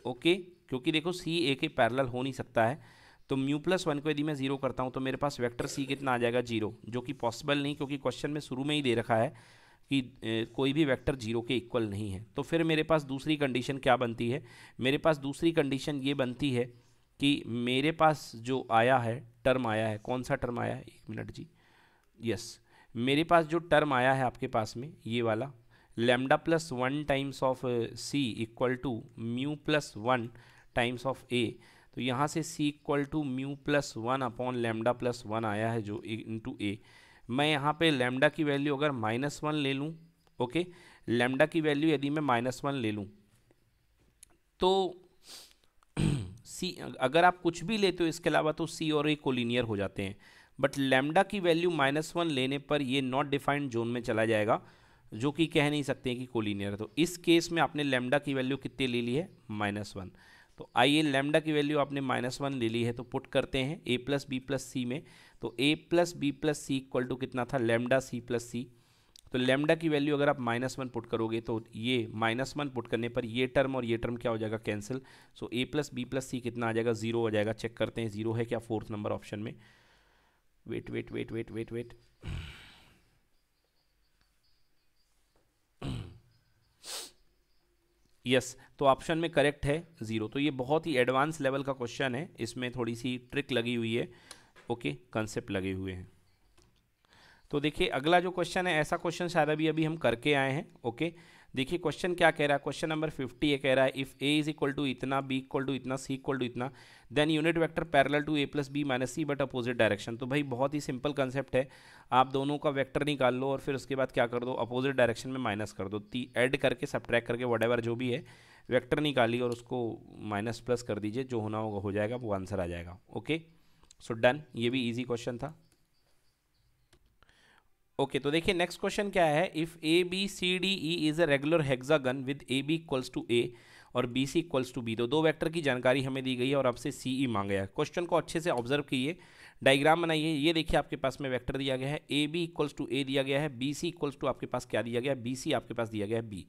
ओके क्योंकि देखो सी ए के पैरल हो नहीं सकता है तो म्यू प्लस वन को यदि मैं जीरो करता हूँ तो मेरे पास वेक्टर सी कितना आ जाएगा जीरो जो कि पॉसिबल नहीं क्योंकि क्वेश्चन में शुरू में ही दे रखा है कि कोई भी वेक्टर जीरो के इक्वल नहीं है तो फिर मेरे पास दूसरी कंडीशन क्या बनती है मेरे पास दूसरी कंडीशन ये बनती है कि मेरे पास जो आया है टर्म आया है कौन सा टर्म आया है एक मिनट जी यस मेरे पास जो टर्म आया है आपके पास में ये वाला lambda plus one times of C equal to mu plus one times of A तो यहाँ से C equal to mu plus one upon lambda plus one आया है जो इंटू ए मैं यहाँ पे लेमडा की वैल्यू अगर माइनस वन ले लूँ ओके लेमडा की वैल्यू यदि मैं माइनस वन ले लूँ तो सी (clears throat) अगर आप कुछ भी लेते हो इसके अलावा तो सी और ए कोलिनियर हो जाते हैं बट लेमडा की वैल्यू माइनस वन लेने पर ये नॉट डिफाइंड जोन में चला जाएगा जो कि कह नहीं सकते कि कोलिनियर है तो इस केस में आपने लेमडा की वैल्यू कितनी ले ली है माइनस वन तो आइए लेमडा की वैल्यू आपने माइनस वन ले ली है तो पुट करते हैं A plus B plus C में तो A plus B plus C equal to कितना था लेमडा सी प्लस सी तो लेमडा की वैल्यू अगर आप माइनस वन पुट करोगे तो ये माइनस वन पुट करने पर ये टर्म और ये टर्म क्या हो जाएगा cancel so A plus B plus C कितना आ जाएगा जीरो हो जाएगा चेक करते हैं जीरो है क्या फोर्थ नंबर ऑप्शन में wait wait wait wait wait wait yes yes, तो ऑप्शन में करेक्ट है ज़ीरो तो ये बहुत ही एडवांस लेवल का क्वेश्चन है इसमें थोड़ी सी ट्रिक लगी हुई है ओके कंसेप्ट लगे हुए हैं तो देखिए अगला जो क्वेश्चन है ऐसा क्वेश्चन शायद अभी अभी हम करके आए हैं ओके देखिए क्वेश्चन क्या कह रहा है क्वेश्चन नंबर फिफ्टी ये कह रहा है if A is equal to इतना बी इक्वल टू इतना सी इक्वल टू इतना then unit vector parallel to A plus B minus C but opposite direction तो भाई बहुत ही सिंपल कंसेप्ट है आप दोनों का वेक्टर निकाल लो और फिर उसके बाद क्या कर दो अपोजिट डायरेक्शन में माइनस कर दो ती एड करके ट्रैक करके वट जो भी है वैक्टर निकाली और उसको माइनस प्लस कर दीजिए जो होना होगा हो जाएगा वो आंसर आ जाएगा ओके सो डन ये भी ईजी क्वेश्चन था ओके okay, तो देखिए नेक्स्ट क्वेश्चन क्या है if A B C D E is a regular hexagon with A B equals to A और B C equals to B तो दो वैक्टर की जानकारी हमें दी गई है और आपसे सी ई मांगा गया क्वेश्चन को अच्छे से ऑब्जर्व कीजिए डायग्राम बनाइए ये देखिए आपके पास में वैक्टर दिया गया है A B equals to A दिया गया है बी सी इक्वल्स टू आपके पास क्या दिया गया है बी सी आपके पास दिया गया है बी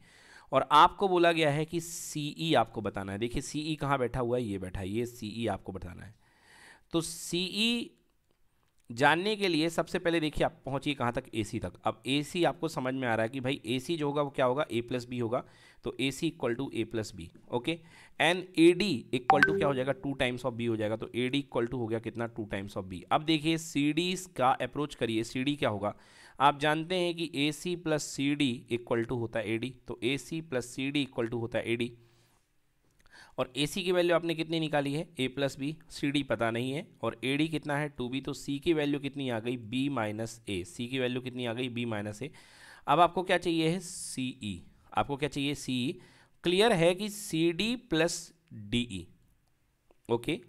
और आपको बोला गया है कि सी ई e आपको बताना है देखिए सी ई e कहाँ बैठा हुआ है ये बैठा है ये सी ई e आपको बताना है तो सी ई जानने के लिए सबसे पहले देखिए आप पहुँचिए कहाँ तक ए तक अब ए आपको समझ में आ रहा है कि भाई ए जो होगा वो क्या होगा ए प्लस बी होगा तो A C equal to A plus B okay and A D equal to क्या हो जाएगा टू टाइम्स ऑफ बी हो जाएगा तो ए डी इक्वल टू हो गया कितना टू टाइम्स ऑफ बी अब देखिए सी डीज का अप्रोच करिए सी डी क्या होगा आप जानते हैं कि A C plus C D equal to होता है ए डी तो A C plus C D equal to होता है ए डी और ए सी की वैल्यू आपने कितनी निकाली है A plus B C D पता नहीं है और ए डी कितना है टू बी तो सी की वैल्यू कितनी आ गई बी माइनस ए सी की वैल्यू कितनी आ गई बी माइनस ए अब आपको क्या चाहिए है सी ई e। आपको क्या चाहिए सी ई क्लियर है कि C D plus D E okay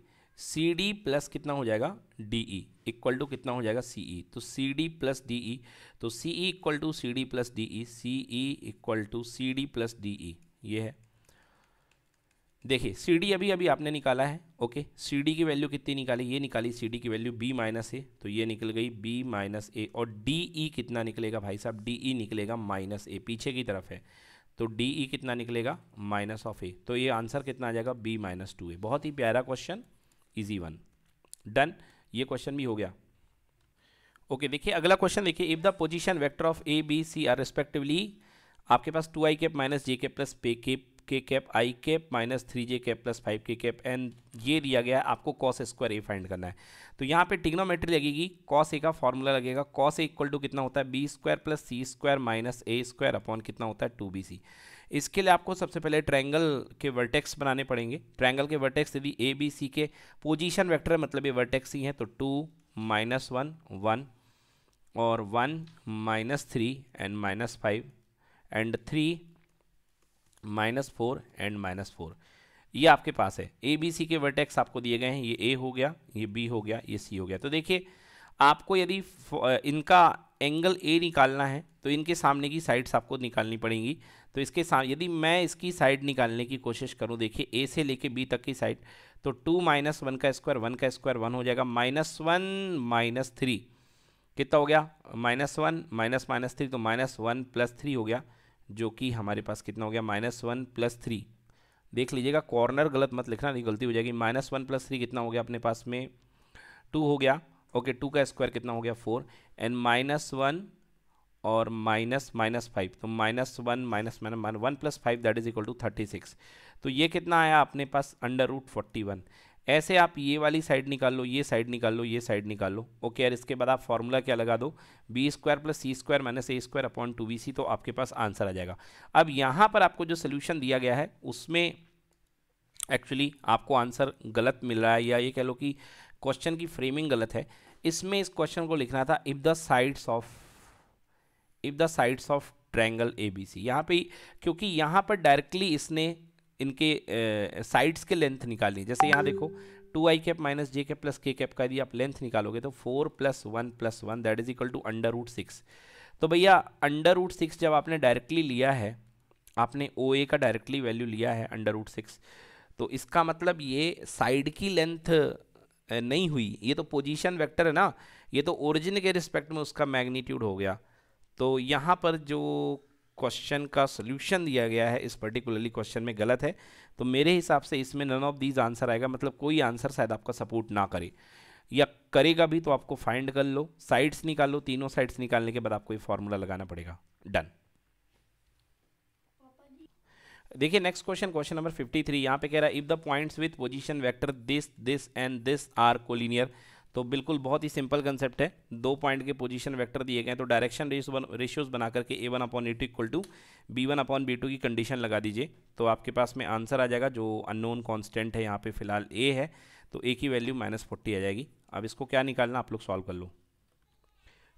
C D plus कितना हो जाएगा डी ई इक्वल टू कितना हो जाएगा सी ई e। तो C D plus D E तो C E equal to C D plus D E C E equal to C D plus D E ये है देखिए सी डी अभी अभी आपने निकाला है ओके सी डी की वैल्यू कितनी निकाली ये निकाली सी डी की वैल्यू बी माइनस ए तो ये निकल गई बी माइनस ए और डी ई e कितना निकलेगा भाई साहब डी ई e निकलेगा माइनस ए पीछे की तरफ है तो डी ई e कितना निकलेगा माइनस ऑफ ए तो ये आंसर कितना आ जाएगा बी माइनस टू ए बहुत ही प्यारा क्वेश्चन ईजी वन डन ये क्वेश्चन भी हो गया ओके देखिए अगला क्वेश्चन देखिए if the position vector of A B C are respectively आपके पास two I cap minus J K plus पे cap K cap I cap minus three J cap plus five K cap एन ये दिया गया है आपको कॉस स्क्वायर ए find करना है तो यहाँ पे टिग्नोमेट्री लगेगी कॉस ए का फॉर्मूला लगेगा कॉस ए इक्वल टू कितना होता है B square plus C square minus A square upon कितना होता है टू बी सी इसके लिए आपको सबसे पहले ट्रायंगल के वर्टेक्स बनाने पड़ेंगे ट्रायंगल के वर्टेक्स यदि ए बी सी के पोजिशन वैक्टर मतलब ये वर्टेक्स ही हैं तो टू माइनस वन वन और one minus three and minus five and three minus four and minus four ये आपके पास है ए बी सी के वर्टेक्स आपको दिए गए हैं ये ए हो गया ये बी हो गया ये सी हो गया तो देखिए आपको यदि इनका एंगल ए निकालना है तो इनके सामने की साइड्स आपको निकालनी पड़ेंगी तो इसके साम यदि मैं इसकी साइड निकालने की कोशिश करूं देखिए ए से लेके बी तक की साइड तो टू माइनस वन का स्क्वायर वन का स्क्वायर वन हो जाएगा माइनस वन माइनस थ्री कितना हो गया minus one minus minus three तो माइनस वन प्लस थ्री हो गया जो कि हमारे पास कितना हो गया माइनस वन प्लस थ्री देख लीजिएगा कॉर्नर गलत मत लिखना नहीं गलती हो जाएगी माइनस वन प्लस थ्री कितना हो गया अपने पास में टू हो गया ओके टू का स्क्वायर कितना हो गया फोर एंड माइनस वन और माइनस माइनस फाइव तो minus one minus minus one plus five that is equal to thirty six तो ये कितना आया अपने पास अंडर रूट फोर्टी वन ऐसे आप ये वाली साइड निकाल लो ये साइड निकाल लो ये साइड निकाल लो ओके यार इसके बाद आप फॉर्मूला क्या लगा दो B square plus C square minus A square upon two B C तो आपके पास आंसर आ जाएगा अब यहाँ पर आपको जो सोल्यूशन दिया गया है उसमें एक्चुअली आपको आंसर गलत मिल रहा है या ये कह लो कि क्वेश्चन की फ्रेमिंग गलत है इसमें इस क्वेश्चन को लिखना था if the sides of if the sides of triangle A B C यहाँ पे क्योंकि यहाँ पर डायरेक्टली इसने इनके साइड्स के लेंथ निकालिए जैसे यहाँ देखो two I cap minus J cap plus K cap का यदि आप लेंथ निकालोगे तो four plus one plus one that is equal to under root six तो भैया अंडर रूट सिक्स जब आपने डायरेक्टली लिया है आपने ओ ए का डायरेक्टली वैल्यू लिया है अंडर रूट सिक्स तो इसका मतलब ये साइड की लेंथ नहीं हुई ये तो पोजिशन वैक्टर है ना ये तो ओरिजिन के रिस्पेक्ट में उसका मैग्नीट्यूड हो गया तो यहाँ पर जो क्वेश्चन का सोल्यूशन दिया गया है इस पर्टिकुलरली क्वेश्चन में गलत है तो मेरे हिसाब से इसमें नन ऑफ दीज आंसर आएगा मतलब कोई आंसर शायद आपका सपोर्ट ना करे या करेगा भी तो आपको फाइंड कर लो साइड्स निकाल लो तीनों साइड्स निकालने के बाद आपको ये फॉर्मूला लगाना पड़ेगा डन देखिए next question question number 53 three यहाँ पे कह रहा है if the points with position vector this this and this are collinear तो बिल्कुल बहुत ही सिंपल कंसेप्ट है दो पॉइंट के पोजीशन वेक्टर दिए गए तो डायरेक्शन रेशियोज बना करके A one upon A two equal to B one upon B two की कंडीशन लगा दीजिए तो आपके पास में आंसर आ जाएगा जो अननोन कांस्टेंट है यहाँ पे फिलहाल ए है तो ए की वैल्यू माइनस फोर्टी आ जाएगी अब इसको क्या निकालना आप लोग सॉल्व कर लो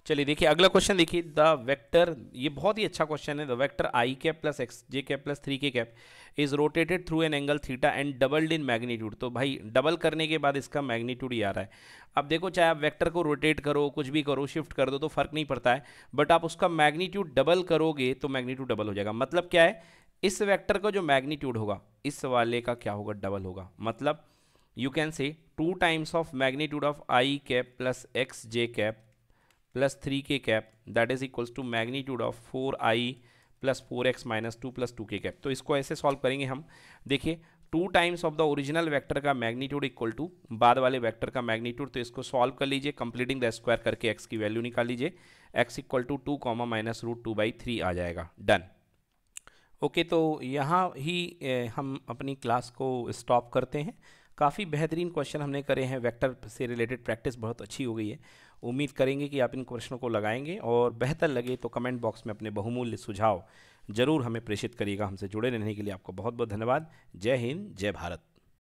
चलिए देखिए अगला क्वेश्चन देखिए द वेक्टर ये बहुत ही अच्छा क्वेश्चन है the vector i cap plus x j cap plus three k cap is rotated through an angle theta and doubled in magnitude तो भाई डबल करने के बाद इसका मैग्नीट्यूड ही आ रहा है अब देखो चाहे आप वेक्टर को रोटेट करो कुछ भी करो शिफ्ट कर दो तो फर्क नहीं पड़ता है बट आप उसका मैग्नीट्यूड डबल करोगे तो मैग्नीट्यूड डबल हो जाएगा मतलब क्या है इस वैक्टर का जो मैग्नीट्यूड होगा इस वाले का क्या होगा डबल होगा मतलब you can say two times of magnitude of i cap plus x j cap plus three k cap that is equals to magnitude of four i plus four x minus two plus two के cap तो इसको ऐसे solve करेंगे हम देखिए two times of the original vector का magnitude equal to बाद वाले वेक्टर का मैग्नीट्यूड तो इसको सॉल्व कर लीजिए कंप्लीटिंग द स्क्वायर करके एक्स की वैल्यू निकाल लीजिए x equal to two comma minus root two by three आ जाएगा डन ओके okay, तो यहाँ ही ए, हम अपनी क्लास को स्टॉप करते हैं काफ़ी बेहतरीन क्वेश्चन हमने करे हैं वेक्टर से रिलेटेड प्रैक्टिस बहुत अच्छी हो गई है उम्मीद करेंगे कि आप इन प्रश्नों को लगाएंगे और बेहतर लगे तो कमेंट बॉक्स में अपने बहुमूल्य सुझाव जरूर हमें प्रेषित करिएगा हमसे जुड़े रहने के लिए आपको बहुत बहुत धन्यवाद जय हिंद जय भारत